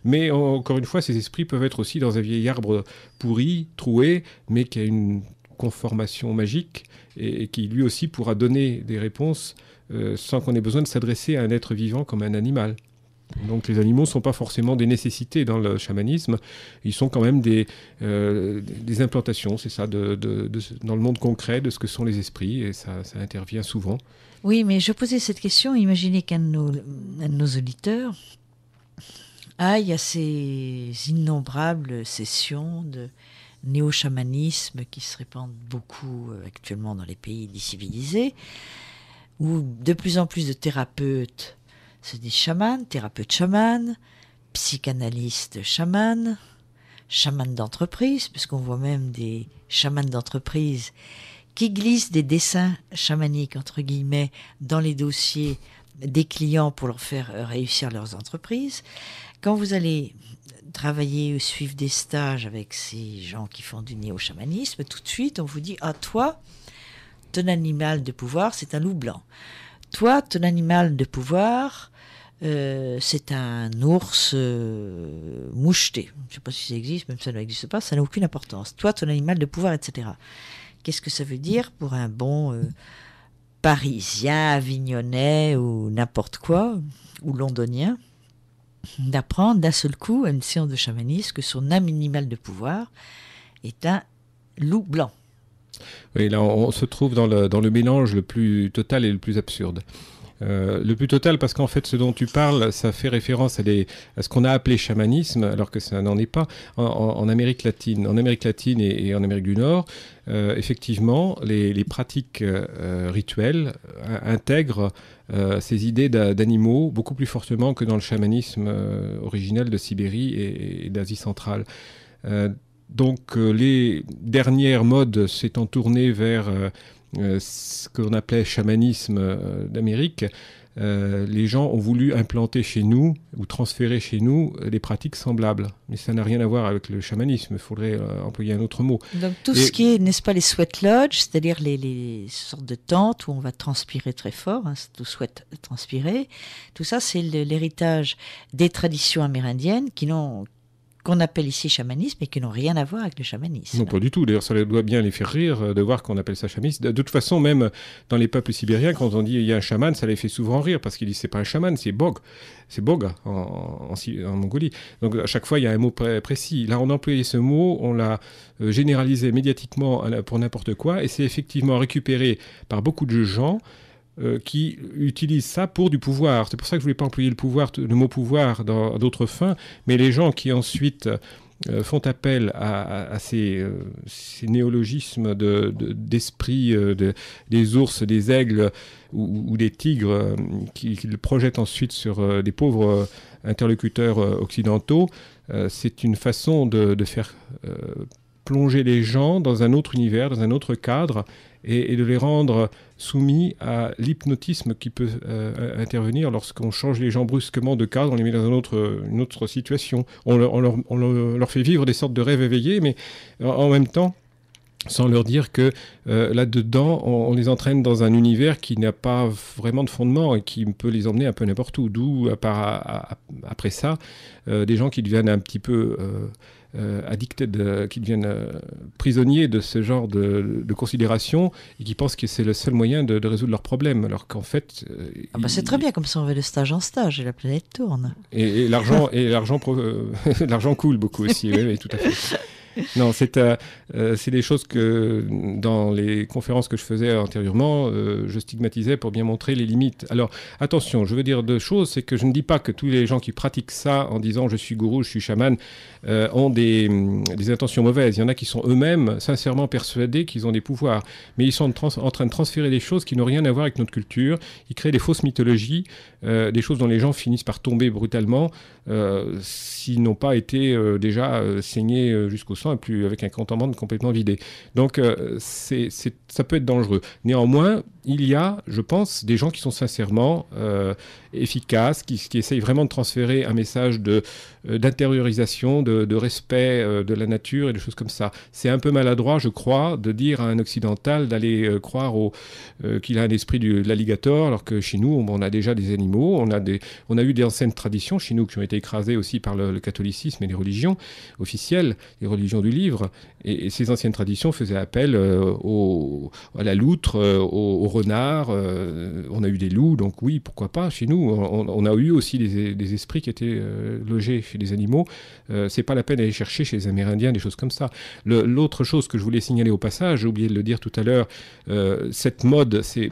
C: Mais encore une fois, ces esprits peuvent être aussi dans un vieil arbre pourri, troué, mais qui a une conformation magique et qui lui aussi pourra donner des réponses sans qu'on ait besoin de s'adresser à un être vivant comme un animal. Donc les animaux ne sont pas forcément des nécessités dans le chamanisme, ils sont quand même des, euh, implantations, c'est ça, dans le monde concret de ce que sont les esprits,
B: et ça, intervient souvent. Oui, mais je posais cette question, imaginez qu'un de, nos, auditeurs aille à ces innombrables sessions de néo-chamanisme qui se répandent beaucoup euh, actuellement dans les pays civilisés, où de plus en plus de thérapeutes se dit chaman, thérapeute chaman, psychanalyste chaman, chamane d'entreprise, puisqu'on voit même des chamans d'entreprise qui glissent des dessins chamaniques, entre guillemets, dans les dossiers des clients pour leur faire euh, réussir leurs entreprises. Quand vous allez travailler ou suivre des stages avec ces gens qui font du néo-chamanisme, tout de suite, on vous dit Ah, toi, ton animal de pouvoir, c'est un loup blanc. Toi, ton animal de pouvoir, euh, c'est un ours euh, moucheté. Je ne sais pas si ça existe, même si ça n'existe pas, ça n'a aucune importance. Toi, ton animal de pouvoir, etc. Qu'est-ce que ça veut dire pour un bon euh, Parisien, Avignonnais ou n'importe quoi, ou londonien, d'apprendre d'un seul coup à une séance de chamanisme que son âme de pouvoir est un loup blanc.
C: Oui, là, on, se trouve dans le mélange le plus total et le plus absurde. Euh, le plus total, parce qu'en fait, ce dont tu parles, ça fait référence à, ce qu'on a appelé chamanisme, alors que ça n'en est pas, en, Amérique latine. En Amérique latine et, en Amérique du Nord, euh, effectivement, les, pratiques euh, rituelles intègrent ces idées d'animaux beaucoup plus fortement que dans le chamanisme original de Sibérie et d'Asie centrale. donc, les dernières modes s'étant tournées vers euh, ce qu'on appelait chamanisme euh, d'Amérique, euh, les gens ont voulu implanter chez nous ou transférer chez nous des pratiques semblables. Mais ça n'a rien à voir avec le chamanisme,
B: il faudrait employer un autre mot. Donc tout ce qui est, n'est-ce pas, les sweat lodges, c'est-à-dire les, sortes de tentes où on va transpirer très fort, hein, tout souhaite transpirer, tout ça c'est l'héritage des traditions amérindiennes qui n'ont qu'on appelle ici chamanisme et qui n'ont rien à voir avec le chamanisme. Non,
C: pas du tout. D'ailleurs, ça doit bien les faire rire euh, de voir qu'on appelle ça chamanisme. De toute façon, même dans les peuples sibériens, quand on dit il y a un chaman, ça les fait souvent rire parce qu'ils disent c'est pas un chaman, c'est bog. C'est bog en, Mongolie. Donc à chaque fois, il y a un mot précis. Là, on a employé ce mot, on l'a euh, généralisé médiatiquement pour n'importe quoi et c'est effectivement récupéré par beaucoup de gens. Euh, qui utilisent ça pour du pouvoir. C'est pour ça que je ne voulais pas employer le, pouvoir, le mot pouvoir dans d'autres fins, mais les gens qui ensuite euh, font appel à, euh, ces, néologismes d'esprit de, des ours, des aigles ou, des tigres qu'ils projettent ensuite sur des pauvres interlocuteurs occidentaux, c'est une façon de, faire plonger les gens dans un autre univers, dans un autre cadre, et, de les rendre soumis à l'hypnotisme qui peut euh, intervenir lorsqu'on change les gens brusquement de cadre, on les met dans une autre, autre situation. On, leur, fait vivre des sortes de rêves éveillés, mais euh, en, même temps, sans leur dire que euh, là-dedans, on, les entraîne dans un univers qui n'a pas vraiment de fondement et qui peut les emmener un peu n'importe où. D'où, après ça, des gens qui deviennent un petit peu... Euh, de, euh, qui deviennent euh, prisonniers de ce genre de, de considération et qui pensent que c'est le seul moyen de, résoudre leurs problèmes, alors qu'en fait. Ah bah, c'est très
B: bien, comme ça on va de stage en stage et la planète tourne.
C: Et, l'argent, et l'argent, l'argent coule beaucoup aussi, oui, tout à fait. non, euh, euh, c'est des choses que dans les conférences que je faisais antérieurement, euh, je stigmatisais pour bien montrer les limites. Alors attention, je veux dire deux choses, c'est que je ne dis pas que tous les gens qui pratiquent ça en disant je suis gourou, je suis chaman, ont mm, des, intentions mauvaises. Il y en a qui sont eux-mêmes sincèrement persuadés qu'ils ont des pouvoirs, mais ils sont en, train de transférer des choses qui n'ont rien à voir avec notre culture. Ils créent des fausses mythologies, des choses dont les gens finissent par tomber brutalement s'ils n'ont pas été déjà saignés jusqu'au sang plus avec un compte en banque complètement vidé. Donc, euh, c'est, ça peut être dangereux. Néanmoins, il y a, je pense, des gens qui sont sincèrement euh, efficaces, qui, essayent vraiment de transférer un message euh, d'intériorisation, de, respect euh, de la nature et des choses comme ça. C'est un peu maladroit, je crois, de dire à un occidental d'aller croire qu'il a un esprit du, de l'alligator, alors que chez nous, on, a déjà des animaux, on a, des, on a eu des anciennes traditions chez nous qui ont été écrasées aussi par le catholicisme et les religions officielles, les religions du livre. Et, ces anciennes traditions faisaient appel euh, à la loutre, euh, aux au, renard. Euh, on a eu des loups, donc oui, pourquoi pas chez nous. On, a eu aussi des, des esprits qui étaient logés chez les animaux. c'est pas la peine d'aller chercher chez les Amérindiens des choses comme ça. l'autre chose que je voulais signaler au passage, j'ai oublié de le dire tout à l'heure, cette mode, c'est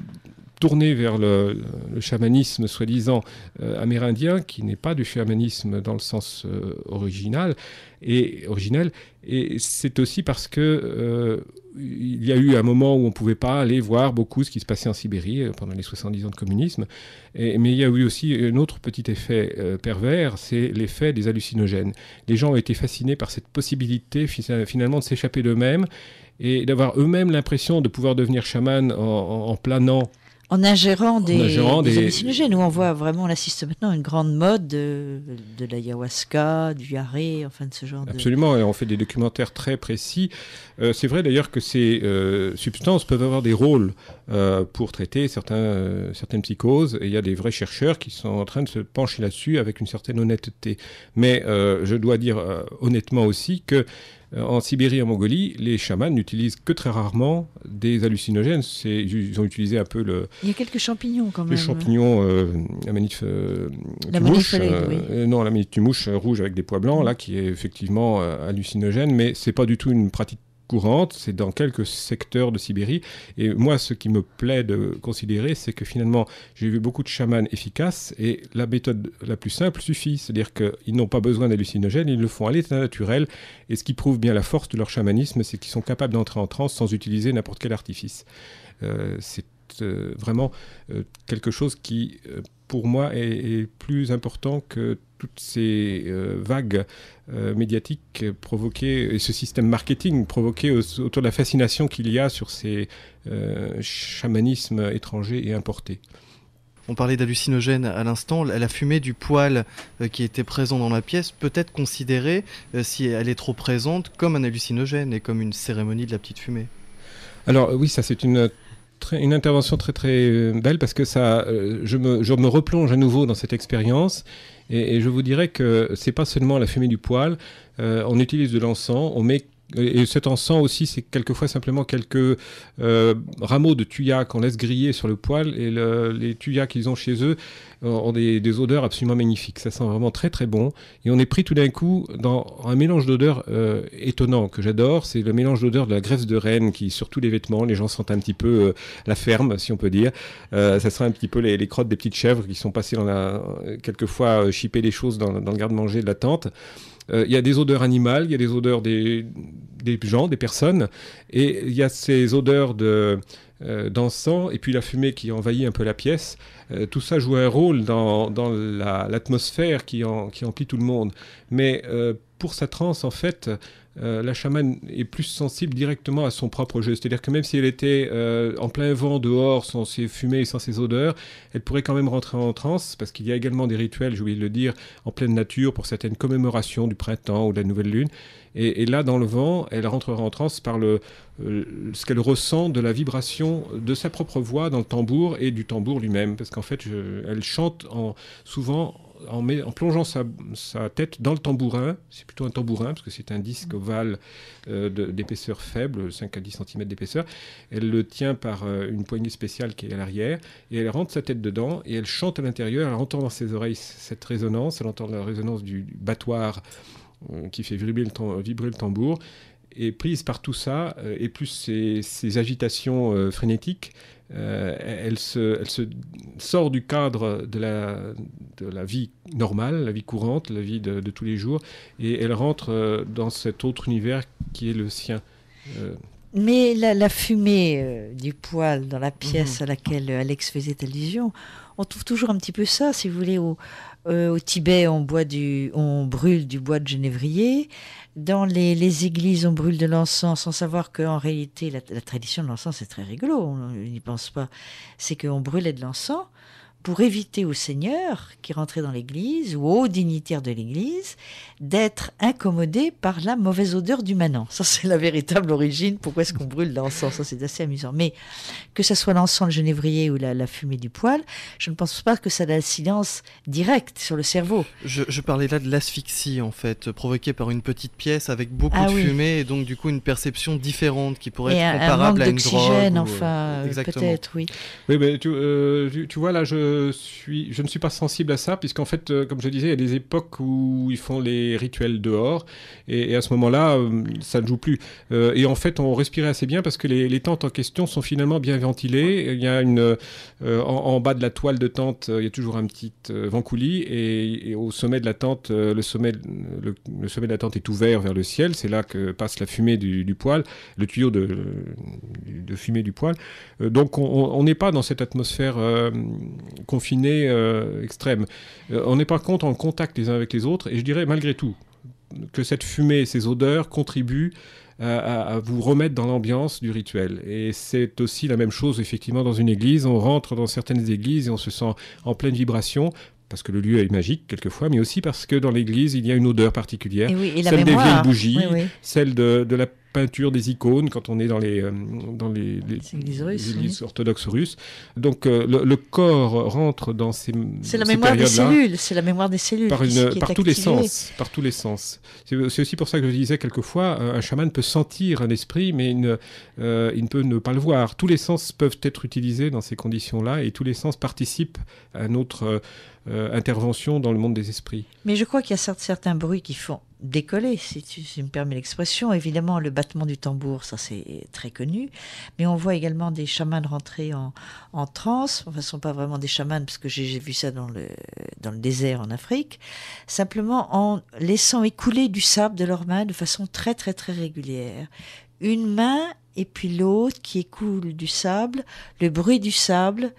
C: tourné vers le, chamanisme soi-disant euh, amérindien, qui n'est pas du chamanisme dans le sens euh, original et originel. Et c'est aussi parce que euh, il y a eu un moment où on ne pouvait pas aller voir beaucoup ce qui se passait en Sibérie pendant les 70 ans de communisme. Et, mais il y a eu aussi un autre petit effet pervers, c'est l'effet des hallucinogènes. Les gens ont été fascinés par cette possibilité finalement de s'échapper d'eux-mêmes et d'avoir eux-mêmes l'impression de pouvoir devenir chaman en, en planant en ingérant des, en des,
B: Nous, on voit vraiment, on assiste maintenant à une grande mode de, de l'ayahuasca, du yaré, enfin de ce genre Absolument,
C: de... Absolument, et on fait des documentaires très précis. Euh, c'est vrai d'ailleurs que ces euh, substances peuvent avoir des rôles euh, pour traiter certains, certaines psychoses, et il y a des vrais chercheurs qui sont en train de se pencher là-dessus avec une certaine honnêteté. Mais je dois dire honnêtement aussi que euh, en Sibérie et en Mongolie, les chamans n'utilisent que très rarement des hallucinogènes. Ils ont utilisé un peu le.
B: Il y a quelques champignons quand même. Les champignons,
C: euh, la manif. Euh, la Non, la manif mouche rouge avec des pois blancs, là, qui est effectivement hallucinogène, mais c'est pas du tout une pratique courante, c'est dans quelques secteurs de Sibérie. Et moi, ce qui me plaît de considérer, c'est que finalement, j'ai vu beaucoup de chamans efficaces et la méthode la plus simple suffit. C'est-à-dire qu'ils n'ont pas besoin d'hallucinogènes, ils le font à l'état naturel. Et ce qui prouve bien la force de leur chamanisme, c'est qu'ils sont capables d'entrer en transe sans utiliser n'importe quel artifice. Euh, c'est euh, vraiment euh, quelque chose qui pour moi, est, plus important que toutes ces euh, vagues euh, médiatiques provoquées, et ce système marketing provoqué autour de la fascination qu'il y a sur ces euh, chamanismes
A: étrangers et importés. On parlait d'hallucinogènes à l'instant. La fumée du poil qui était présent dans la pièce peut être considérée, si elle est trop présente, comme un hallucinogène et comme une cérémonie de la petite fumée. Alors oui, ça c'est une une
C: intervention très très euh, belle parce que ça, euh, je, me, replonge à nouveau dans cette expérience et, je vous dirais que c'est pas seulement la fumée du poil. Euh, on utilise de l'encens, on met et cet encens aussi, c'est quelquefois simplement quelques euh, rameaux de tuya qu'on laisse griller sur le poêle. Et les tuyas qu'ils ont chez eux ont des, odeurs absolument magnifiques. Ça sent vraiment très très bon. Et on est pris tout d'un coup dans un mélange d'odeurs euh, étonnant que j'adore. C'est le mélange d'odeurs de la graisse de renne qui sur tous les vêtements. Les gens sentent un petit peu euh, la ferme, si on peut dire. ça sent un petit peu les, crottes des petites chèvres qui sont passées dans la, quelquefois chipper les choses dans le garde-manger de la tente. Euh, il y a des odeurs animales, il y a des odeurs des, gens, des personnes, et il y a ces odeurs de euh, d'encens et puis la fumée qui envahit un peu la pièce, euh, tout ça joue un rôle dans, l'atmosphère qui, emplit tout le monde. Mais pour sa transe, en fait, euh, la chamane est plus sensible directement à son propre jeu. C'est-à-dire que même si elle était euh, en plein vent dehors, sans ses fumées et sans ses odeurs, elle pourrait quand même rentrer en transe, parce qu'il y a également des rituels, j'ai oublié de le dire, en pleine nature pour certaines commémorations du printemps ou de la nouvelle lune. Et, là, dans le vent, elle rentrera en transe par le, euh, ce qu'elle ressent de la vibration de sa propre voix dans le tambour et du tambour lui-même. Parce qu'en fait, elle chante en, souvent en, plongeant sa, tête dans le tambourin, c'est plutôt un tambourin parce que c'est un disque mm. ovale euh, d'épaisseur faible, 5 à 10 cm d'épaisseur, elle le tient par euh, une poignée spéciale qui est à l'arrière et elle rentre sa tête dedans et elle chante à l'intérieur, elle entend dans ses oreilles cette résonance, elle entend la résonance du, battoir euh, qui fait vibrer le, tambour et prise par tout ça, et plus ses agitations frénétiques, euh, elle, se, sort du cadre de la, vie normale, la vie courante, la vie de, tous les jours, et elle rentre euh, dans cet autre univers qui est le sien. Euh.
B: Mais la, fumée du poêle dans la mhm. pièce à laquelle Alex faisait allusion, on trouve toujours un petit peu ça, si vous voulez, au, euh, au Tibet, on, on brûle du bois de genévrier. Dans les, églises, on brûle de l'encens sans savoir qu'en réalité, la, tradition de l'encens, est très rigolo, on n'y pense pas. C'est qu'on brûlait de l'encens pour éviter au Seigneur qui rentrait dans l'Église ou aux dignitaires de l'Église d'être incommodés par la mauvaise odeur du manant. Ça, c'est la véritable origine. Pourquoi est-ce qu'on brûle l'encens Ça, c'est assez amusant. Mais que ce soit l'encens, le genévrier ou la, fumée du poêle, je ne pense pas que ça a un silence direct sur le cerveau.
A: Je, parlais là de l'asphyxie, en fait, provoquée par une petite pièce avec beaucoup ah de fumée et donc, du coup, une perception différente qui pourrait être comparable un à une euh, enfin, euh, peut-être, oui. Oui, mais tu euh, vois, là, je je, suis, ne suis pas sensible à ça, puisqu'en fait, euh, comme
C: je disais, il y a des époques où ils font les rituels dehors, et, à ce moment-là, euh, ça ne joue plus. Euh, et en fait, on respirait assez bien parce que les, tentes en question sont finalement bien ventilées. Il y a une, en, bas de la toile de tente, il y a toujours un petit vent-coulis, et, au sommet de la tente, le sommet, le, sommet de la tente est ouvert vers le ciel. C'est là que passe la fumée du, poil, poêle, le tuyau de, de fumée du poêle. donc, on n'est pas dans cette atmosphère confinés euh, extrêmes. Euh, on est par contre en contact les uns avec les autres, et je dirais malgré tout que cette fumée et ces odeurs contribuent à, vous remettre dans l'ambiance du rituel. Et c'est aussi la même chose, effectivement, dans une église. On rentre dans certaines églises et on se sent en pleine vibration. Parce que le lieu est magique quelquefois, mais aussi parce que dans l'église, il y a une odeur particulière, celle des vieilles bougies, celle de la peinture des icônes, quand on est dans les, euh, dans les, églises, orthodoxes russes. Donc euh, le, corps rentre dans ces C'est la mémoire des cellules,
B: c'est la mémoire des cellules. Par, tous les sens,
C: par tous les sens. C'est aussi pour ça que je disais quelquefois, euh, un chaman peut sentir un esprit, mais une, il ne peut ne pas le voir. Tous les sens peuvent être utilisés dans ces conditions-là, et tous les sens participent à notre intervention dans le monde des esprits.
B: Mais je crois qu'il y a certains bruits qui font décoller, si tu me permets l'expression. Évidemment, le battement du tambour, ça c'est très connu, mais on voit également des chamans rentrer en, en transe. Enfin, ce ne sont pas vraiment des chamans, parce que j'ai vu ça dans le, dans le désert en Afrique, simplement en laissant écouler du sable de leurs mains de façon très très très régulière. Une main et puis l'autre qui écoule du sable, le bruit du sable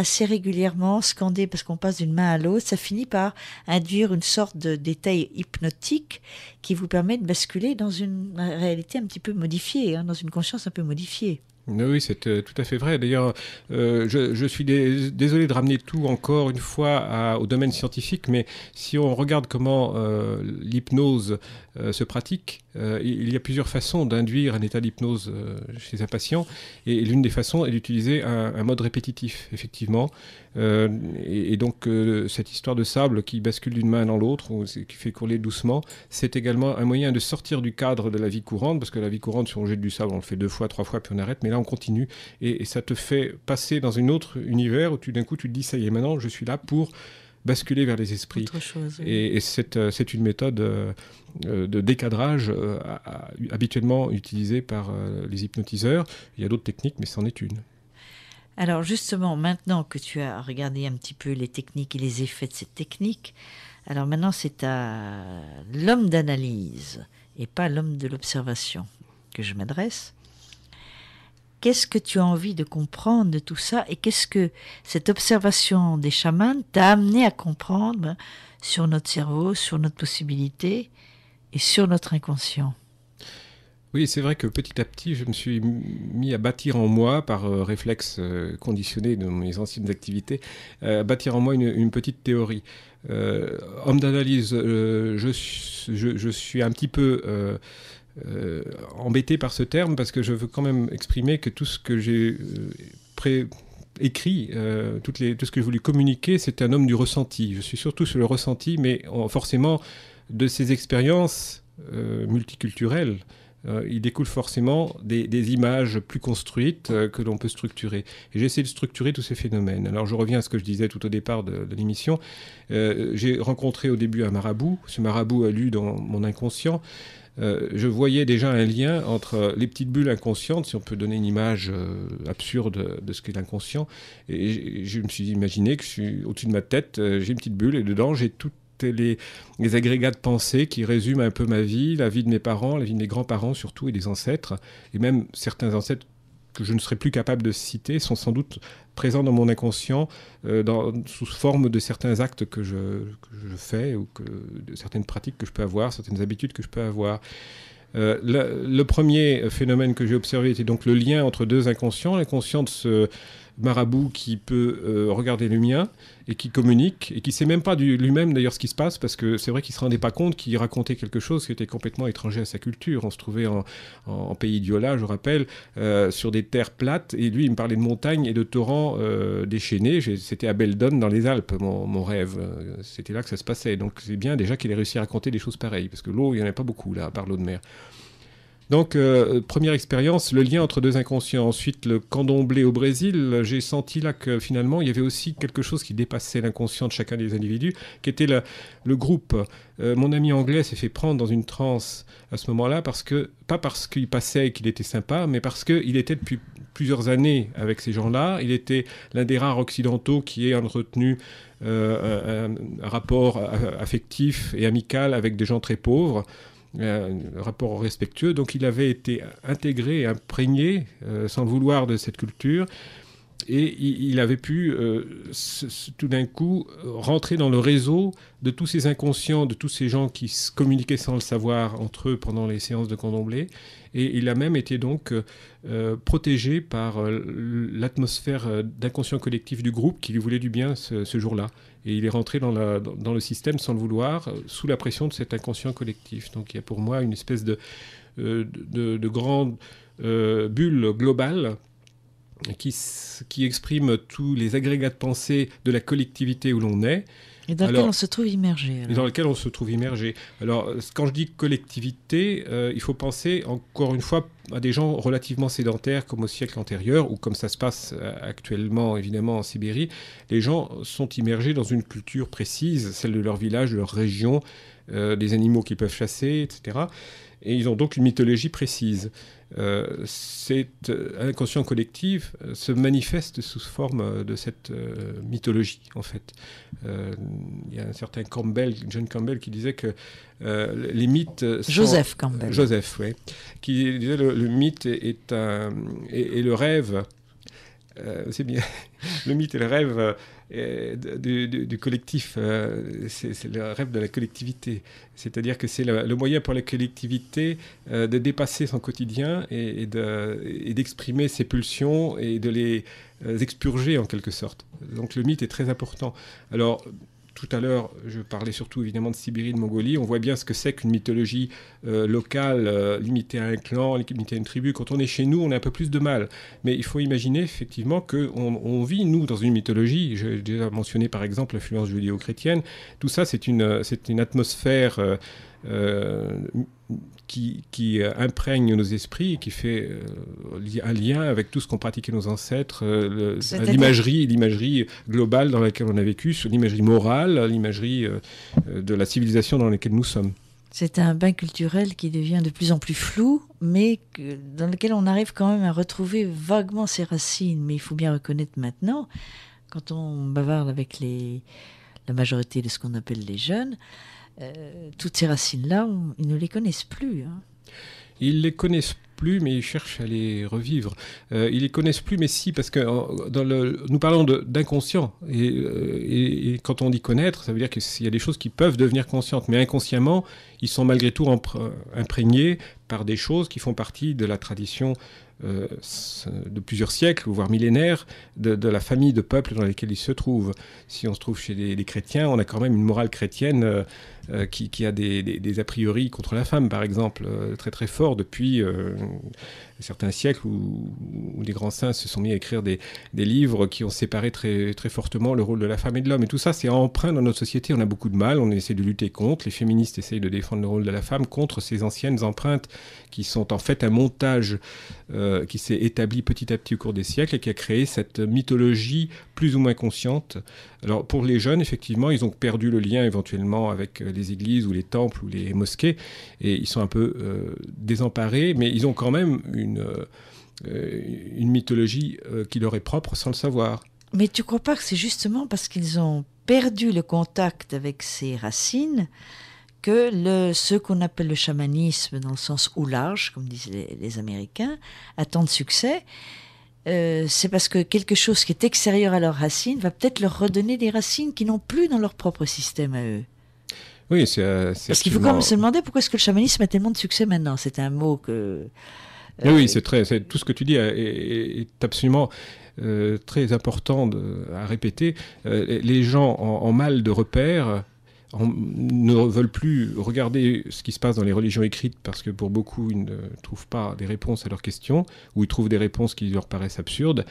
B: assez régulièrement scandé parce qu'on passe d'une main à l'autre, ça finit par induire une sorte de détail hypnotique qui vous permet de basculer dans une réalité un petit peu modifiée, hein, dans une conscience un peu modifiée.
C: Oui, c'est euh, tout à fait vrai. D'ailleurs, euh, je, suis désolé de ramener tout encore une fois au domaine scientifique, mais si on regarde comment euh, l'hypnose euh, se pratique. Euh, il y a plusieurs façons d'induire un état d'hypnose euh, chez un patient, et l'une des façons est d'utiliser un, mode répétitif, effectivement. Et, donc cette histoire de sable qui bascule d'une main dans l'autre, ou qui fait courler doucement, c'est également un moyen de sortir du cadre de la vie courante, parce que la vie courante, si on jette du sable, on le fait deux fois, trois fois, puis on arrête, mais là on continue, et, ça te fait passer dans un autre univers où d'un coup tu te dis, ça y est, maintenant je suis là pour basculer vers les esprits. chose, Et, euh, c'est une méthode euh, euh, de décadrage habituellement utilisée par les hypnotiseurs. Il y a d'autres techniques, mais c'en est une.
B: Alors justement, maintenant que tu as regardé un petit peu les techniques et les effets de cette technique alors maintenant c'est à l'homme d'analyse et pas l'homme de l'observation que je m'adresse qu'est-ce que tu as envie de comprendre de tout ça et qu'est-ce que cette observation des chamans t'a amené à comprendre sur notre cerveau, sur notre possibilité et sur notre inconscient.
C: Oui, c'est vrai que petit à petit, je me suis mis à bâtir en moi, par euh, réflexe euh, conditionné de mes anciennes activités, euh, à bâtir en moi une, petite théorie. homme d'analyse, je, suis un petit peu euh, embêté par ce terme parce que je veux quand même exprimer que tout ce que j'ai euh, écrit, euh, tout ce que je voulais communiquer, c'est un homme du ressenti. Je suis surtout sur le ressenti, mais forcément, de ces expériences multiculturelles, il découle forcément des, images plus construites que l'on peut structurer. Et j'ai essayé de structurer tous ces phénomènes. Alors je reviens à ce que je disais tout au départ de l'émission. j'ai rencontré au début un marabout. Ce marabout a lu dans mon inconscient. Euh, je voyais déjà un lien entre les petites bulles inconscientes, si on peut donner une image euh, absurde de ce qu'est l'inconscient, et je me suis imaginé que je au-dessus de ma tête, euh, j'ai une petite bulle, et dedans j'ai tous les, les, agrégats de pensée qui résument un peu ma vie, la vie de mes parents, la vie de mes grands-parents surtout et des ancêtres, et même certains ancêtres que je ne serais plus capable de citer sont sans doute présents dans mon inconscient euh, sous forme de certains actes que je, fais ou de certaines pratiques que je peux avoir, certaines habitudes que je peux avoir. Euh, le, premier phénomène que j'ai observé était donc le lien entre deux inconscients, l'inconscient de ce marabout qui peut euh, regarder le mien et qui communique et qui sait même pas lui-même d'ailleurs ce qui se passe parce que c'est vrai qu'il se rendait pas compte qu'il racontait quelque chose qui était complètement étranger à sa culture. On se trouvait en, pays d'Iola, je rappelle, euh, sur des terres plates et lui il me parlait de montagnes et de torrents euh, déchaînés. C'était à Beldon dans les Alpes mon, rêve. Euh, c'était là que ça se passait. Donc c'est bien déjà qu'il ait réussi à raconter des choses pareilles parce que l'eau il n'y en a pas beaucoup là par l'eau de mer. Donc, euh, première expérience, le lien entre deux inconscients. Ensuite, le candomblé au Brésil, j'ai senti là que finalement, il y avait aussi quelque chose qui dépassait l'inconscient de chacun des individus, qui était le groupe. Euh, mon ami anglais s'est fait prendre dans une transe à ce moment-là, parce que, pas parce qu'il passait et qu'il était sympa, mais parce qu'il était depuis plusieurs années avec ces gens-là. Il était l'un des rares occidentaux qui ait entretenu euh, un, rapport affectif et amical avec des gens très pauvres. Euh, un rapport respectueux. Donc il avait été intégré et imprégné, euh, sans le vouloir, de cette culture et il avait pu euh, tout d'un coup rentrer dans le réseau de tous ces inconscients, de tous ces gens qui communiquaient sans le savoir entre eux pendant les séances de condomblé. Et il a même été donc protégé par l'atmosphère d'inconscient collectif du groupe qui lui voulait du bien ce jour-là. Et il est rentré dans, le système sans le vouloir, euh, sous la pression de cet inconscient collectif. Donc il y a pour moi une espèce de, euh, grande euh, bulle globale qui, qui exprime tous les agrégats de pensée de la collectivité où l'on est. Et dans lequel on se trouve immergé. Et dans lequel on se trouve immergé. Alors, quand je dis collectivité, euh, il faut penser encore une fois à des gens relativement sédentaires comme au siècle antérieur, ou comme ça se passe euh, actuellement évidemment en Sibérie. Les gens sont immergés dans une culture précise, celle de leur village, de leur région, euh, des animaux qu'ils peuvent chasser, etc. Et ils ont donc une mythologie précise cet euh, cette euh, inconscient collectif euh, se manifeste sous forme de cette mythologie, en fait. Il y a un certain Campbell, John Campbell, qui disait que les mythes... Joseph Campbell. Joseph, oui. Qui disait le, le mythe est, est le rêve euh, c'est bien le mythe et le rêve euh, du, collectif, euh, c'est le rêve de la collectivité. C'est-à-dire que c'est le, moyen pour la collectivité de dépasser son quotidien et, d'exprimer ses pulsions et de les expurger en quelque sorte. Donc le mythe est très important. Alors tout à l'heure, je parlais surtout évidemment de Sibérie, de Mongolie. On voit bien ce que c'est qu'une mythologie euh, locale euh, limitée à un clan, limitée à une tribu. Quand on est chez nous, on a un peu plus de mal. Mais il faut imaginer effectivement qu'on on vit, nous, dans une mythologie. J'ai déjà mentionné par exemple l'influence judéo-chrétienne. Tout ça, c'est une, c'est une atmosphère. Euh, qui, euh, imprègne nos esprits et qui fait euh, un lien avec tout ce qu'ont pratiqué nos ancêtres, euh, l'imagerie, l'imagerie globale dans laquelle on a vécu, l'imagerie morale, l'imagerie de la civilisation dans laquelle nous sommes.
B: C'est un bain culturel qui devient de plus en plus flou, mais dans lequel on arrive quand même à retrouver vaguement ses racines. Mais il faut bien reconnaître maintenant, quand on bavarde avec la majorité de ce qu'on appelle les jeunes, euh, toutes ces racines-là, ils ne les connaissent plus. Hein. Ils les
C: connaissent plus, mais ils cherchent à les revivre. Euh, ils les connaissent plus, mais si, parce que nous parlons d'inconscient. Euh, et, quand on dit connaître, ça veut dire qu'il y a des choses qui peuvent devenir conscientes, mais inconsciemment, ils sont malgré tout imprégnés par des choses qui font partie de la tradition euh, de plusieurs siècles, voire millénaires, de, la famille de peuples dans lesquels ils se trouvent. Si on se trouve chez les, chrétiens, on a quand même une morale chrétienne. Euh, qui, a des, des, a priori contre la femme, par exemple, euh, très très fort depuis euh, certains siècles où, les des grands saints se sont mis à écrire des, livres qui ont séparé très, très fortement le rôle de la femme et de l'homme. Et tout ça, c'est empreint dans notre société. On a beaucoup de mal, on essaie de lutter contre. Les féministes essayent de défendre le rôle de la femme contre ces anciennes empreintes qui sont en fait un montage euh, qui s'est établi petit à petit au cours des siècles et qui a créé cette mythologie plus ou moins consciente. Alors pour les jeunes, effectivement, ils ont perdu le lien éventuellement avec les églises ou les temples ou les mosquées et ils sont un peu euh, désemparés, mais ils ont quand même une une, euh, une mythologie euh, qui leur est propre sans le savoir.
B: Mais tu crois pas que c'est justement parce qu'ils ont perdu le contact avec ces racines que le, ce qu'on appelle le chamanisme, dans le sens ou large, comme disent les, Américains, a tant de succès euh, C'est parce que quelque chose qui est extérieur à leurs racines va peut-être leur redonner des racines qui n'ont plus dans leur propre système à eux.
C: Oui, c'est. Parce qu'il faut quand même se
B: demander pourquoi est-ce que le chamanisme a tellement de succès maintenant. C'est un mot que
C: euh, oui, c'est très, tout ce que tu dis est, absolument euh, très important à répéter. Euh, les gens en, mal de repères ne veulent plus regarder ce qui se passe dans les religions écrites parce que pour beaucoup, ils ne trouvent pas des réponses à leurs questions ou ils trouvent des réponses qui leur paraissent absurdes.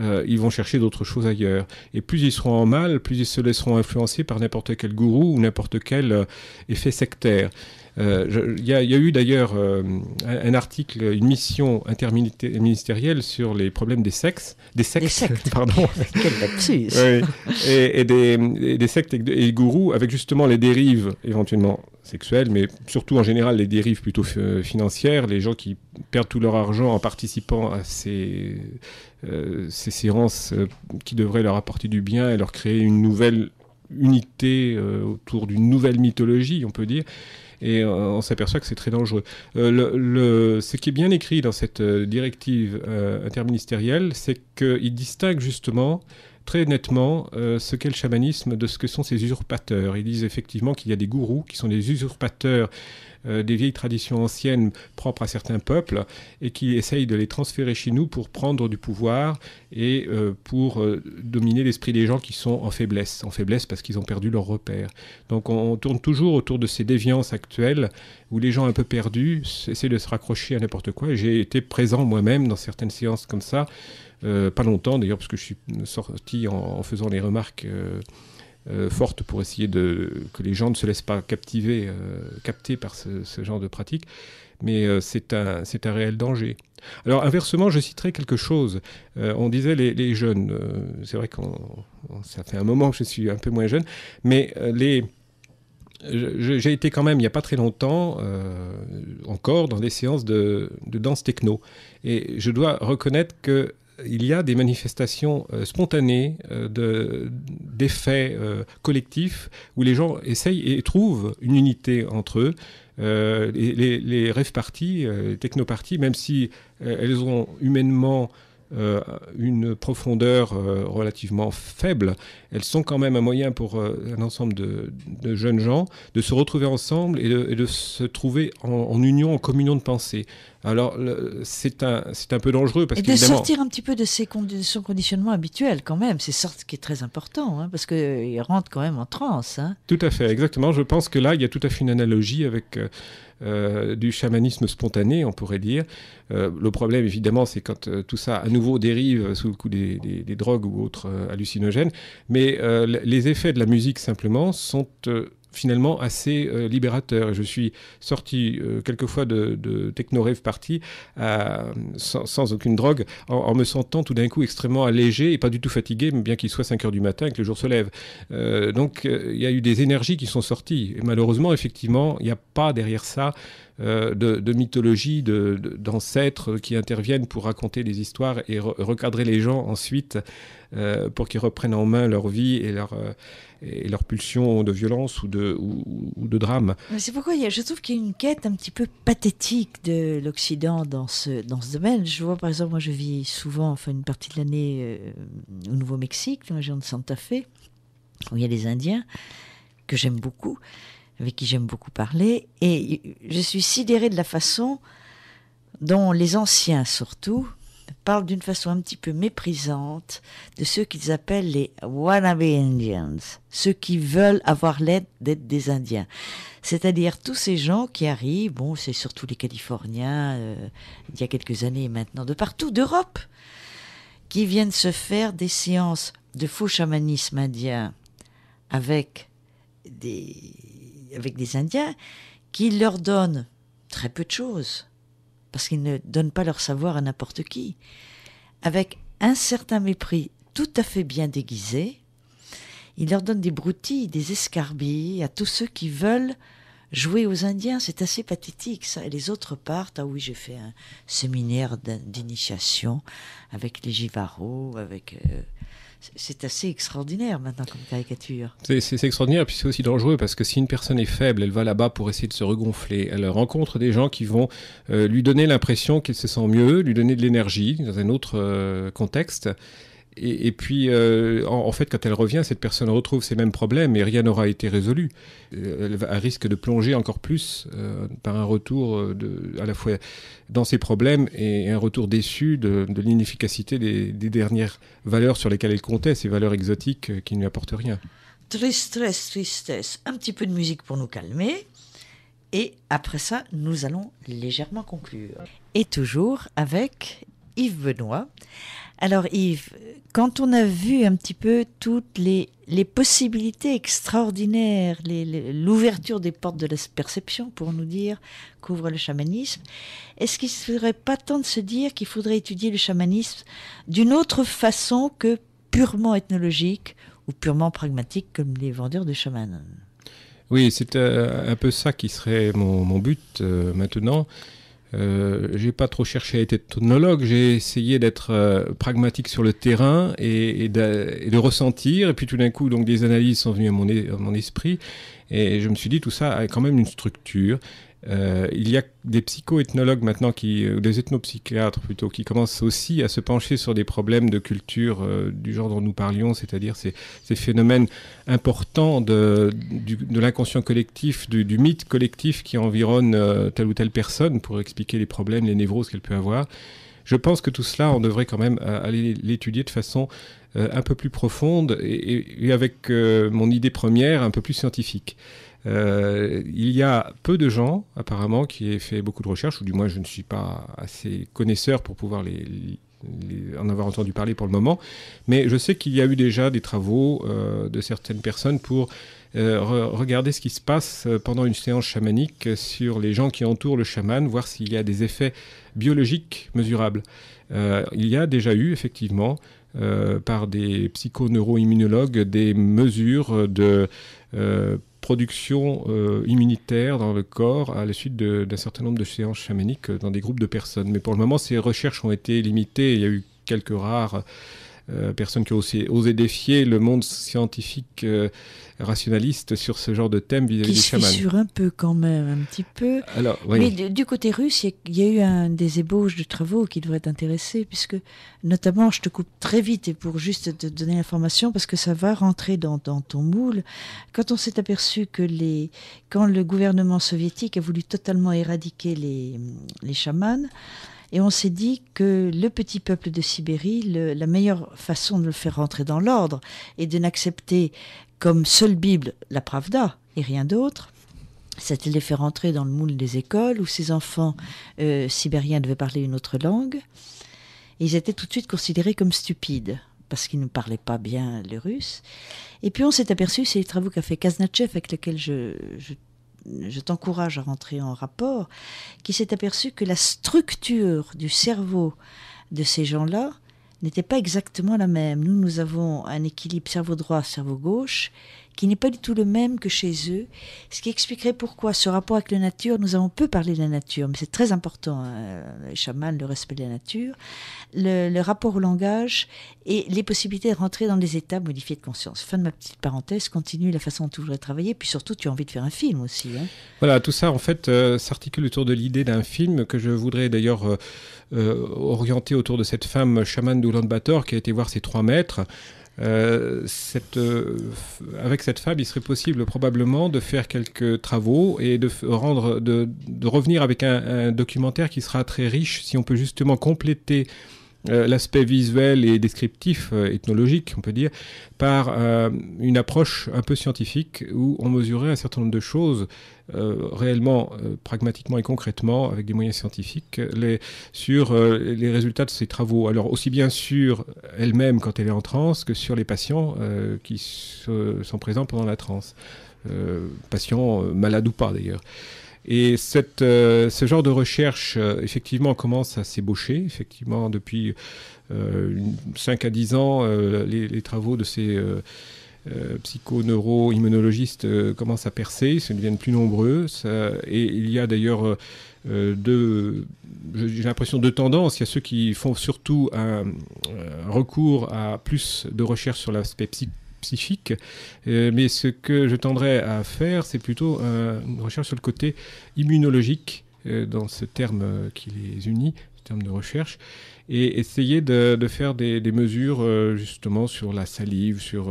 C: Euh, ils vont chercher d'autres choses ailleurs. Et plus ils seront en mal, plus ils se laisseront influencer par n'importe quel gourou ou n'importe quel euh, effet sectaire. Euh, il y, a eu d'ailleurs un, article, une mission interministérielle sur les problèmes des sexes, des sectes, pardon. et, des, des, sectes et des gourous, avec justement les dérives éventuellement sexuelles, mais surtout en général les dérives plutôt financières, les gens qui perdent tout leur argent en participant à ces euh, ces séances euh, qui devraient leur apporter du bien et leur créer une nouvelle unité euh, autour d'une nouvelle mythologie, on peut dire et on s'aperçoit que c'est très dangereux. ce qui est bien écrit dans cette directive interministérielle, c'est qu'il distingue justement très nettement ce qu'est le chamanisme de ce que sont ces usurpateurs. Ils disent effectivement qu'il y a des gourous qui sont des usurpateurs euh, des vieilles traditions anciennes propres à certains peuples et qui essayent de les transférer chez nous pour prendre du pouvoir et euh, pour euh, dominer l'esprit des gens qui sont en faiblesse, en faiblesse parce qu'ils ont perdu leur repère. Donc on, tourne toujours autour de ces déviances actuelles où les gens un peu perdus essaient de se raccrocher à n'importe quoi. J'ai été présent moi-même dans certaines séances comme ça, pas longtemps d'ailleurs parce que je suis sorti en faisant les remarques. Euh, forte pour essayer de, que les gens ne se laissent pas captiver, euh, capter par ce, genre de pratique. Mais euh, c'est un, un, réel danger. Alors inversement, je citerai quelque chose. on disait les, jeunes, c'est vrai que ça fait un moment que je suis un peu moins jeune, mais les, j'ai été quand même, il n'y a pas très longtemps, encore dans des séances de, de danse techno. Et je dois reconnaître que il y a des manifestations euh, spontanées euh, d'effets euh, collectifs où les gens essayent et trouvent une unité entre eux. les, les, les rêves partis, même si elles ont humainement euh, une profondeur euh, relativement faible, elles sont quand même un moyen pour euh, un ensemble de, jeunes gens de se retrouver ensemble et de, se trouver en, union, en communion de pensée. Alors c'est un, un peu dangereux parce et de sortir
B: un petit peu de, ses conditions son conditionnement habituel quand même, c'est ça qui est très important hein, parce qu'il rentre quand même en transe. Hein.
C: Tout à fait, exactement. Je pense que là il y a tout à fait une analogie avec euh, du chamanisme spontané, on pourrait dire. Euh, le problème, évidemment, c'est quand euh, tout ça à nouveau dérive sous le coup des drogues ou autres hallucinogènes. Mais les effets de la musique, simplement, sont finalement assez euh, libérateur. je suis sorti euh, quelquefois de, de Techno Party euh, sans, aucune drogue, en, me sentant tout d'un coup extrêmement allégé et pas du tout fatigué, bien qu'il soit 5 heures du matin et que le jour se lève. donc il y a eu des énergies qui sont sorties. malheureusement, effectivement, il n'y a pas derrière ça de, de, mythologie, d'ancêtres qui interviennent pour raconter des histoires et recadrer les gens ensuite euh, pour qu'ils reprennent en main leur vie et leur, euh, et leur pulsion de violence ou de, ou, de drame.
B: C'est pourquoi je trouve qu'il y a une quête un petit peu pathétique de l'Occident dans ce, dans ce domaine. Je vois par exemple, moi je vis souvent, enfin une partie de l'année euh, au Nouveau-Mexique, dans la région de Santa Fe, où il y a des Indiens que j'aime beaucoup, avec qui j'aime beaucoup parler, et je suis sidéré de la façon dont les anciens surtout, parle d'une façon un petit peu méprisante de ceux qu'ils appellent les wannabe Indians, ceux qui veulent avoir l'aide d'être des Indiens. C'est-à-dire tous ces gens qui arrivent, bon, c'est surtout les Californiens, euh, il y a quelques années maintenant, de partout d'Europe, qui viennent se faire des séances de faux chamanisme indien avec des, avec des Indiens qui leur donnent très peu de choses parce qu'ils ne donnent pas leur savoir à n'importe qui, avec un certain mépris tout à fait bien déguisé, ils leur donnent des broutilles, des escarbilles à tous ceux qui veulent jouer aux Indiens. C'est assez pathétique, ça. Et les autres partent. Ah oui, j'ai fait un séminaire d'initiation avec les Givaro, avec. Euh, c'est assez extraordinaire maintenant comme caricature.
C: C'est extraordinaire, puis c'est aussi dangereux parce que si une personne est faible, elle va là-bas pour essayer de se regonfler. Elle rencontre des gens qui vont euh, lui donner l'impression qu'elle se sent mieux, lui donner de l'énergie dans un autre euh, contexte. Et, puis, euh, en, fait, quand elle revient, cette personne retrouve ces mêmes problèmes et rien n'aura été résolu. Euh, elle, risque de plonger encore plus euh, par un retour de, à la fois dans ses problèmes et un retour déçu de, l'inefficacité des, des, dernières valeurs sur lesquelles elle comptait, ces valeurs exotiques qui ne lui apportent rien.
B: Tristesse, tristesse, un petit peu de musique pour nous calmer. Et après ça, nous allons légèrement conclure. Et toujours avec Yves Benoît alors Yves, quand on a vu un petit peu toutes les, possibilités extraordinaires, l'ouverture des portes de la perception, pour nous dire, qu'ouvre le chamanisme, est-ce qu'il ne serait pas temps de se dire qu'il faudrait étudier le chamanisme d'une autre façon que purement ethnologique ou purement pragmatique comme les vendeurs de chamanes
C: Oui, c'est euh, un peu ça qui serait mon, but euh, maintenant euh, j'ai pas trop cherché à être ethnologue, j'ai essayé d'être euh, pragmatique sur le terrain et, de, ressentir. Et puis tout d'un coup, donc des analyses sont venues à mon, à mon esprit et je me suis dit tout ça a quand même une structure. Euh, il y a des psychoethnologues maintenant, qui, ou euh, des ethnopsychiatres plutôt, qui commencent aussi à se pencher sur des problèmes de culture euh, du genre dont nous parlions, c'est-à-dire ces, phénomènes importants de, l'inconscient collectif, du, mythe collectif qui environne telle ou telle personne pour expliquer les problèmes, les névroses qu'elle peut avoir. Je pense que tout cela, on devrait quand même aller l'étudier de façon un peu plus profonde et avec mon idée première un peu plus scientifique. Euh, il y a peu de gens, apparemment, qui aient fait beaucoup de recherches, ou du moins je ne suis pas assez connaisseur pour pouvoir les, en avoir entendu parler pour le moment, mais je sais qu'il y a eu déjà des travaux euh, de certaines personnes pour euh, regarder ce qui se passe pendant une séance chamanique sur les gens qui entourent le chaman, voir s'il y a des effets biologiques mesurables. il y a déjà eu effectivement par des psychoneuroimmunologues des mesures de production euh, immunitaire dans le corps à la suite d'un certain nombre de séances chamaniques dans des groupes de personnes. Mais pour le moment, ces recherches ont été limitées. Il y a eu quelques rares euh, personne qui a aussi osé défier le monde scientifique euh, rationaliste sur ce genre de thème vis-à-vis des chamans. Qui
B: sur un peu quand même, un petit peu. Mais du côté russe, il y, a eu des ébauches de travaux qui devraient t'intéresser, puisque notamment, je te coupe très vite et pour juste te donner l'information, parce que ça va rentrer dans, ton moule. Quand on s'est aperçu que les, quand le gouvernement soviétique a voulu totalement éradiquer les, les chamans, et on s'est dit que le petit peuple de Sibérie, la meilleure façon de le faire rentrer dans l'ordre et de n'accepter comme seule Bible la Pravda et rien d'autre, c'était de les faire rentrer dans le moule des écoles où ces enfants euh, sibériens devaient parler une autre langue. ils étaient tout de suite considérés comme stupides parce qu'ils ne parlaient pas bien le russe. Et puis on s'est aperçu, c'est les travaux qu'a fait Kaznachev avec lesquels je je t'encourage à rentrer en rapport, qui s'est aperçu que la structure du cerveau de ces gens-là n'était pas exactement la même. Nous, nous avons un équilibre cerveau droit, cerveau gauche, qui n'est pas du tout le même que chez eux, ce qui expliquerait pourquoi ce rapport avec la nature, nous avons peu parlé de la nature, mais c'est très important, euh, les le respect de la nature, le, rapport au langage et les possibilités de rentrer dans des états modifiés de conscience. Fin de ma petite parenthèse, continue la façon dont tu voudrais travailler, puis surtout tu as envie de faire un film aussi. Hein.
C: Voilà, tout ça en fait euh, s'articule autour de l'idée d'un film que je voudrais d'ailleurs... Euh, euh, orienter autour de cette femme chamane d'Oulan Bator qui a été voir ses trois maîtres. Euh, euh, avec cette fable, il serait possible probablement de faire quelques travaux et de, rendre, de, revenir avec un, documentaire qui sera très riche si on peut justement compléter euh, l'aspect visuel et descriptif, euh, ethnologique, on peut dire, par euh, une approche un peu scientifique où on mesurait un certain nombre de choses réellement, pragmatiquement et concrètement, avec des moyens scientifiques, sur les résultats de ces travaux. Alors aussi bien sur elle-même quand elle est en transe que sur les patients qui sont présents pendant la transe. patients malades ou pas d'ailleurs. Et cette, euh, ce genre de recherche, euh, effectivement, commence à s'ébaucher. Effectivement, depuis euh, 5 à 10 ans, euh, les, travaux de ces psychoneuro-immunologistes commencent à percer, ils deviennent plus nombreux. et il y a d'ailleurs deux, j'ai l'impression, deux tendances. Il y a ceux qui font surtout un, recours à plus de recherches sur l'aspect psychologique psychique. Euh, mais ce que je tendrais à faire, c'est plutôt euh, une recherche sur le côté immunologique, euh, dans ce terme qui les unit, ce terme de recherche et essayer de, faire des, mesures justement sur la salive, sur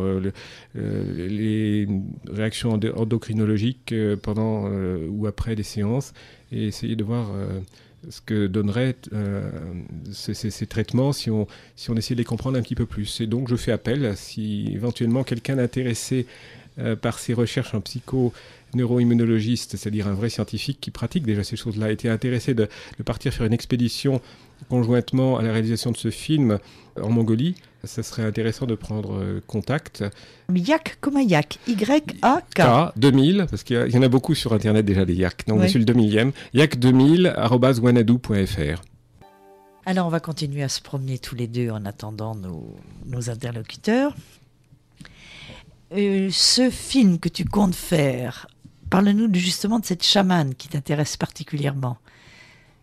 C: les réactions endocrinologiques pendant ou après des séances, et essayer de voir ce que donneraient euh, ces, traitements si on, si on essayait de les comprendre un petit peu plus. Et donc je fais appel si éventuellement quelqu'un intéressé euh, par ces recherches en psycho immunologiste c'est-à-dire un vrai scientifique qui pratique déjà ces choses-là, était intéressé de, de, partir faire une expédition conjointement à la réalisation de ce film en Mongolie, ça serait intéressant de prendre euh, contact.
B: Yak YAK, Y-A-K.
C: 2000, parce qu'il y, en a beaucoup sur Internet déjà des Yak. Donc, on le 2000e. Yak2000,
B: Alors, on va continuer à se promener tous les deux en attendant nos, interlocuteurs. Euh, ce film que tu comptes faire, parle-nous justement de cette chamane qui t'intéresse particulièrement.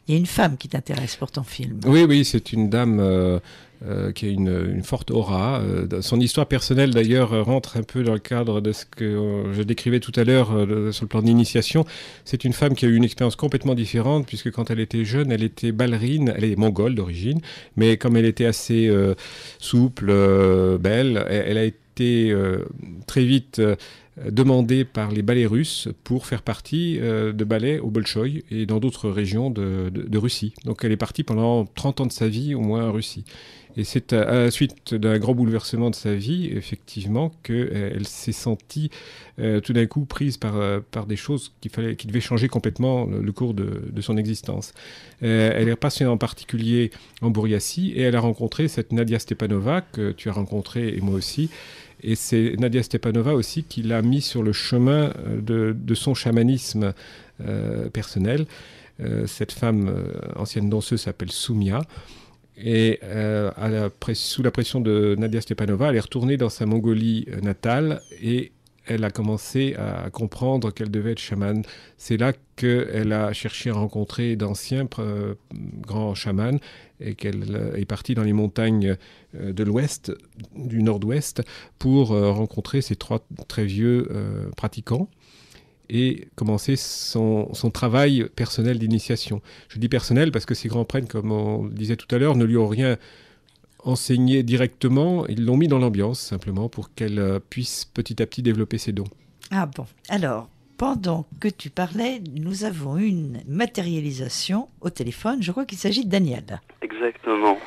B: Il y a une femme qui t'intéresse pour ton film. Oui,
C: oui, c'est une dame euh, euh, qui a une, forte aura. Euh, son histoire personnelle, d'ailleurs, rentre un peu dans le cadre de ce que je décrivais tout à l'heure sur le plan d'initiation. C'est une femme qui a eu une expérience complètement différente, puisque quand elle était jeune, elle était ballerine. Elle est mongole d'origine, mais comme elle était assez souple, belle, elle, a été très vite euh, demandée par les ballets russes pour faire partie euh, de ballets au Bolchoï et dans d'autres régions de, Russie. Donc elle est partie pendant 30 ans de sa vie au moins en Russie. Et c'est à, la suite d'un grand bouleversement de sa vie, effectivement, qu'elle euh, s'est sentie tout d'un coup prise par, par des choses qui, fallait, qui devaient changer complètement le, cours de, son existence. elle est passée en particulier en Bouriassie et elle a rencontré cette Nadia Stepanova que tu as rencontrée et moi aussi, et c'est Nadia Stepanova aussi qui l'a mis sur le chemin euh, de, son chamanisme euh, personnel. Euh, cette femme, ancienne danseuse, s'appelle Soumia. Et sous la pression de Nadia Stepanova, elle est retournée dans sa Mongolie natale et elle a commencé à comprendre qu'elle devait être chamane. C'est là qu'elle a cherché à rencontrer d'anciens euh, grands chamans et qu'elle euh, est partie dans les montagnes euh, de l'ouest, du nord-ouest, pour rencontrer ces trois très vieux pratiquants et commencer son, travail personnel d'initiation. Je dis personnel parce que ces grands prêtres, comme on disait tout à l'heure, ne lui ont rien enseigné directement, ils l'ont mis dans l'ambiance simplement pour qu'elle euh, puisse petit à petit développer ses dons.
B: Ah bon, alors pendant que tu parlais, nous avons une matérialisation au téléphone. Je crois qu'il s'agit de Daniel.
D: Exactement.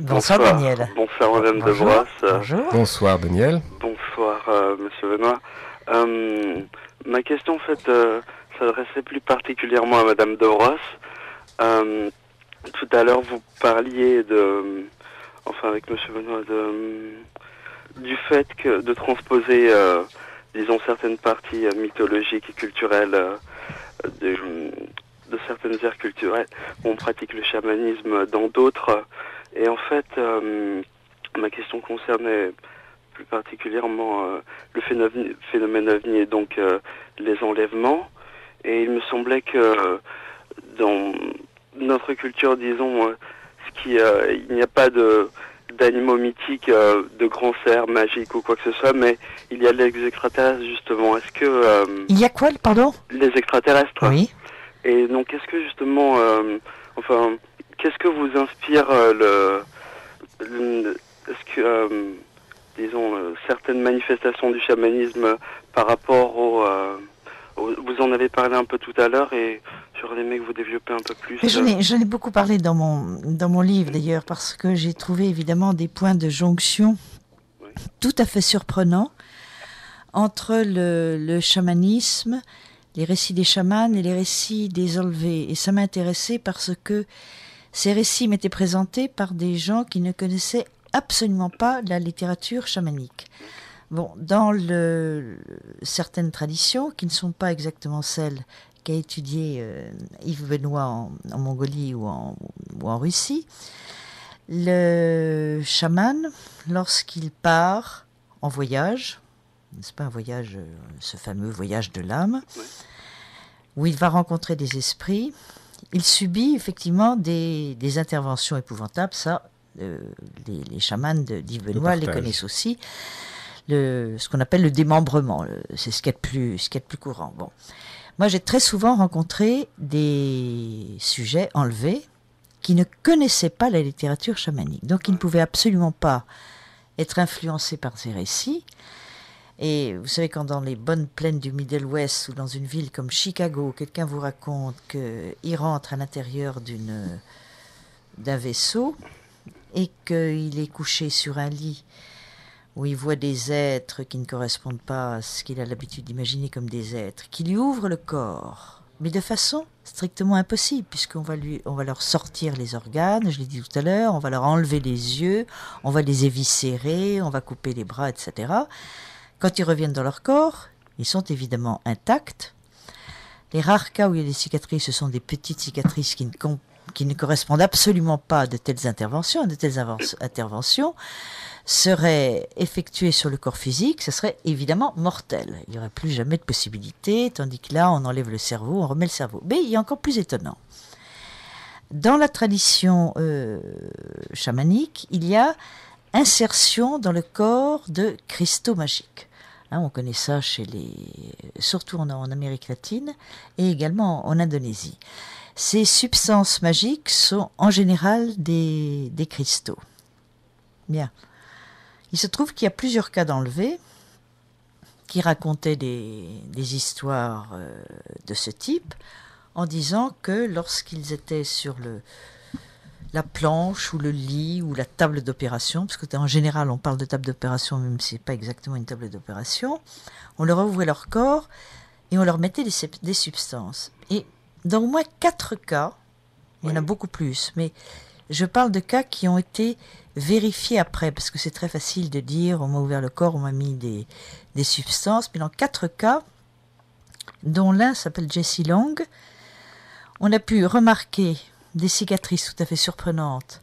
B: Bonsoir, Daniel.
D: Bonsoir Madame Bonsoir Daniel. Bonsoir euh, Monsieur Benoît. Euh, ma question en fait s'adressait plus particulièrement à Madame de tout à l'heure vous parliez de enfin avec M. Benoît, du fait que de transposer, euh, disons, certaines parties euh, mythologiques et culturelles euh, de, certaines aires culturelles on pratique le chamanisme dans d'autres. Et en fait, ma question concernait plus particulièrement le phénomène, phénomène donc les enlèvements. Et il me semblait que dans notre culture, disons, qu'il euh, il n'y a pas de d'animaux mythiques, euh, de grands cerfs magiques ou quoi que ce soit, mais il y a les extraterrestres justement. Est-ce que euh,
B: il y a quoi, pardon
D: Les extraterrestres. Oui. Et donc, quest ce que justement, enfin, qu'est-ce que vous inspire le, le est-ce que disons certaines manifestations du chamanisme par rapport au vous en avez parlé un peu tout à l'heure et j'aurais aimé que vous développez un peu plus. J'en euh,
B: ai, beaucoup parlé dans mon, dans mon livre d'ailleurs parce que j'ai trouvé évidemment des points de jonction tout à fait surprenants entre le, le, chamanisme, les récits des chamans et les récits des enlevés. Et ça m'intéressait parce que ces récits m'étaient présentés par des gens qui ne connaissaient absolument pas la littérature chamanique. Bon, dans certaines traditions qui ne sont pas exactement celles qu'a étudiées euh, Yves Benoît en, Mongolie ou en, Russie, le chaman, lorsqu'il part en voyage, n'est-ce pas un voyage, euh, ce fameux voyage de l'âme, où il va rencontrer des esprits, il subit effectivement des, interventions épouvantables, ça, euh, les, les, chamans d'Yves Benoît les connaissent aussi ce qu'on appelle le démembrement. C'est ce qui est plus, qui est plus courant. Bon. Moi, j'ai très souvent rencontré des sujets enlevés qui ne connaissaient pas la littérature chamanique. Donc, ils ne pouvaient absolument pas être influencés par ces récits. Et vous savez, quand dans les bonnes plaines du Middle West ou dans une ville comme Chicago, quelqu'un vous raconte qu'il rentre à l'intérieur d'un vaisseau et qu'il est couché sur un lit où il voit des êtres qui ne correspondent pas à ce qu'il a l'habitude d'imaginer comme des êtres, qui lui ouvrent le corps, mais de façon strictement impossible, puisqu'on va, leur sortir les organes, je l'ai dit tout à l'heure, on va leur enlever les yeux, on va les éviscérer, on va couper les bras, etc. Quand ils reviennent dans leur corps, ils sont évidemment intacts. Les rares cas où il y a des cicatrices, ce sont des petites cicatrices qui ne, qui ne correspondent absolument pas de telles interventions, à de telles interventions serait effectué sur le corps physique, ce serait évidemment mortel. Il n'y aurait plus jamais de possibilité, tandis que là, on enlève le cerveau, on remet le cerveau. Mais il y a encore plus étonnant. Dans la tradition euh, chamanique, il y a insertion dans le corps de cristaux magiques. Hein, on connaît ça chez les, surtout en, en Amérique latine et également en Indonésie. Ces substances magiques sont en général des, des cristaux. Bien. Il se trouve qu'il y a plusieurs cas d'enlevés qui racontaient des, histoires euh, de ce type en disant que lorsqu'ils étaient sur le, la planche ou le lit ou la table d'opération, parce que en général on parle de table d'opération même si ce n'est pas exactement une table d'opération, on leur ouvrait leur corps et on leur mettait des, substances. Et dans au moins quatre cas, il y en a beaucoup plus, mais je parle de cas qui ont été vérifier après, parce que c'est très facile de dire on m'a ouvert le corps, on m'a mis des, des, substances, mais dans quatre cas, dont l'un s'appelle Jessie Long, on a pu remarquer des cicatrices tout à fait surprenantes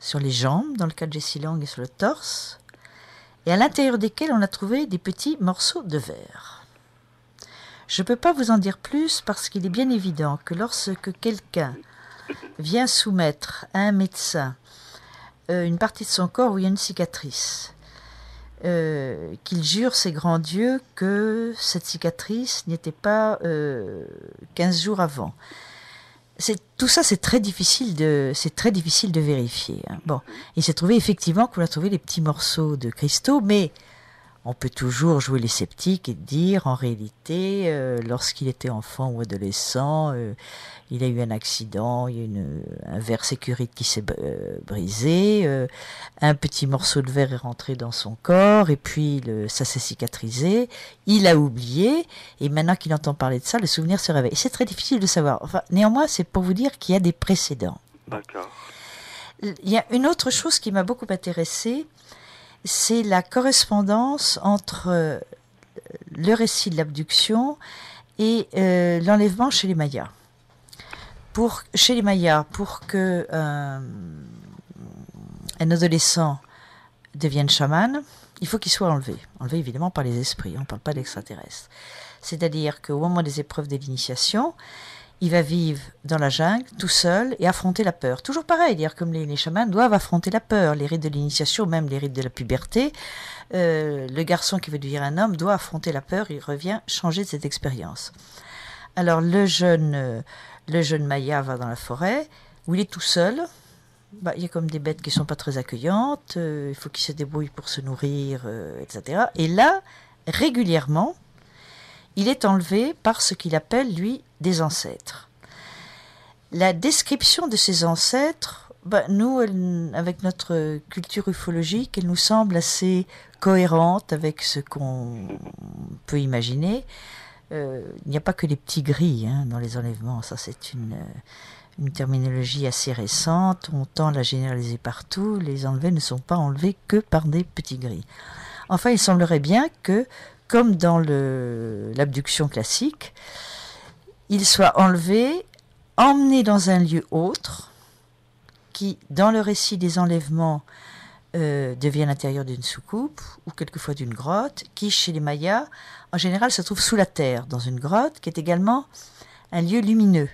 B: sur les jambes, dans le cas de Jessie Long et sur le torse, et à l'intérieur desquelles on a trouvé des petits morceaux de verre. Je ne peux pas vous en dire plus parce qu'il est bien évident que lorsque quelqu'un vient soumettre à un médecin euh, une partie de son corps où il y a une cicatrice. Euh, qu'il jure ses grands dieux que cette cicatrice n'était pas euh, 15 jours avant. C'est, tout ça, c'est très difficile de, c'est très difficile de vérifier. Hein. Bon, il s'est trouvé effectivement qu'on a trouvé des petits morceaux de cristaux, mais on peut toujours jouer les sceptiques et dire en réalité, euh, lorsqu'il était enfant ou adolescent, euh, il a eu un accident, il y a une, un verre sécurite qui s'est euh, brisé, un petit morceau de verre est rentré dans son corps et puis le, ça s'est cicatrisé, il a oublié et maintenant qu'il entend parler de ça, le souvenir se réveille. C'est très difficile de savoir. néanmoins, c'est pour vous dire qu'il y a des précédents. D'accord. Il y a une autre chose qui m'a beaucoup intéressée, c'est la correspondance entre euh, le récit de l'abduction et euh, l'enlèvement chez les Mayas. Pour, chez les Mayas, pour que euh, un adolescent devienne chaman, il faut qu'il soit enlevé. Enlevé évidemment par les esprits, on ne parle pas d'extraterrestres. C'est-à-dire qu'au moment des épreuves de l'initiation, il va vivre dans la jungle, tout seul, et affronter la peur. Toujours pareil, dire comme les, les, chamans doivent affronter la peur, les rites de l'initiation, même les rites de la puberté. Euh, le garçon qui veut devenir un homme doit affronter la peur, il revient changer de cette expérience. Alors le jeune, euh, le jeune Maya va dans la forêt, où il est tout seul. Bah, il y a comme des bêtes qui sont pas très accueillantes, euh, il faut qu'il se débrouille pour se nourrir, etc. Et là, régulièrement, il est enlevé par ce qu'il appelle, lui, des ancêtres. La description de ces ancêtres, bah, nous, avec notre culture ufologique, elle nous semble assez cohérente avec ce qu'on peut imaginer. Euh, il n'y a pas que les petits gris hein, dans les enlèvements, ça c'est une, euh, une, terminologie assez récente, on tend à la généraliser partout, les enlevés ne sont pas enlevés que par des petits gris. Enfin, il semblerait bien que comme dans l'abduction classique, il soit enlevé, emmené dans un lieu autre, qui, dans le récit des enlèvements, euh, devient l'intérieur d'une soucoupe ou quelquefois d'une grotte, qui, chez les Mayas, en général, se trouve sous la terre, dans une grotte, qui est également un lieu lumineux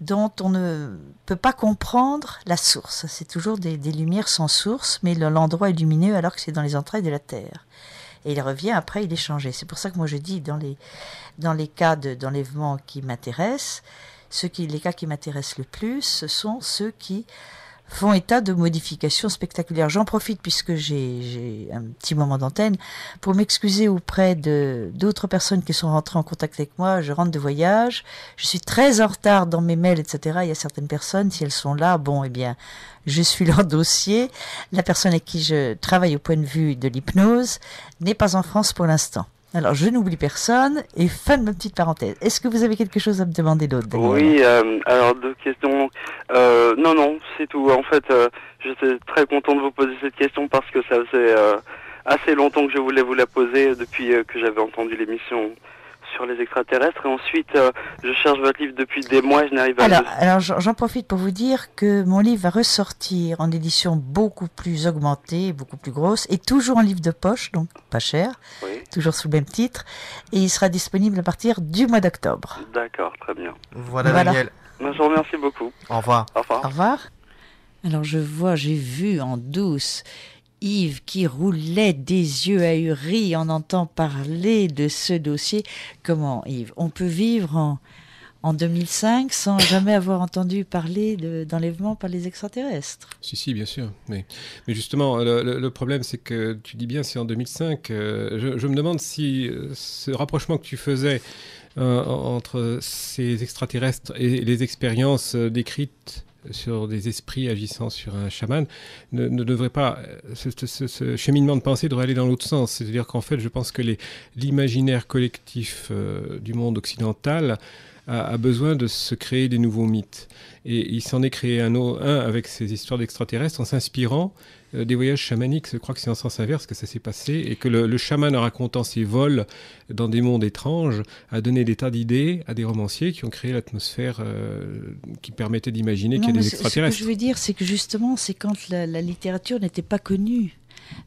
B: dont on ne peut pas comprendre la source. C'est toujours des, lumières sans source, mais l'endroit est lumineux alors que c'est dans les entrailles de la Terre et il revient après, il est changé. C'est pour ça que moi je dis dans les, dans les cas d'enlèvement qui m'intéressent, ceux les cas qui m'intéressent le plus, ce sont ceux qui font état de modifications spectaculaires. J'en profite puisque j'ai un petit moment d'antenne pour m'excuser auprès de d'autres personnes qui sont rentrées en contact avec moi. Je rentre de voyage, je suis très en retard dans mes mails, etc. Il y a certaines personnes, si elles sont là, bon, eh bien, je suis leur dossier. La personne avec qui je travaille au point de vue de l'hypnose n'est pas en France pour l'instant. Alors, je n'oublie personne. Et fin de ma petite parenthèse. Est-ce que vous avez quelque chose à me demander d'autre Oui,
D: euh, alors deux questions. Euh, non, non, c'est tout. En fait, je euh, j'étais très content de vous poser cette question parce que ça faisait assez longtemps que je voulais vous la poser depuis que j'avais entendu l'émission sur les extraterrestres. Et ensuite, euh, je cherche votre livre depuis des mois, je n'arrive pas alors,
B: Alors, j'en profite pour vous dire que mon livre va ressortir en édition beaucoup plus augmentée, beaucoup plus grosse, et toujours en livre de poche, donc pas cher, toujours sous le même titre, et il sera disponible à partir du mois d'octobre.
D: D'accord, très bien. Voilà, Daniel. Ben, je vous remercie beaucoup. Au revoir. Au revoir.
B: Au revoir. Alors je vois, j'ai vu en douce Yves qui roulait des yeux ahuris en entendant parler de ce dossier. Comment, Yves On peut vivre en, en 2005 sans jamais avoir entendu parler d'enlèvement par les extraterrestres
C: Si, si, bien sûr. Mais, mais justement, le, problème, c'est que tu dis bien, c'est en 2005. Euh, je, me demande si euh, ce rapprochement que tu faisais. Euh, entre ces extraterrestres et les expériences décrites sur des esprits agissant sur un chaman ne, devrait pas. Euh, ce, cheminement de pensée devrait aller dans l'autre sens. C'est-à-dire qu'en fait, je pense que l'imaginaire collectif euh, du monde occidental a, besoin de se créer des nouveaux mythes. Et il s'en est créé un, un avec ces histoires d'extraterrestres en s'inspirant euh, des voyages chamaniques, je crois que c'est en sens inverse que ça s'est passé, et que le, chaman, en racontant ses vols dans des mondes étranges, a donné des tas d'idées à des romanciers qui ont créé l'atmosphère euh, qui permettait d'imaginer qu'il y a des extraterrestres. Ce que je
B: veux dire, c'est que justement, c'est quand la, littérature n'était pas connue.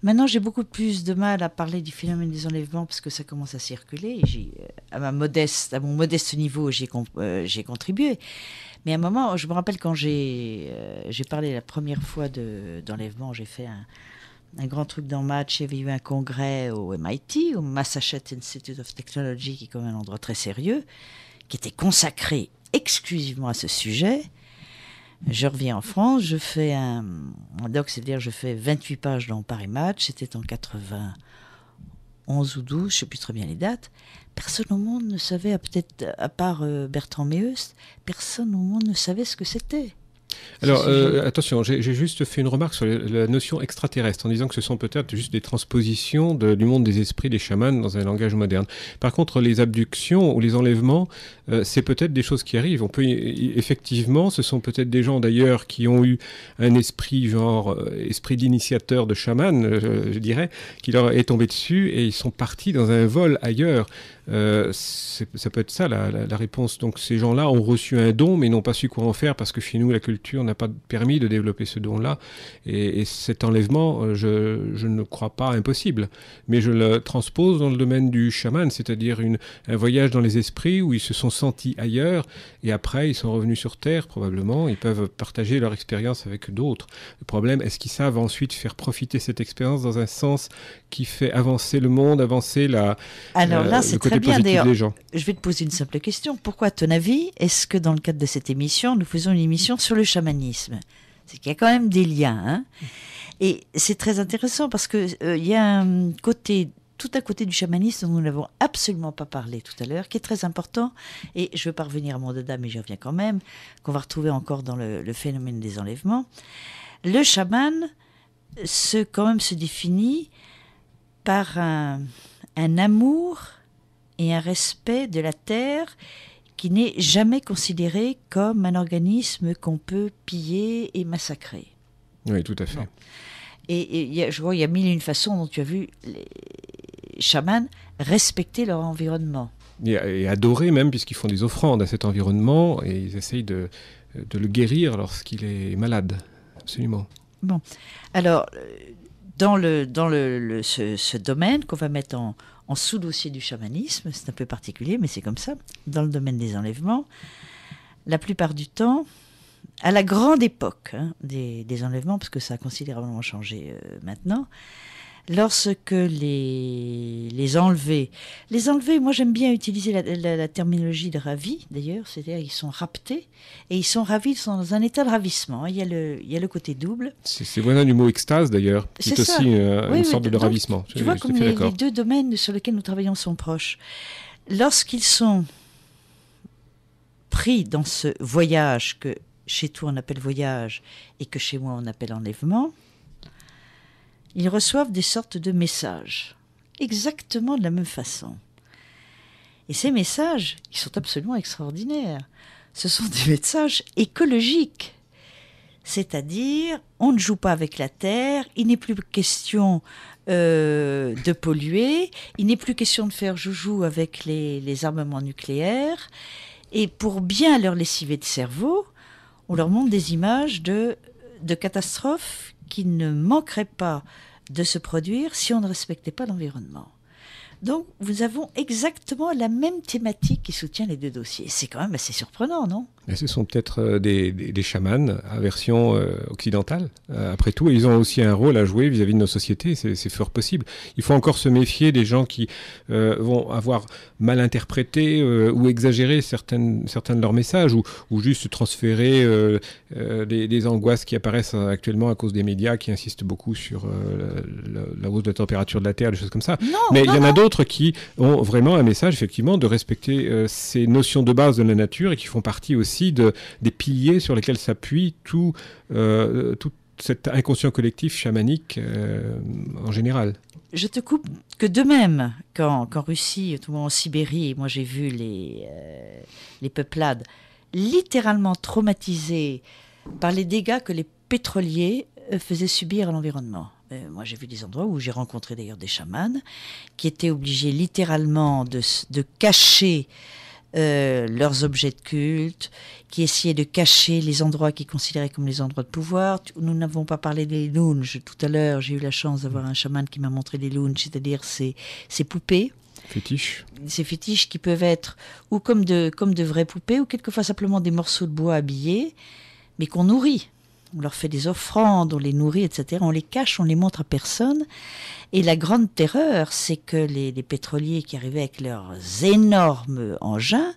B: Maintenant, j'ai beaucoup plus de mal à parler du phénomène des enlèvements parce que ça commence à circuler. Et euh, à, ma modeste, mon modeste niveau, j'ai contribué. Mais à un moment, je me rappelle quand j'ai euh, parlé la première fois d'enlèvement, j'ai fait un, grand truc dans Match. Il y avait eu un congrès au MIT, au Massachusetts Institute of Technology, qui est quand même un endroit très sérieux, qui était consacré exclusivement à ce sujet. Je reviens en France, je fais un, un doc, c'est-à-dire je fais 28 pages dans Paris Match, c'était en 80. 11 ou 12, je ne sais plus très bien les dates, personne au monde ne savait, peut-être à part euh, Bertrand Meuse, personne au monde ne savait ce que c'était. Alors, euh,
C: attention, j'ai juste fait une remarque sur la notion extraterrestre, en disant que ce sont peut-être juste des transpositions du monde des esprits des chamans dans un langage moderne. Par contre, les abductions ou les enlèvements, euh, c'est peut-être des choses qui arrivent. On peut effectivement, ce sont peut-être des gens d'ailleurs qui ont eu un esprit genre euh, esprit d'initiateur de chaman, je dirais, qui leur est tombé dessus et ils sont partis dans un vol ailleurs. ça peut être ça la, la réponse. Donc ces gens-là ont reçu un don mais n'ont pas su quoi en faire parce que chez nous la culture on n'a pas permis de développer ce don-là. Et, cet enlèvement, euh, je, je, ne crois pas impossible. Mais je le transpose dans le domaine du chaman, c'est-à-dire un voyage dans les esprits où ils se sont sentis ailleurs et après ils sont revenus sur Terre probablement. Ils peuvent partager leur expérience avec d'autres. Le problème, est-ce qu'ils savent ensuite faire profiter cette expérience dans un sens qui fait avancer le monde, avancer la. Alors là, c'est très bien d'ailleurs.
B: Je vais te poser une simple question. Pourquoi, à ton avis, est-ce que dans le cadre de cette émission, nous faisons une émission sur le chamanisme C'est qu'il y a quand même des liens. Hein Et c'est très intéressant parce que euh, il y a un côté tout à côté du chamanisme dont nous n'avons absolument pas parlé tout à l'heure, qui est très important, et je veux pas revenir à mon dada, mais j'y reviens quand même, qu'on va retrouver encore dans le, le, phénomène des enlèvements. Le chaman se, quand même se définit par un, amour et un respect de la terre qui n'est jamais considéré comme un organisme qu'on peut piller et massacrer. Oui, tout à fait. Et, je vois, il y a mille une façon dont tu as vu les chamans respecter leur environnement.
C: Et, et adorer même, puisqu'ils font des offrandes à cet environnement et ils essayent de, de le guérir lorsqu'il est malade.
B: Absolument. Bon. Alors, dans, le, dans ce, domaine qu'on va mettre en, sous-dossier du chamanisme, c'est un peu particulier, mais c'est comme ça, dans le domaine des enlèvements, la plupart du temps, à la grande époque hein, des, enlèvements, parce que ça a considérablement changé euh, maintenant, lorsque les, les enlevés, les enlevés, moi j'aime bien utiliser la, terminologie de ravi, d'ailleurs, c'est-à-dire ils sont raptés et ils sont ravis, ils sont dans un état de ravissement. Hein. Il y a le, côté double.
C: C'est voilà du mot extase d'ailleurs, c'est aussi euh, une sorte de ravissement. vois les
B: deux domaines sur lesquels nous travaillons sont proches. Lorsqu'ils sont pris dans ce voyage que chez toi on appelle voyage et que chez moi on appelle enlèvement, ils reçoivent des sortes de messages, exactement de la même façon. Et ces messages, ils sont absolument extraordinaires. Ce sont des messages écologiques. C'est-à-dire, on ne joue pas avec la terre, il n'est plus question euh, de polluer, il n'est plus question de faire joujou avec les, armements nucléaires. Et pour bien leur lessiver de cerveau, on leur montre des images de, de catastrophes qui ne manqueraient pas de se produire si on ne respectait pas l'environnement. Donc, nous avons exactement la même thématique qui soutient les deux dossiers. C'est quand même assez surprenant, non
C: ce sont peut-être euh, des, chamans à version euh, occidentale, euh, après tout, ils ont aussi un rôle à jouer vis-à-vis de nos sociétés, c'est fort possible. Il faut encore se méfier des gens qui vont avoir mal interprété ou exagéré certaines, certains de leurs messages, ou, juste transférer des, angoisses qui apparaissent actuellement à cause des médias qui insistent beaucoup sur la, hausse de la température de la Terre, des choses comme ça. mais il y en a d'autres qui ont vraiment un message, effectivement, de respecter ces notions de base de la nature et qui font partie aussi de, des piliers sur lesquels s'appuie tout, euh, tout cet inconscient collectif chamanique euh, en général.
B: Je te coupe que de même quand en Russie, tout en Sibérie, moi j'ai vu les, euh, les peuplades littéralement traumatisées par les dégâts que les pétroliers faisaient subir à l'environnement. moi j'ai vu des endroits où j'ai rencontré d'ailleurs des chamans qui étaient obligés littéralement de, de cacher euh, leurs objets de culte, qui essayaient de cacher les endroits qu'ils considéraient comme les endroits de pouvoir. Nous n'avons pas parlé des lounges tout à l'heure. J'ai eu la chance d'avoir un chaman qui m'a montré les lounges, c'est-à-dire ces, ces poupées. Fétiches. Ces fétiches qui peuvent être ou comme de, comme de vraies poupées ou quelquefois simplement des morceaux de bois habillés, mais qu'on nourrit on leur fait des offrandes, on les nourrit, etc. On les cache, on les montre à personne. Et la grande terreur, c'est que les, pétroliers qui arrivaient avec leurs énormes engins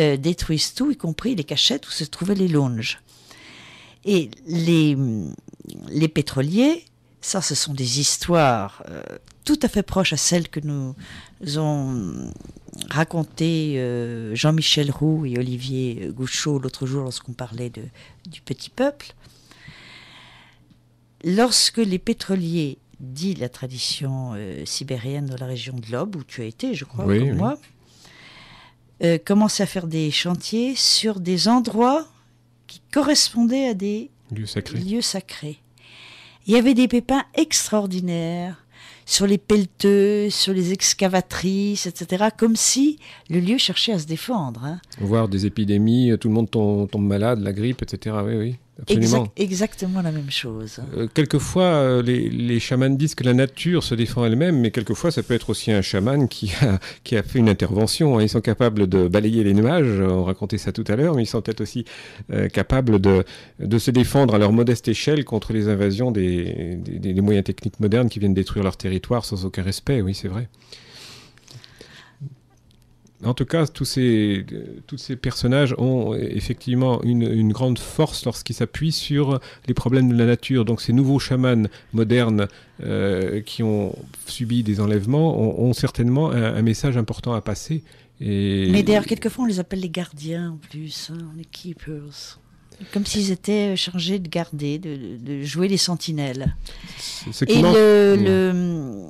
B: euh, détruisent tout, y compris les cachettes où se trouvaient les longes. Et les, les pétroliers, ça, ce sont des histoires euh, tout à fait proches à celles que nous ont racontait euh, Jean-Michel Roux et Olivier Gouchot l'autre jour lorsqu'on parlait de, du petit peuple. Lorsque les pétroliers, dit la tradition euh, sibérienne dans la région de l'Aube, où tu as été, je crois, comme moi, euh, commençaient à faire des chantiers sur des endroits qui correspondaient à des lieux sacrés. lieux sacrés. Il y avait des pépins extraordinaires sur les pelleteuses, sur les excavatrices, etc. Comme si le lieu cherchait à se défendre. Hein.
C: Voir des épidémies, euh, tout le monde tombe, tombe malade, la grippe, etc. Oui, oui
B: exactement la même chose.
C: Euh, quelquefois, euh, les, les, chamans disent que la nature se défend elle-même, mais quelquefois, ça peut être aussi un chaman qui a, fait une intervention. Hein. Ils sont capables de balayer les nuages, on racontait ça tout à l'heure, mais ils sont peut-être aussi euh, capables de, se défendre à leur modeste échelle contre les invasions des moyens techniques modernes qui viennent détruire leur territoire sans aucun respect, oui, c'est vrai en tout cas, tous ces, tous ces personnages ont effectivement une, grande force lorsqu'ils s'appuient sur les problèmes de la nature. Donc ces nouveaux chamans modernes euh, qui ont subi des enlèvements ont, certainement un, message important à passer. Et... Mais d'ailleurs,
B: quelquefois, on les appelle les gardiens en plus, les hein, keepers. Comme s'ils étaient chargés de garder, de, jouer les sentinelles. Et le,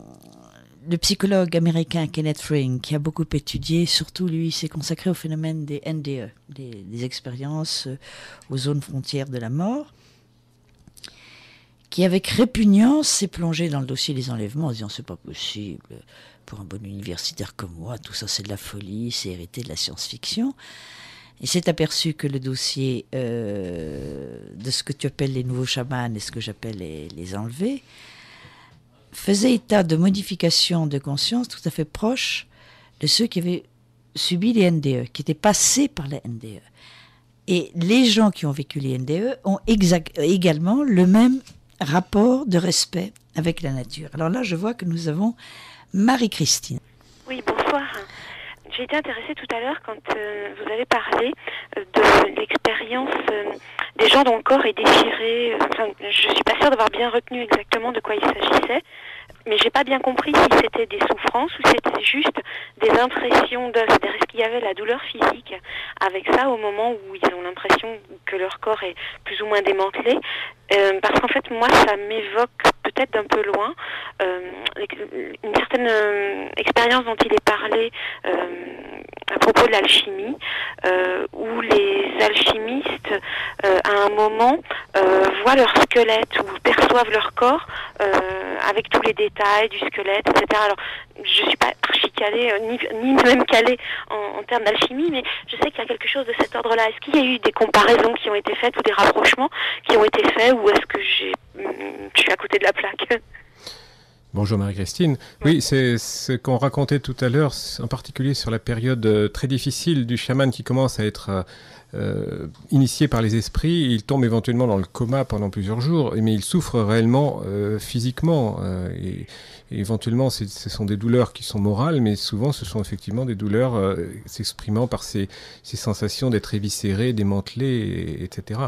B: le psychologue américain Kenneth Ring, qui a beaucoup étudié, surtout lui, s'est consacré au phénomène des NDE, e, des, expériences euh, aux zones frontières de la mort, qui avec répugnance s'est plongé dans le dossier des enlèvements en disant c'est pas possible, pour un bon universitaire comme moi, tout ça c'est de la folie, c'est hérité de la science-fiction. Il s'est aperçu que le dossier euh, de ce que tu appelles les nouveaux chamans et ce que j'appelle les enlevés, faisait état de modification de conscience tout à fait proche de ceux qui avaient subi les NDE, qui étaient passés par les NDE. Et les gens qui ont vécu les NDE ont également le même rapport de respect avec la nature. Alors là, je vois que nous avons Marie-Christine.
E: Oui, bonsoir. J'ai été intéressée tout à l'heure quand euh, vous avez parlé euh, de l'expérience euh, des gens dont le corps est déchiré. Enfin, je suis pas sûre d'avoir bien retenu exactement de quoi il s'agissait, mais j'ai pas bien compris si c'était des souffrances ou si c'était juste des impressions de, C'est-à-dire est-ce qu'il y avait la douleur physique avec ça au moment où ils ont l'impression que leur corps est plus ou moins démantelé Parce qu'en fait, moi, ça m'évoque peut-être d'un peu loin. Euh, une certaine euh, expérience dont il est parlé euh, à propos de l'alchimie, où les alchimistes, à un moment, voient leur squelette ou perçoivent leur corps avec tous les détails du squelette, etc je suis pas archi calée, euh, ni, même calée en, termes d'alchimie, mais je sais qu'il y a quelque chose de cet ordre-là. Est-ce qu'il y a eu des comparaisons qui ont été faites ou des rapprochements qui ont été faits, ou est-ce que hum, je suis à côté de la plaque
C: Bonjour Marie-Christine. Oui, c'est ce qu'on racontait tout à l'heure, en particulier sur la période euh, très difficile du chaman qui commence à être euh, initié par les esprits. Il tombe éventuellement dans le coma pendant plusieurs jours, mais il souffre réellement physiquement. Euh, et éventuellement, ce sont des douleurs qui sont morales, mais souvent, ce sont effectivement des douleurs euh, s'exprimant par ces, sensations d'être éviscéré, démantelé, etc.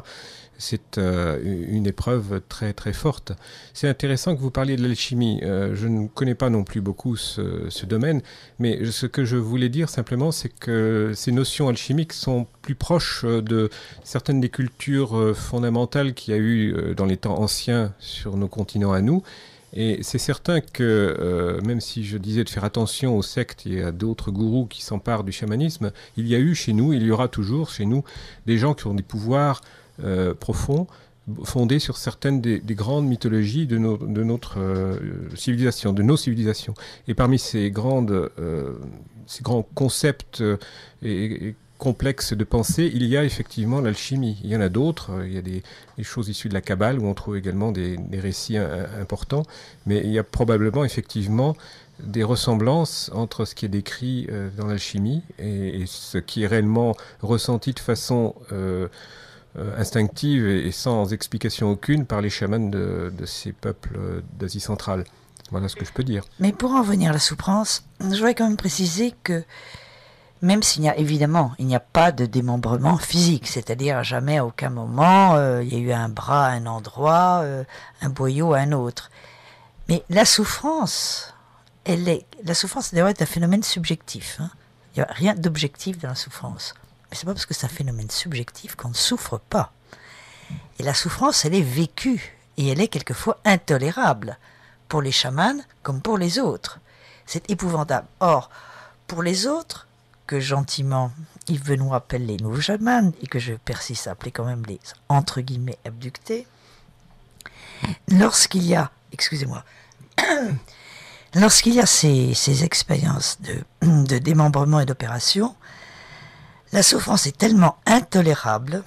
C: C'est euh, une épreuve très très forte. C'est intéressant que vous parliez de l'alchimie. Euh, je ne connais pas non plus beaucoup ce, ce domaine, mais ce que je voulais dire simplement, c'est que ces notions alchimiques sont plus proches de certaines des cultures fondamentales qu'il y a eu dans les temps anciens sur nos continents à nous et c'est certain que, euh, même si je disais de faire attention aux sectes et à d'autres gourous qui s'emparent du chamanisme, il y a eu chez nous, il y aura toujours chez nous, des gens qui ont des pouvoirs euh, profonds fondés sur certaines des, grandes mythologies de, de notre euh, civilisation, de nos civilisations. Et parmi ces, grandes, ces grands concepts et, et complexe de pensée, il y a effectivement l'alchimie. Il y en a d'autres. Euh, il y a des, choses issues de la Kabbale où on trouve également des, récits euh, euh, importants. Mais il y a probablement effectivement des ressemblances entre ce qui est décrit dans l'alchimie et, ce qui est réellement ressenti de façon instinctive et, sans explication aucune par les chamans de, de ces peuples d'Asie centrale. Voilà ce que je peux dire.
B: Mais pour en venir à la souffrance, je voudrais quand même préciser que même s'il n'y a évidemment, il n'y a pas de démembrement physique, c'est-à-dire jamais à aucun moment euh, il y a eu un bras à un endroit, euh, un boyau à un autre. Mais la souffrance, elle est, la souffrance d'ailleurs est un phénomène subjectif. Hein. Il n'y a rien d'objectif dans la souffrance. Mais c'est pas parce que c'est un phénomène subjectif qu'on ne souffre pas. Et la souffrance, elle est vécue et elle est quelquefois intolérable pour les chamans comme pour les autres. C'est épouvantable. Or, pour les autres, que gentiment Yves Benoît appelle les nouveaux chamans et que je persiste à appeler quand même les entre guillemets abductés, lorsqu'il y a, excusez-moi, lorsqu'il y a ces, expériences de, de démembrement et d'opération, la souffrance est tellement intolérable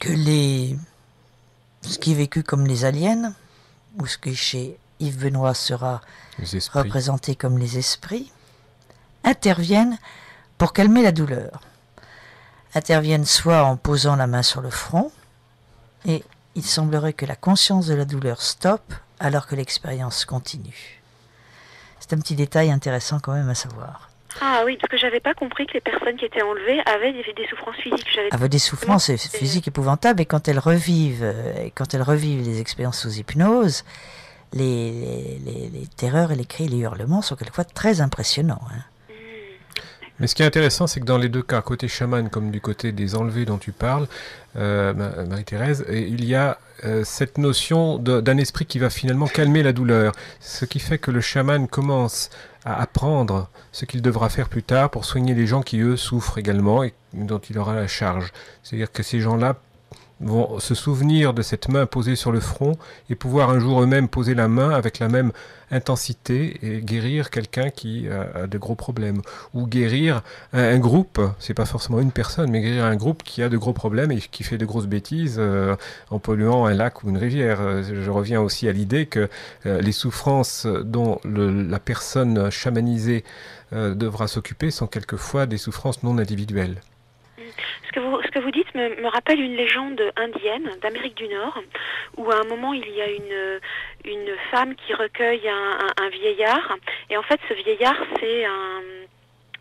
B: que les, ce qui est vécu comme les aliens, ou ce qui chez Yves Benoît sera représenté comme les esprits, interviennent pour calmer la douleur. Interviennent soit en posant la main sur le front, et il semblerait que la conscience de la douleur stoppe alors que l'expérience continue. C'est un petit détail intéressant quand même à savoir.
E: Ah oui, parce que j'avais pas compris que les personnes qui étaient enlevées avaient des, souffrances physiques. Avaient ah, des
B: souffrances physiques épouvantables et quand elles revivent, euh, quand elles revivent les expériences sous hypnose, les, terreurs et les cris, les hurlements sont quelquefois très impressionnants. Hein. Mais ce qui est intéressant, c'est que dans les deux cas, côté
C: chaman comme du côté des enlevés dont tu parles, euh, Marie-Thérèse, il y a euh, cette notion d'un esprit qui va finalement calmer la douleur. Ce qui fait que le chaman commence à apprendre ce qu'il devra faire plus tard pour soigner les gens qui, eux, souffrent également et dont il aura la charge. C'est-à-dire que ces gens-là vont se souvenir de cette main posée sur le front et pouvoir un jour eux-mêmes poser la main avec la même intensité et guérir quelqu'un qui euh, a, de gros problèmes ou guérir un, groupe, c'est pas forcément une personne, mais guérir un groupe qui a de gros problèmes et qui fait de grosses bêtises euh, en polluant un lac ou une rivière. Euh, je reviens aussi à l'idée que les souffrances dont la personne chamanisée devra s'occuper sont quelquefois des souffrances non individuelles
E: ce, que vous, ce que vous dites me, rappelle une légende indienne d'Amérique du Nord, où à un moment il y a une, une femme qui recueille un, vieillard, et en fait ce vieillard c'est un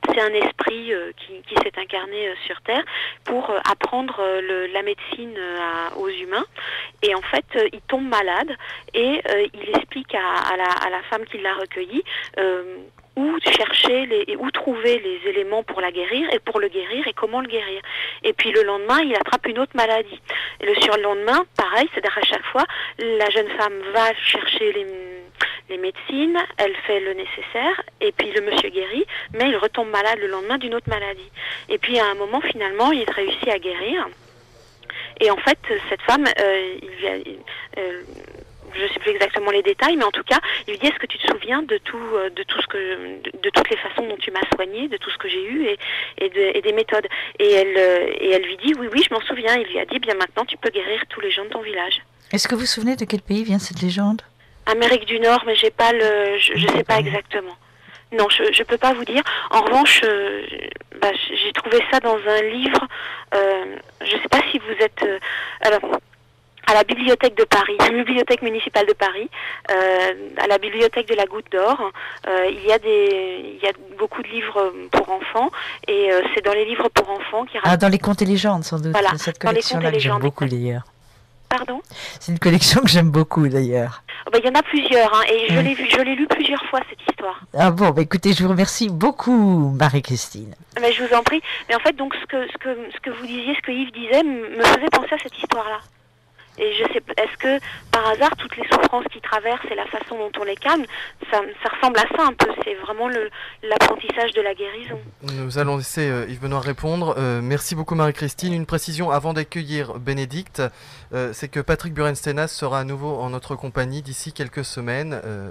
E: c'est un esprit euh, qui, s'est incarné euh, sur Terre pour euh, apprendre la médecine aux humains. Et en fait, il tombe malade et il explique à la, femme qui l'a recueilli où chercher les, et où trouver les éléments pour la guérir et pour le guérir et comment le guérir. Et puis le lendemain, il attrape une autre maladie. Et le surlendemain, pareil, c'est-à-dire à chaque fois, la jeune femme va chercher les, les médecines, elle fait le nécessaire, et puis le monsieur guérit, mais il retombe malade le lendemain d'une autre maladie. Et puis à un moment, finalement, il réussit à guérir. Et en fait, cette femme, euh, il, euh, je ne sais plus exactement les détails, mais en tout cas, il lui dit est-ce que tu te souviens de tout, euh, de tout ce que, de, toutes les façons dont tu m'as soigné, de tout ce que j'ai eu et, des méthodes. Et elle, euh, et elle lui dit oui, oui, je m'en souviens. Il lui a dit bien maintenant, tu peux guérir tous les gens de ton village.
B: Est-ce que vous vous souvenez de quel pays vient cette légende
E: Amérique du Nord, mais j'ai pas le, je, ne sais pas exactement. Non, je ne peux pas vous dire. En revanche, euh, bah, j'ai trouvé ça dans un livre. je ne sais pas si vous êtes. alors, à la bibliothèque de Paris, à la bibliothèque municipale de Paris, euh, à la bibliothèque de la Goutte d'Or. Euh, il y a des, il y beaucoup de livres pour enfants et euh, c'est dans les livres pour enfants qui. Ah, dans les
B: contes et légendes sans doute. Voilà, cette collection-là que j'aime beaucoup d'ailleurs. Pardon C'est une collection que j'aime beaucoup d'ailleurs.
E: Oh, bah, il y en a plusieurs hein, et je l'ai vu, je l'ai lu plusieurs fois cette histoire.
B: Ah bon, bah, écoutez, je vous remercie beaucoup, Marie-Christine.
E: Mais eh ben, je vous en prie. Mais en fait, donc ce que ce que ce que vous disiez, ce que Yves disait, me faisait penser à cette histoire-là. Et je sais, est-ce que par hasard toutes les souffrances qu'ils traversent et la façon dont on les calme, ça, ressemble à ça un peu. C'est vraiment l'apprentissage de la guérison.
A: Nous allons laisser euh, Yves Benoît répondre. Euh, merci beaucoup Marie-Christine. Une précision avant d'accueillir Bénédicte, euh, c'est que Patrick Burenstenas sera à nouveau en notre compagnie d'ici quelques semaines.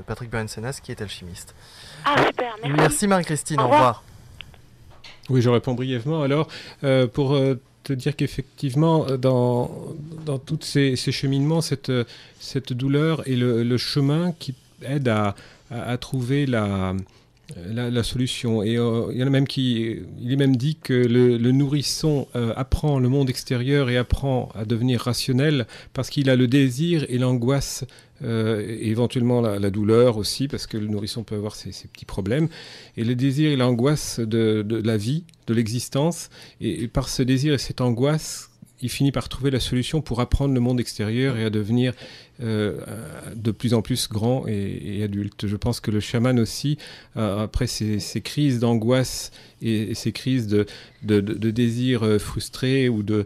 A: Patrick Burenstenas qui est alchimiste. Ah super, merci. Merci Marie-Christine. Au, au revoir. Oui, je réponds brièvement. Alors,
C: pour te dire qu'effectivement, euh, dans, dans tous ces, cheminements, cette, euh, cette douleur et le, chemin qui aide à, à trouver la, euh, la, solution. Et euh, il y même qui, est même dit que le, nourrisson euh, apprend le monde extérieur et apprend à devenir rationnel parce qu'il a le désir et l'angoisse, éventuellement la, douleur aussi, parce que le nourrisson peut avoir ses, petits problèmes, et le désir et l'angoisse de, la vie, de l'existence. et par ce désir et cette angoisse il finit par trouver la solution pour apprendre le monde extérieur et à devenir euh, de plus en plus grand et, adulte. Je pense que le chaman aussi, euh, après ces, crises d'angoisse et, ces crises de, de, désir euh, frustré ou de,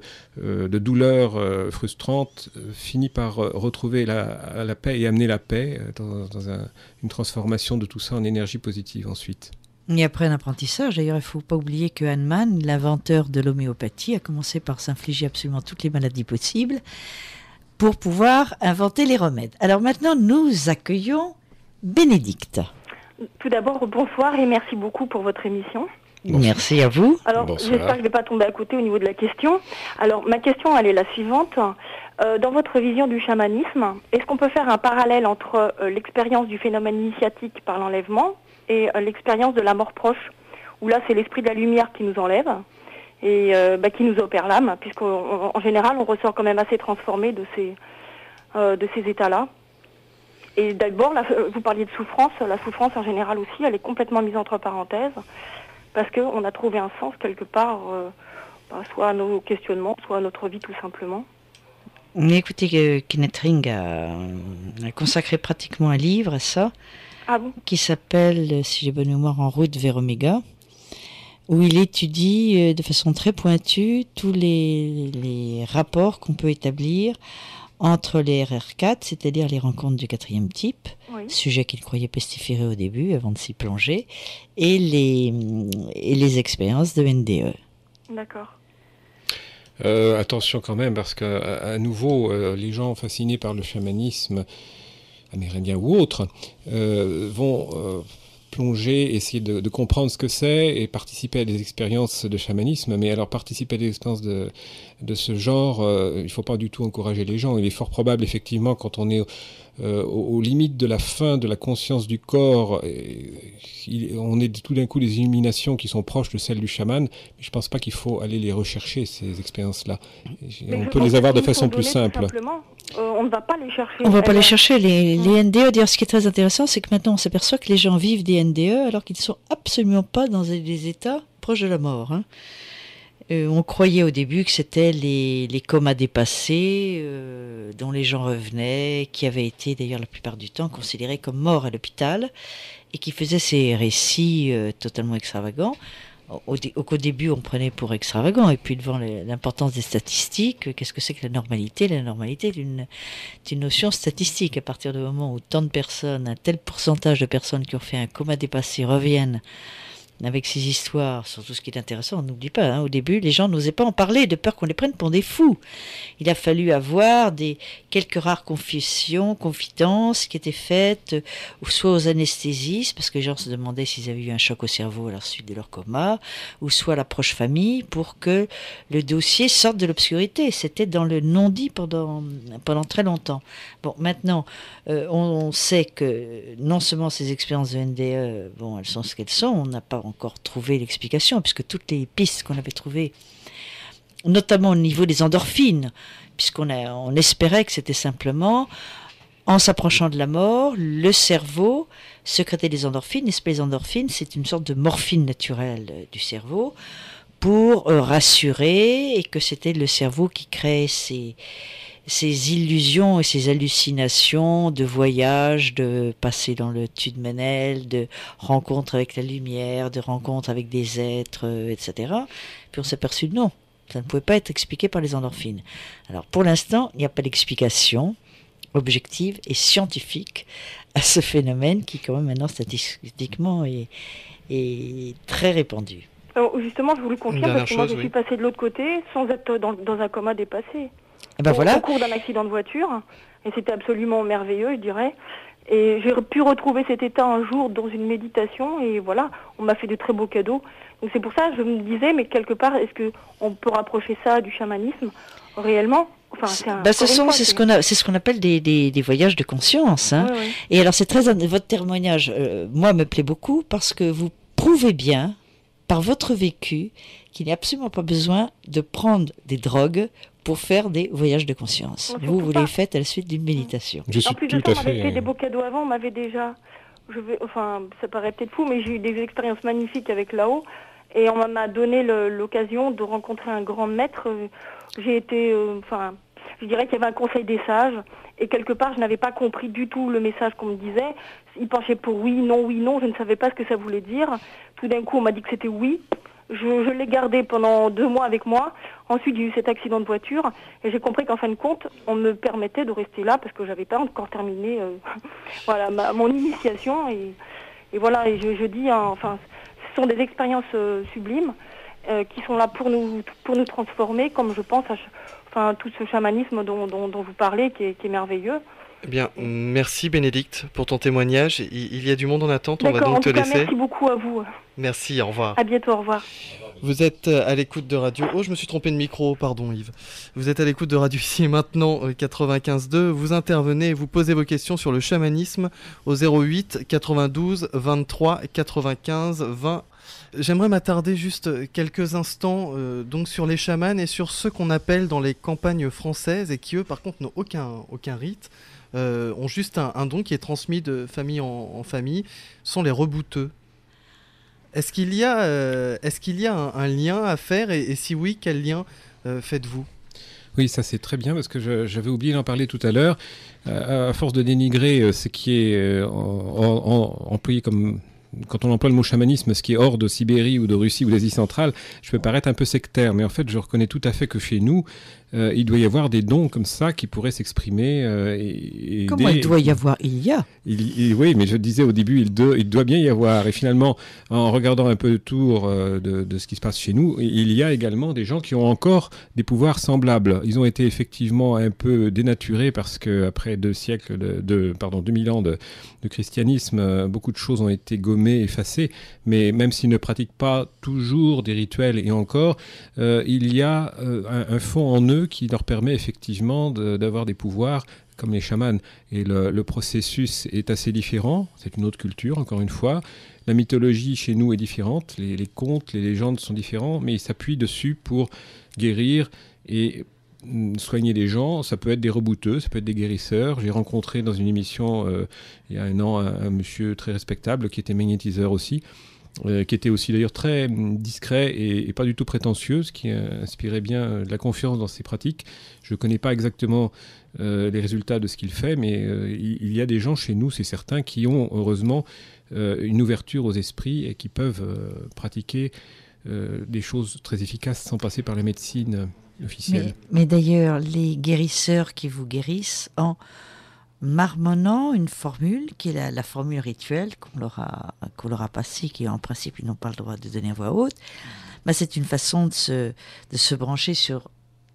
C: douleur frustrante, finit par retrouver la, paix et amener la paix dans, une transformation de tout ça en énergie positive ensuite.
B: Et après un apprentissage, d'ailleurs, il ne faut pas oublier que Hahnemann, l'inventeur de l'homéopathie, a commencé par s'infliger absolument toutes les maladies possibles pour pouvoir inventer les remèdes. Alors maintenant, nous accueillons Bénédicte.
F: Tout d'abord, bonsoir et merci beaucoup pour votre émission.
B: Merci à vous. Alors, j'espère que je ne vais
F: pas tomber à côté au niveau de la question. Alors, ma question, elle est la suivante. Euh, dans votre vision du chamanisme, est-ce qu'on peut faire un parallèle entre euh, l'expérience du phénomène initiatique par l'enlèvement et euh, l'expérience de la mort proche, où là c'est l'esprit de la lumière qui nous enlève et euh, bah, qui nous opère l'âme, puisqu'en général on ressort quand même assez transformé de ces, euh, ces états-là. Et d'abord, vous parliez de souffrance, la souffrance en général aussi, elle est complètement mise entre parenthèses, parce qu'on a trouvé un sens quelque part, bah, soit à nos questionnements, soit à notre vie tout simplement.
B: Écoutez, écoutez, Kenneth Ring a consacré pratiquement un livre à ça. Ah qui s'appelle, si j'ai bonne mémoire, En route vers Omega, où il étudie euh, de façon très pointue tous les, rapports qu'on peut établir entre les RR4, c'est-à-dire les rencontres du quatrième type, sujet qu'il croyait pestiféré au début avant de s'y plonger, et les, les expériences de NDE. D'accord.
C: Euh, attention quand même, parce que à, nouveau, euh, les gens fascinés par le chamanisme amérindiens ou autres, euh, vont euh, plonger, essayer de, comprendre ce que c'est et participer à des expériences de chamanisme. Mais alors participer à des expériences de, ce genre, euh, il ne faut pas du tout encourager les gens. Il est fort probable effectivement quand on est euh, aux, limites de la fin de la conscience du corps, et, on est tout d'un coup des illuminations qui sont proches de celles du chaman, je ne pense pas qu'il faut aller les rechercher, ces expériences-là. On peut les avoir de façon plus simple.
B: Euh, on ne va pas les chercher. On va pas les chercher. Les, NDE, d'ailleurs, ce qui est très intéressant, c'est que maintenant, on s'aperçoit que les gens vivent des NDE alors qu'ils ne sont absolument pas dans des états proches de la mort. Hein. Euh, on croyait au début que c'était les, les comas dépassés euh, dont les gens revenaient, qui avaient été d'ailleurs la plupart du temps considérés comme morts à l'hôpital et qui faisaient ces récits euh, totalement extravagants. Au, au, début, on prenait pour extravagants. et puis devant l'importance des statistiques, qu'est-ce que c'est que la normalité La normalité d'une d'une notion statistique. À partir du moment où tant de personnes, un tel pourcentage de personnes qui ont fait un coma dépassé reviennent avec ces histoires, surtout ce qui est intéressant, on n'oublie pas, hein, au début, les gens n'osaient pas en parler de peur qu'on les prenne pour des fous. Il a fallu avoir des quelques rares confessions, confidences qui étaient faites, euh, soit aux anesthésistes, parce que les gens se demandaient s'ils avaient eu un choc au cerveau à la suite de leur coma, ou soit à la proche famille, pour que le dossier sorte de l'obscurité. C'était dans le non-dit pendant, pendant très longtemps. Bon, maintenant, euh, on, on, sait que non seulement ces expériences de NDE, bon, elles sont ce qu'elles sont, on n'a pas encore trouvé l'explication, puisque toutes les pistes qu'on avait trouvées, notamment au niveau des endorphines, puisqu'on espérait que c'était simplement en s'approchant de la mort, le cerveau sécrétait des endorphines. Et les endorphines, c'est une sorte de morphine naturelle du cerveau pour euh, rassurer et que c'était le cerveau qui créait ces, ces illusions et ces hallucinations de voyage, de passer dans le Tudmenel, de rencontre avec la lumière, de rencontre avec des êtres, euh, etc. Puis on s'est aperçu non, ça ne pouvait pas être expliqué par les endorphines. Alors pour l'instant, il n'y a pas d'explication objective et scientifique à ce phénomène qui quand même maintenant statistiquement est, très répandu.
F: justement, je vous le confirme parce que moi je suis passé de l'autre côté sans être dans un coma dépassé. Eh ben au, cours d'un accident de voiture, et c'était absolument merveilleux, je dirais. Et j'ai pu retrouver cet état un jour dans une méditation, et voilà, on m'a fait de très beaux cadeaux. Donc c'est pour ça, je me disais, mais quelque part, est-ce que on peut rapprocher ça du chamanisme réellement Enfin, c'est bah, ce qu'on
B: c'est ce qu'on appelle des, voyages de conscience. Hein. Et alors, c'est très votre témoignage, euh, moi, me plaît beaucoup parce que vous prouvez bien par votre vécu qu'il n'y a absolument pas besoin de prendre des drogues pour faire des voyages de conscience. vous, vous les faites à la suite d'une méditation. Je suis en plus on m'avait fait euh, des beaux
F: cadeaux avant, on m'avait déjà... Je vais, enfin, ça paraît peut-être fou, mais j'ai eu des expériences magnifiques avec là-haut. Et on m'a donné l'occasion de rencontrer un grand maître. J'ai été... Euh, enfin, je dirais qu'il y avait un conseil des sages. Et quelque part, je n'avais pas compris du tout le message qu'on me disait. Il penchait pour oui, non, oui, non. Je ne savais pas ce que ça voulait dire. Tout d'un coup, on m'a dit que c'était oui. Je, l'ai gardé pendant deux mois avec moi. Ensuite, j'ai eu cet accident de voiture et j'ai compris qu'en fin de compte, on me permettait de rester là parce que j'avais pas encore terminé euh, voilà, mon initiation. Et, voilà, et je, dis, hein, enfin, ce sont des expériences euh, sublimes euh, qui sont là pour nous, pour nous transformer, comme je pense à enfin, tout ce chamanisme dont, vous parlez, qui est merveilleux.
A: Eh bien, merci Bénédicte pour ton témoignage. Il y a du monde en attente, on va donc te laisser. merci
F: beaucoup à vous.
A: Merci, au revoir. À
F: bientôt, au revoir.
A: Vous êtes à l'écoute de Radio. Oh, je me suis trompé de micro, pardon Yves. Vous êtes à l'écoute de Radio ici maintenant 95.2. Euh, vous intervenez et vous posez vos questions sur le chamanisme au 08 92 23 95 20. J'aimerais m'attarder juste quelques instants euh, donc sur les chamans et sur ceux qu'on appelle dans les campagnes françaises et qui eux par contre n'ont aucun, aucun rite. Euh, ont juste un, don qui est transmis de famille en, famille, sont les rebouteux. Est-ce qu'il y a, euh, est-ce qu'il y a un, lien à faire et, si oui, quel lien euh, faites-vous oui, ça c'est très bien parce que j'avais oublié d'en parler tout à l'heure.
C: à force de dénigrer ce qui est employé comme quand on emploie le mot chamanisme, ce qui est hors de Sibérie ou de Russie ou d'Asie centrale, je peux paraître un peu sectaire, mais en fait, je reconnais tout à fait que chez nous, euh, il doit y avoir des dons comme ça qui pourraient s'exprimer. Euh, Comment il doit y avoir Il y a. oui, mais je disais au début, il, doit bien y avoir. Et finalement, en regardant un peu autour euh, de, ce qui se passe chez nous, il y a également des gens qui ont encore des pouvoirs semblables. Ils ont été effectivement un peu dénaturés parce que après deux siècles de, pardon, 2000 ans de, christianisme, beaucoup de choses ont été gommées, effacées. Mais même s'ils ne pratiquent pas toujours des rituels et encore, il y a un fond en eux qui leur permet effectivement d'avoir des pouvoirs comme les chamans. Et le, processus est assez différent, c'est une autre culture encore une fois. La mythologie chez nous est différente, les, contes, les légendes sont différents, mais ils s'appuient dessus pour guérir et mm, soigner les gens, ça peut être des rebouteux, ça peut être des guérisseurs. J'ai rencontré dans une émission euh, il y a un an un, monsieur très respectable qui était magnétiseur aussi, euh, qui était aussi d'ailleurs très mm, discret et, pas du tout prétentieux, qui euh, inspirait bien euh, de la confiance dans ses pratiques. Je ne connais pas exactement les résultats de ce qu'il fait, mais il, y a des gens chez nous, c'est certain, qui ont heureusement une ouverture aux esprits et qui peuvent pratiquer des choses très efficaces sans passer par la médecine
B: officielle. Mais, mais d'ailleurs, les guérisseurs qui vous guérissent en marmonnant une formule qui est la, formule rituelle qu'on leur a, passée, qui en principe ils n'ont pas le droit de donner à voix haute. mais c'est une façon de se, de se brancher sur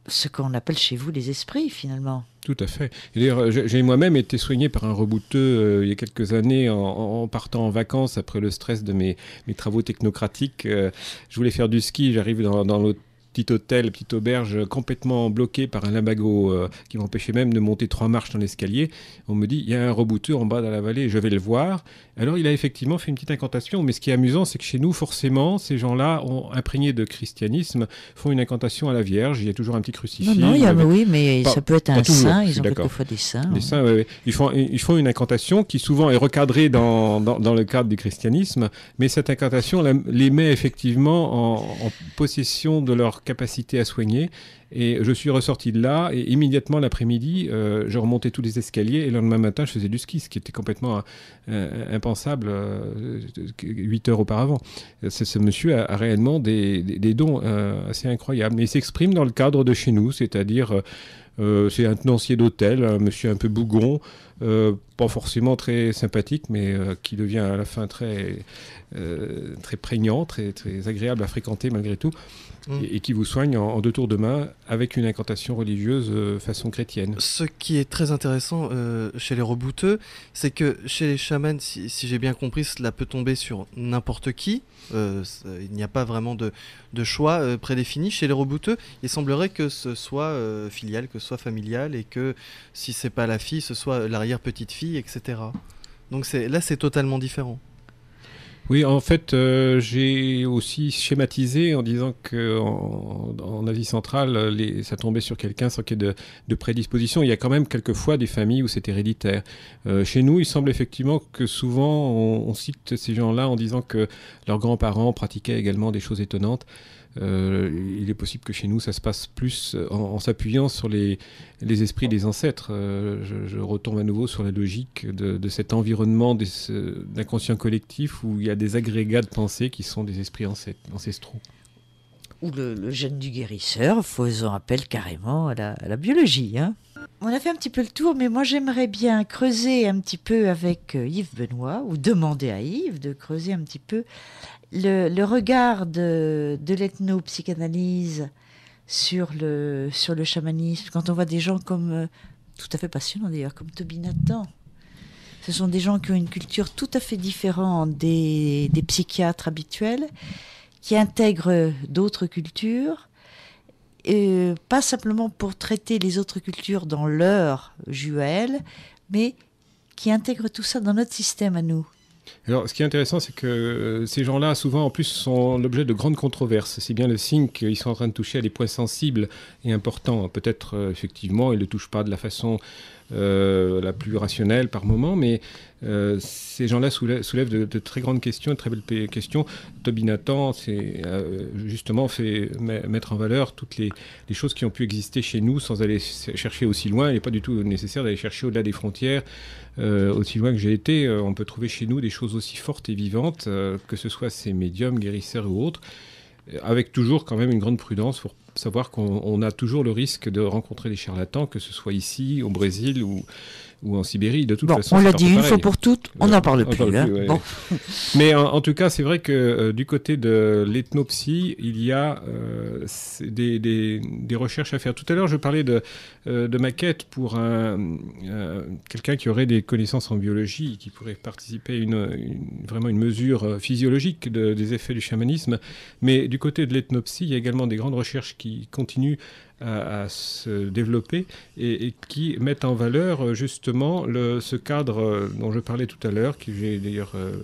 B: ce qu'on appelle chez vous les esprits finalement. Tout à fait.
C: Euh, j'ai moi-même été soigné par un rebouteux euh, il y a quelques années en, partant en vacances après le stress de mes, mes travaux technocratiques. Euh, je voulais faire du ski, j'arrive dans, dans l'autre petit hôtel, petite auberge euh, complètement bloquée par un lumbago euh, qui m'empêchait même de monter trois marches dans l'escalier. On me dit, il y a un rebouteur en bas dans la vallée, je vais le voir. Alors il a effectivement fait une petite incantation, mais ce qui est amusant, c'est que chez nous, forcément, ces gens-là, ont, imprégnés de christianisme, font une incantation à la Vierge. Il y a toujours un petit crucifix. Non, non il y a, oui, mais ça peut être un saint, ils ont quelquefois des saints. Hein. Des saints Ils, font, ils font une incantation qui souvent est recadrée dans, dans, le cadre du christianisme, mais cette incantation les met effectivement en possession de leur capacité à soigner. Et je suis ressorti de là, et immédiatement l'après-midi, euh, je remontais tous les escaliers, et le lendemain matin, je faisais du ski, ce qui était complètement euh, euh, impensable euh, 8 heures auparavant. Ce monsieur a, réellement des, dons assez incroyables, mais il s'exprime dans le cadre de chez nous, c'est-à-dire, c'est un tenancier d'hôtel, un monsieur un peu bougon. Euh, pas forcément très sympathique, mais euh, qui devient à la fin très, euh, très prégnant, très, très agréable à fréquenter malgré tout, mm. et, qui vous soigne en, deux
A: tours de main avec une incantation religieuse façon chrétienne. Ce qui est très intéressant chez les rebouteux, c'est que chez les chamans, si j'ai bien compris, cela peut tomber sur n'importe qui. Euh, il n'y a pas vraiment de, choix euh, prédéfini. Chez les rebouteux, il semblerait que ce soit euh, filial, que ce soit familial, et que si c'est pas la fille, ce soit l'arrière-petite-fille, etc. Donc là, c'est totalement différent. Oui,
C: en fait, euh, j'ai aussi schématisé en disant que en, Asie centrale, ça tombait sur quelqu'un sans qu'il y ait de, prédisposition. Il y a quand même quelquefois des familles où c'est héréditaire. Euh, chez nous, il semble effectivement que souvent on cite ces gens-là en disant que leurs grands-parents pratiquaient également des choses étonnantes. Euh, il est possible que chez nous, ça se passe plus euh, en, s'appuyant sur les, esprits des ancêtres. Euh, je, retourne à nouveau sur la logique de, cet environnement d'inconscient collectif où il y a des agrégats de pensée qui sont des esprits ancestraux.
B: Ou le, gène du guérisseur, faisant appel carrément à la, biologie. Hein on a fait un petit peu le tour, mais moi j'aimerais bien creuser un petit peu avec euh, Yves Benoît, ou demander à Yves de creuser un petit peu le, regard de, l'ethno-psychanalyse sur le, sur le chamanisme. Quand on voit des gens comme, euh, tout à fait passionnants d'ailleurs, comme Toby Nathan, ce sont des gens qui ont une culture tout à fait différente des, des psychiatres habituels, qui intègrent d'autres cultures et euh, pas simplement pour traiter les autres cultures dans leur juelle, mais qui intègrent tout ça dans notre système à nous.
C: Alors, ce qui est intéressant, c'est que euh, ces gens-là, souvent, en plus, sont l'objet de grandes controverses. C'est bien le signe qu'ils sont en train de toucher à des points sensibles et importants. Peut-être, euh, effectivement, ils ne le touchent pas de la façon euh, la plus rationnelle par moment, mais euh, ces gens-là soulèvent, de, très grandes questions, de très belles questions. Toby Nathan c'est euh, justement fait mettre en valeur toutes les, les, choses qui ont pu exister chez nous sans aller chercher aussi loin. Il n'est pas du tout nécessaire d'aller chercher au-delà des frontières. aussi loin que j'ai été, on peut trouver chez nous des choses aussi fortes et vivantes, que ce soit ces médiums, guérisseurs ou autres. Euh, avec toujours quand même une grande prudence pour savoir qu'on a toujours le risque de rencontrer des charlatans, que ce soit ici, au Brésil ou ou en Sibérie, de toute façon. On l'a dit une fois pour toutes, on n'en parle plus. Hein. Mais euh, en, tout cas, c'est vrai que euh, du côté de l'ethnopsie, il y a euh, des, recherches à faire. Tout à l'heure, je parlais de, ma de maquettes pour quelqu'un qui aurait des connaissances en biologie, qui pourrait participer à une, vraiment une mesure physiologique des effets du chamanisme. Mais du côté de l'ethnopsie, il y a également des grandes recherches qui continuent à, se développer et, qui mettent en valeur euh, justement ce cadre euh, dont je parlais tout à l'heure, qui j'ai d'ailleurs euh,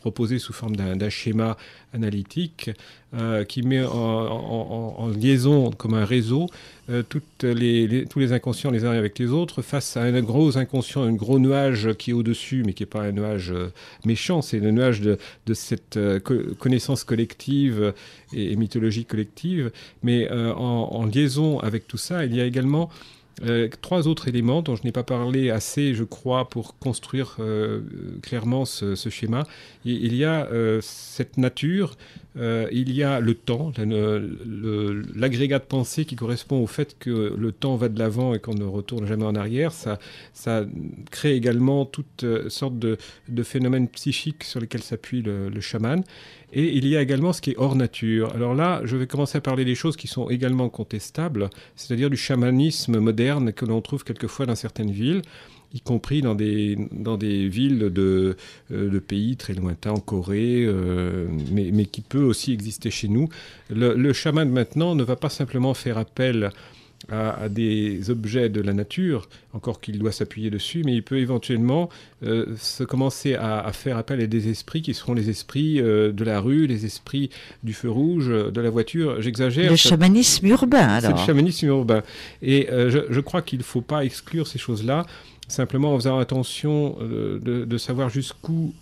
C: proposé sous forme d'un schéma analytique euh, qui met en, liaison comme un réseau euh, toutes les, tous les inconscients les uns avec les autres face à un gros inconscient, un gros nuage qui est au-dessus, mais qui n'est pas un nuage euh, méchant, c'est le nuage de, de cette connaissance collective et, mythologie collective. Mais en, en, liaison avec tout ça, il y a également euh, trois autres éléments dont je n'ai pas parlé assez, je crois, pour construire euh, euh, clairement ce, schéma. Il, y a cette nature, il y a le temps, l'agrégat de pensée qui correspond au fait que le temps va de l'avant et qu'on ne retourne jamais en arrière. Ça, crée également toutes sortes de, phénomènes psychiques sur lesquels s'appuie le, le chaman. Et il y a également ce qui est hors nature. Alors là, je vais commencer à parler des choses qui sont également contestables, c'est-à-dire du chamanisme moderne que l'on trouve quelquefois dans certaines villes y compris dans des, dans des villes de, euh, de pays très lointains, en Corée, euh, mais, mais, qui peut aussi exister chez nous. Le, le chaman de maintenant ne va pas simplement faire appel à, des objets de la nature, encore qu'il doit s'appuyer dessus, mais il peut éventuellement euh, se commencer à, faire appel à des esprits qui seront les esprits euh, de la rue, les esprits du feu rouge, euh, de la voiture. J'exagère. Le chamanisme
B: urbain, alors. C'est le
C: chamanisme urbain. Et je, crois qu'il ne faut pas exclure ces choses-là, simplement en faisant attention de, savoir jusqu'où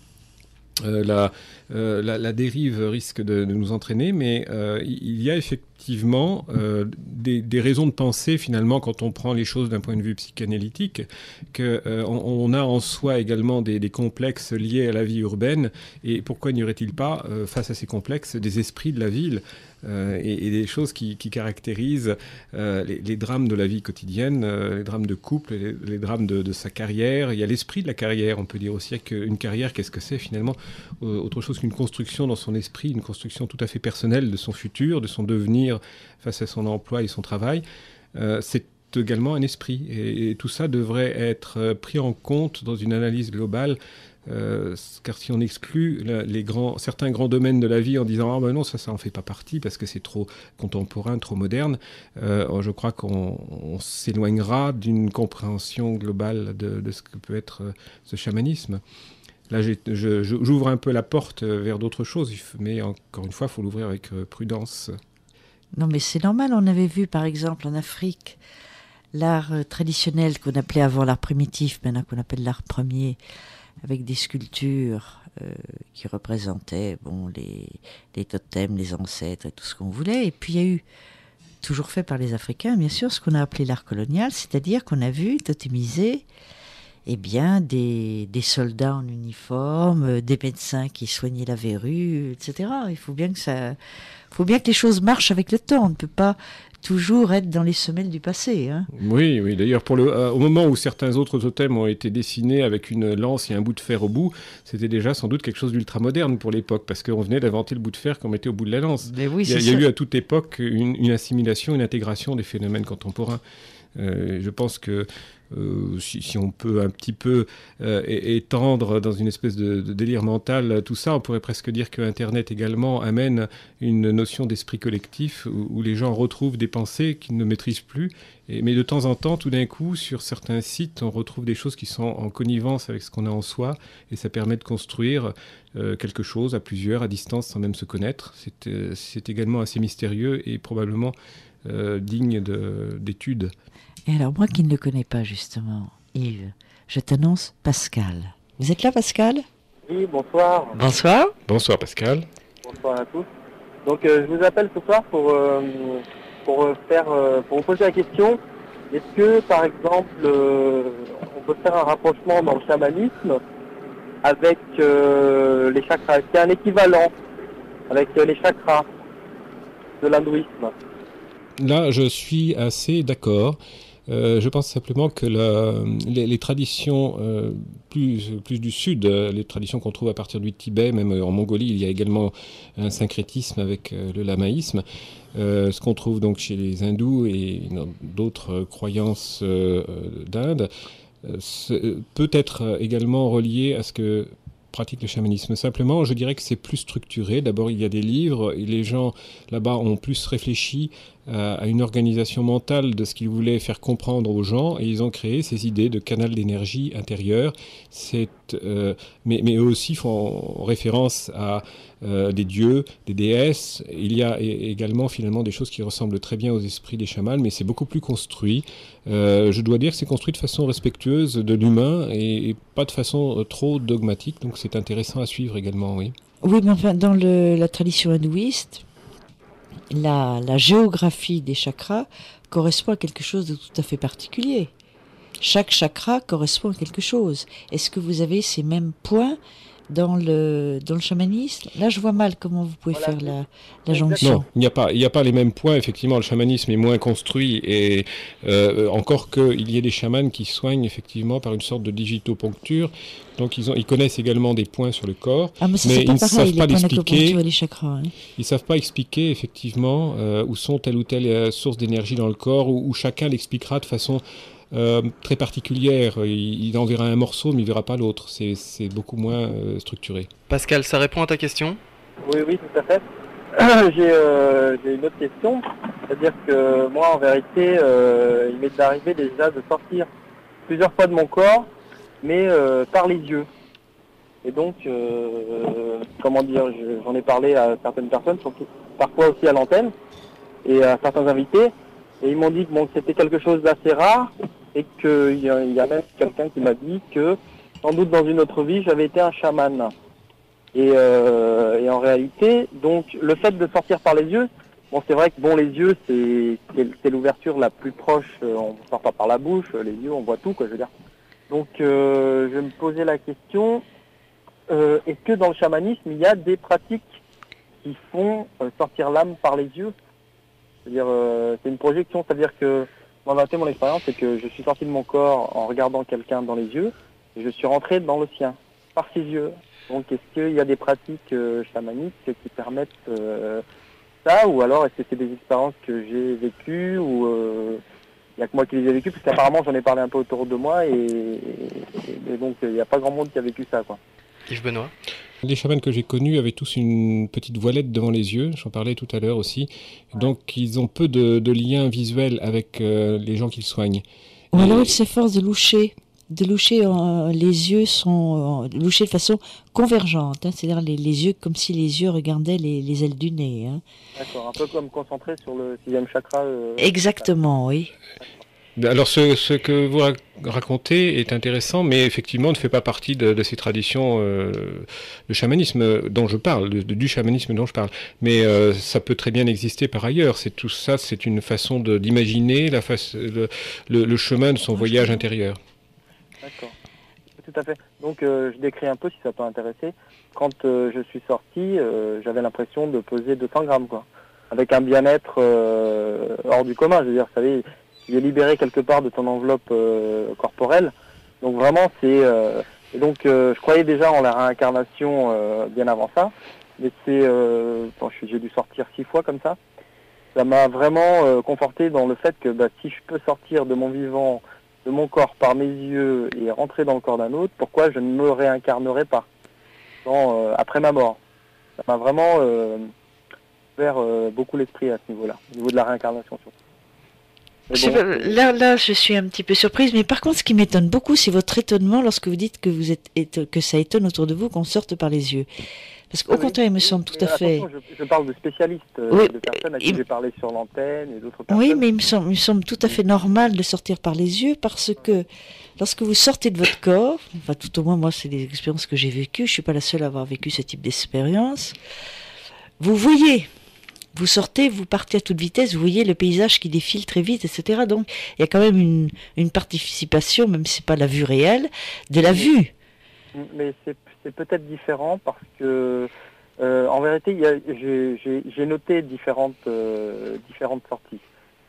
C: la, la, dérive risque de, nous entraîner, mais il y a effectivement effectivement euh, des, raisons de penser finalement quand on prend les choses d'un point de vue psychanalytique, qu'on euh, on a en soi également des, complexes liés à la vie urbaine et pourquoi n'y aurait-il pas euh, face à ces complexes des esprits de la ville et, des choses qui, caractérisent les, drames de la vie quotidienne, les drames de couple, les, drames de, de, sa carrière. Il y a l'esprit de la carrière, on peut dire aussi qu'une carrière, qu'est-ce que c'est finalement Autre chose qu'une construction dans son esprit, une construction tout à fait personnelle de son futur, de son devenir face à son emploi et son travail, euh, c'est également un esprit. Et, tout ça devrait être euh, pris en compte dans une analyse globale. Euh, car si on exclut les grands, certains grands domaines de la vie en disant ah ben non ça ça en fait pas partie parce que c'est trop contemporain, trop moderne, je crois qu'on s'éloignera d'une compréhension globale de, de, ce que peut être ce chamanisme. Là, j'ouvre un peu la porte vers d'autres choses, mais encore une fois, il faut l'ouvrir avec prudence.
B: Non, mais c'est normal. On avait vu, par exemple, en Afrique, l'art euh, traditionnel qu'on appelait avant l'art primitif, maintenant qu'on appelle l'art premier, avec des sculptures euh, qui représentaient bon, les, les, totems, les ancêtres et tout ce qu'on voulait. Et puis il y a eu, toujours fait par les Africains, bien sûr, ce qu'on a appelé l'art colonial, c'est-à-dire qu'on a vu totémiser eh bien, des, soldats en uniforme, euh, des médecins qui soignaient la verrue, etc. Il faut bien que ça, faut bien que les choses marchent avec le temps. On ne peut pas toujours être dans les semelles du passé. Hein.
C: Oui, oui. D'ailleurs, pour le, euh, au moment où certains autres totems ont été dessinés avec une lance et un bout de fer au bout, c'était déjà sans doute quelque chose d'ultra moderne pour l'époque, parce qu'on venait d'inventer le bout de fer qu'on mettait au bout de la lance. Mais oui, il y a, eu à toute époque une assimilation, une intégration des phénomènes contemporains. Euh, je pense que euh, si, on peut un petit peu euh, étendre dans une espèce de, délire mental tout ça, on pourrait presque dire que Internet également amène une notion d'esprit collectif où, les gens retrouvent des pensées qu'ils ne maîtrisent plus. mais de temps en temps, tout d'un coup, sur certains sites, on retrouve des choses qui sont en connivence avec ce qu'on a en soi et ça permet de construire quelque chose à plusieurs, à distance, sans même se connaître. C'est également assez mystérieux et probablement digne d'études
B: alors, moi qui ne le connais pas justement, Yves, je t'annonce Pascal. Vous êtes là, Pascal
G: Oui, bonsoir. Bonsoir.
B: Bonsoir, Pascal.
G: Bonsoir à tous. Donc, euh, je vous appelle ce soir pour, euh, pour, euh, faire, pour vous poser la question est-ce que, par exemple, on peut faire un rapprochement dans le chamanisme avec les chakras Est-ce qu'il y a un équivalent avec les chakras de l'hindouisme
C: Là, je suis assez d'accord. Euh, je pense simplement que les, traditions euh, plus, plus du sud, euh, les traditions qu'on trouve à partir du Tibet, même en Mongolie, il y a également un syncrétisme avec le lamaïsme. ce qu'on trouve donc chez les hindous et d'autres croyances d'Inde peut être également relié à ce que pratique le chamanisme. Simplement, je dirais que c'est plus structuré. D'abord, il y a des livres et les gens là-bas ont plus réfléchi euh, à une organisation mentale de ce qu'ils voulaient faire comprendre aux gens et ils ont créé ces idées de canal d'énergie intérieure. Euh, mais, eux aussi font référence à euh, des dieux, des déesses. Il y a également finalement des choses qui ressemblent très bien aux esprits des chamans, mais c'est beaucoup plus construit. je dois dire que c'est construit de façon respectueuse de l'humain et, pas de façon trop dogmatique, donc c'est intéressant à suivre également, oui.
B: Oui, mais enfin, dans la tradition hindouiste, la, géographie des chakras correspond à quelque chose de tout à fait particulier. Chaque chakra correspond à quelque chose. Est-ce que vous avez ces mêmes points dans le, dans le chamanisme Là, je vois mal comment vous pouvez faire la, jonction. Non,
C: il n'y a, pas, il a pas les mêmes points. Effectivement, le chamanisme est moins construit et encore euh, encore qu'il y ait des chamans qui soignent effectivement par une sorte de digitoponcture. Donc, ils, ont, ils connaissent également des points sur le corps, ah, mais, ils ne savent pas l'expliquer. Hein. Ils savent pas expliquer effectivement euh, où sont telle ou telle euh, source d'énergie dans le corps, où, où chacun l'expliquera de façon euh, très particulière. Il, en verra un morceau, mais il verra pas l'autre. C'est beaucoup moins euh, structuré.
A: Pascal, ça répond à ta question
G: Oui, oui, tout à fait. Euh, j'ai une autre question. C'est-à-dire que moi, en vérité, il m'est arrivé déjà de sortir plusieurs fois de mon corps, mais par les yeux. Et donc, comment dire, j'en ai parlé à certaines personnes, surtout parfois aussi à l'antenne, et à certains invités. Et ils m'ont dit que c'était quelque chose d'assez rare, et qu'il y, y, a même quelqu'un qui m'a dit que sans doute dans une autre vie j'avais été un chaman. Et, euh, en réalité, donc le fait de sortir par les yeux, bon c'est vrai que bon les yeux c'est l'ouverture la plus proche, euh, on ne sort pas par la bouche, les yeux on voit tout quoi je veux dire. Donc euh, je me posais la question, euh, est-ce que dans le chamanisme il y a des pratiques qui font sortir l'âme par les yeux C'est-à-dire c'est une projection, c'est-à-dire que mon expérience, c'est que je suis sorti de mon corps en regardant quelqu'un dans les yeux, et je suis rentré dans le sien, par ses yeux. Donc, est-ce qu'il y a des pratiques euh, chamaniques qui permettent euh, ça, ou alors est-ce que c'est des expériences que j'ai vécues, ou euh, il n'y a que moi qui les ai vécues, parce qu'apparemment, j'en ai parlé un peu autour de moi, et, donc, il n'y a pas grand monde qui a vécu ça, quoi.
A: Yves Benoît
C: les chamanes que j'ai connus avaient tous une petite voilette devant les yeux, j'en parlais tout à l'heure aussi. Donc ils ont peu de, liens visuels avec euh, les gens qu'ils soignent.
B: Ou alors ils s'efforcent de loucher. De loucher, euh, les yeux sont euh, louchés de façon convergente, hein. c'est-à-dire les, yeux comme si les yeux regardaient les, ailes du nez. Hein.
G: D'accord, un peu comme concentré sur le sixième chakra.
B: Exactement, oui.
C: Alors ce, que vous racontez est intéressant, mais effectivement ne fait pas partie de, ces traditions euh, de chamanisme dont je parle, du chamanisme dont je parle. Mais euh, ça peut très bien exister par ailleurs. C'est tout ça, c'est une façon d'imaginer la face, le, chemin de son voyage intérieur.
F: D'accord.
G: Tout à fait. Donc euh, je décris un peu si ça peut intéresser. Quand je suis sorti, j'avais l'impression de peser 200 grammes, quoi avec un bien-être hors du commun. Je veux dire, vous savez, tu libéré quelque part de ton enveloppe euh, corporelle. Donc vraiment, c'est... Euh, et donc, euh, je croyais déjà en la réincarnation bien avant ça, mais c'est... Bon, j'ai dû sortir six fois comme ça. Ça m'a vraiment conforté dans le fait que bah, si je peux sortir de mon vivant, de mon corps par mes yeux et rentrer dans le corps d'un autre, pourquoi je ne me réincarnerai pas après ma mort Ça m'a vraiment euh, ouvert beaucoup l'esprit à ce niveau-là, au niveau de la réincarnation surtout
B: là, là, je suis un petit peu surprise, mais par contre, ce qui m'étonne beaucoup, c'est votre étonnement lorsque vous dites que vous êtes que ça étonne autour de vous qu'on sorte par les yeux. Parce qu'au ah, contraire, il me semble tout à fait.
G: Je, parle de spécialistes, euh, de personnes à qui j'ai parlé sur l'antenne et d'autres personnes.
B: Oui, mais il me, semble, il me semble tout à fait normal de sortir par les yeux parce que lorsque vous sortez de votre corps, enfin, tout au moins, moi, c'est des expériences que j'ai vécues, je ne suis pas la seule à avoir vécu ce type d'expérience, vous voyez vous sortez, vous partez à toute vitesse, vous voyez le paysage qui défile très vite, etc. Donc il y a quand même une, participation, même si ce n'est pas la vue réelle, de la vue.
G: Mais c'est peut-être différent parce que euh, en vérité, j'ai noté euh, différentes, sorties.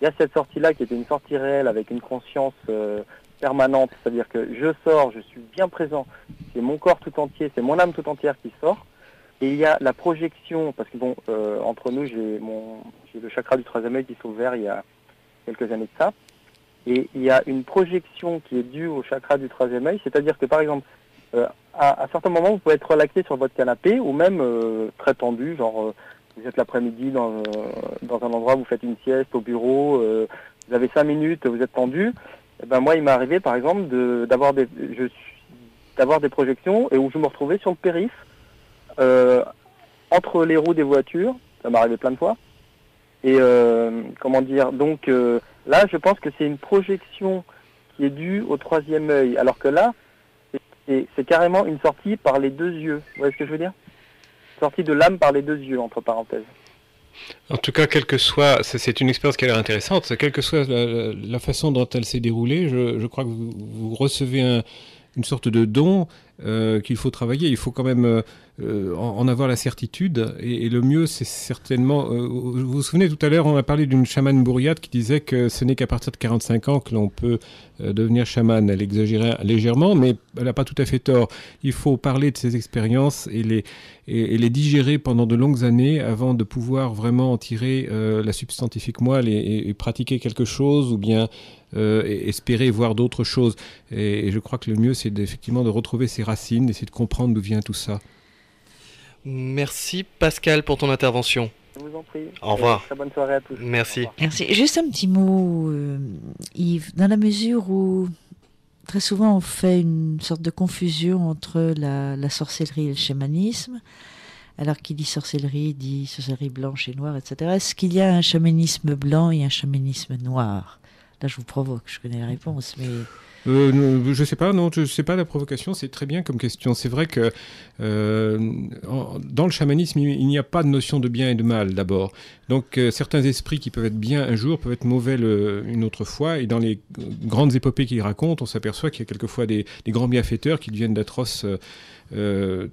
G: Il y a cette sortie-là qui était une sortie réelle avec une conscience euh, permanente, c'est-à-dire que je sors, je suis bien présent, c'est mon corps tout entier, c'est mon âme tout entière qui sort. Et il y a la projection, parce que bon, euh, entre nous, j'ai mon le chakra du troisième œil qui s'est ouvert il y a quelques années de ça. Et il y a une projection qui est due au chakra du troisième œil, c'est-à-dire que par exemple, euh, à, certains moments, vous pouvez être relaxé sur votre canapé ou même euh, très tendu, genre vous êtes l'après-midi dans, un endroit, vous faites une sieste au bureau, vous avez cinq minutes, vous êtes tendu. Eh ben moi, il m'est arrivé par exemple d'avoir des d'avoir des projections et où je me retrouvais sur le périph' Euh, entre les roues des voitures, ça m'est arrivé plein de fois. Et euh, comment dire, donc euh, là, je pense que c'est une projection qui est due au troisième œil, alors que là, c'est carrément une sortie par les deux yeux. Vous voyez ce que je veux dire Sortie de l'âme par les deux yeux, entre parenthèses.
C: En tout cas, quelle que soit, c'est une expérience qui a l'air intéressante, quelle que soit la, façon dont elle s'est déroulée, je, crois que vous, recevez une sorte de don qu'il faut travailler. Il faut quand même euh, en, avoir la certitude. Et, le mieux, c'est certainement. Euh, vous vous souvenez tout à l'heure, on a parlé d'une chamane bourriade qui disait que ce n'est qu'à partir de 45 ans que l'on peut euh, devenir chamane. Elle exagérait légèrement, mais elle n'a pas tout à fait tort. Il faut parler de ses expériences et les, digérer pendant de longues années avant de pouvoir vraiment en tirer la substantifique moelle et, pratiquer quelque chose ou bien. espérer voir d'autres choses. Et, et, je crois que le mieux, c'est effectivement de retrouver ses racines, d'essayer de comprendre d'où vient tout ça.
A: Merci Pascal pour ton intervention. Je vous en prie. Au revoir. bonne soirée à tous. Merci.
B: Merci. Juste un petit mot, euh, Yves, dans la mesure où très souvent on fait une sorte de confusion entre la, sorcellerie et le chamanisme. Alors qu'il dit sorcellerie dit sorcellerie blanche et noire, etc. Est-ce qu'il y a un chamanisme blanc et un chamanisme noir Là, je vous provoque, je connais la réponse, mais.
C: Euh, je sais pas, non, je sais pas. La provocation, c'est très bien comme question. C'est vrai que euh, dans le chamanisme, il n'y a pas de notion de bien et de mal d'abord. Donc euh, certains esprits qui peuvent être bien un jour peuvent être mauvais une autre fois. Et dans les grandes épopées qu'ils racontent, on s'aperçoit qu'il y a quelquefois des, des grands bienfaiteurs qui deviennent d'atroces euh,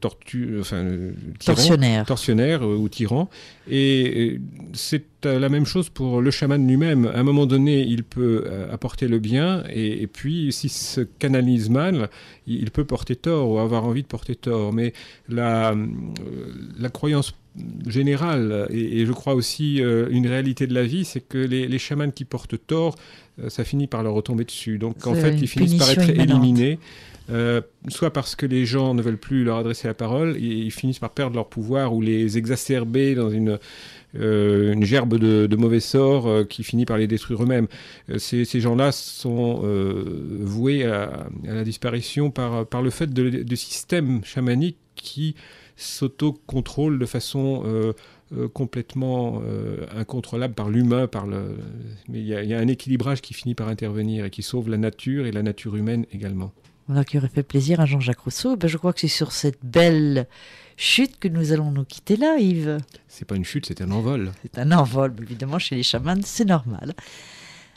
C: enfin, euh, tortionnaire, euh, ou tyran. Et euh, c'est la même chose pour le chaman lui-même. À un moment donné, il peut apporter le bien, et, puis s'il se canalise mal, il, peut porter tort ou avoir envie de porter tort. Mais la, la croyance générale, et, je crois aussi une réalité de la vie, c'est que les, chamans qui portent tort, ça finit par leur retomber dessus. Donc en fait, ils finissent par être éliminés. Euh, soit parce que les gens ne veulent plus leur adresser la parole, et ils finissent par perdre leur pouvoir ou les exacerber dans une, euh, gerbe de, mauvais sort euh, qui finit par les détruire eux-mêmes. ces, gens-là sont voués à, la disparition par, le fait de, systèmes chamaniques qui sauto de façon... complètement incontrôlable par l'humain, mais il y, a un équilibrage qui finit par intervenir et qui sauve la nature et la nature humaine également
B: qui aurait fait plaisir à Jean-Jacques Rousseau. Ben, je crois que c'est sur cette belle chute que nous allons nous quitter là, Yves. C'est pas une chute, c'est un envol. C'est un envol, évidemment, chez les chamans, c'est normal.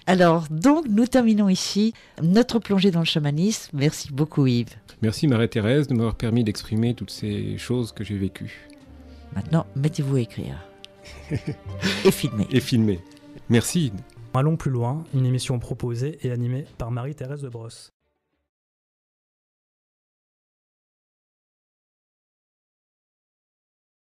B: Alors, donc, nous terminons ici notre plongée dans le chamanisme. Merci beaucoup,
C: Yves. Merci, Marie-Thérèse, de m'avoir permis d'exprimer toutes ces choses que j'ai vécues.
B: Maintenant, mettez-vous à écrire.
C: et filmer. Et filmer. Merci.
A: Allons plus loin, une émission proposée et animée par Marie-Thérèse de Brosse.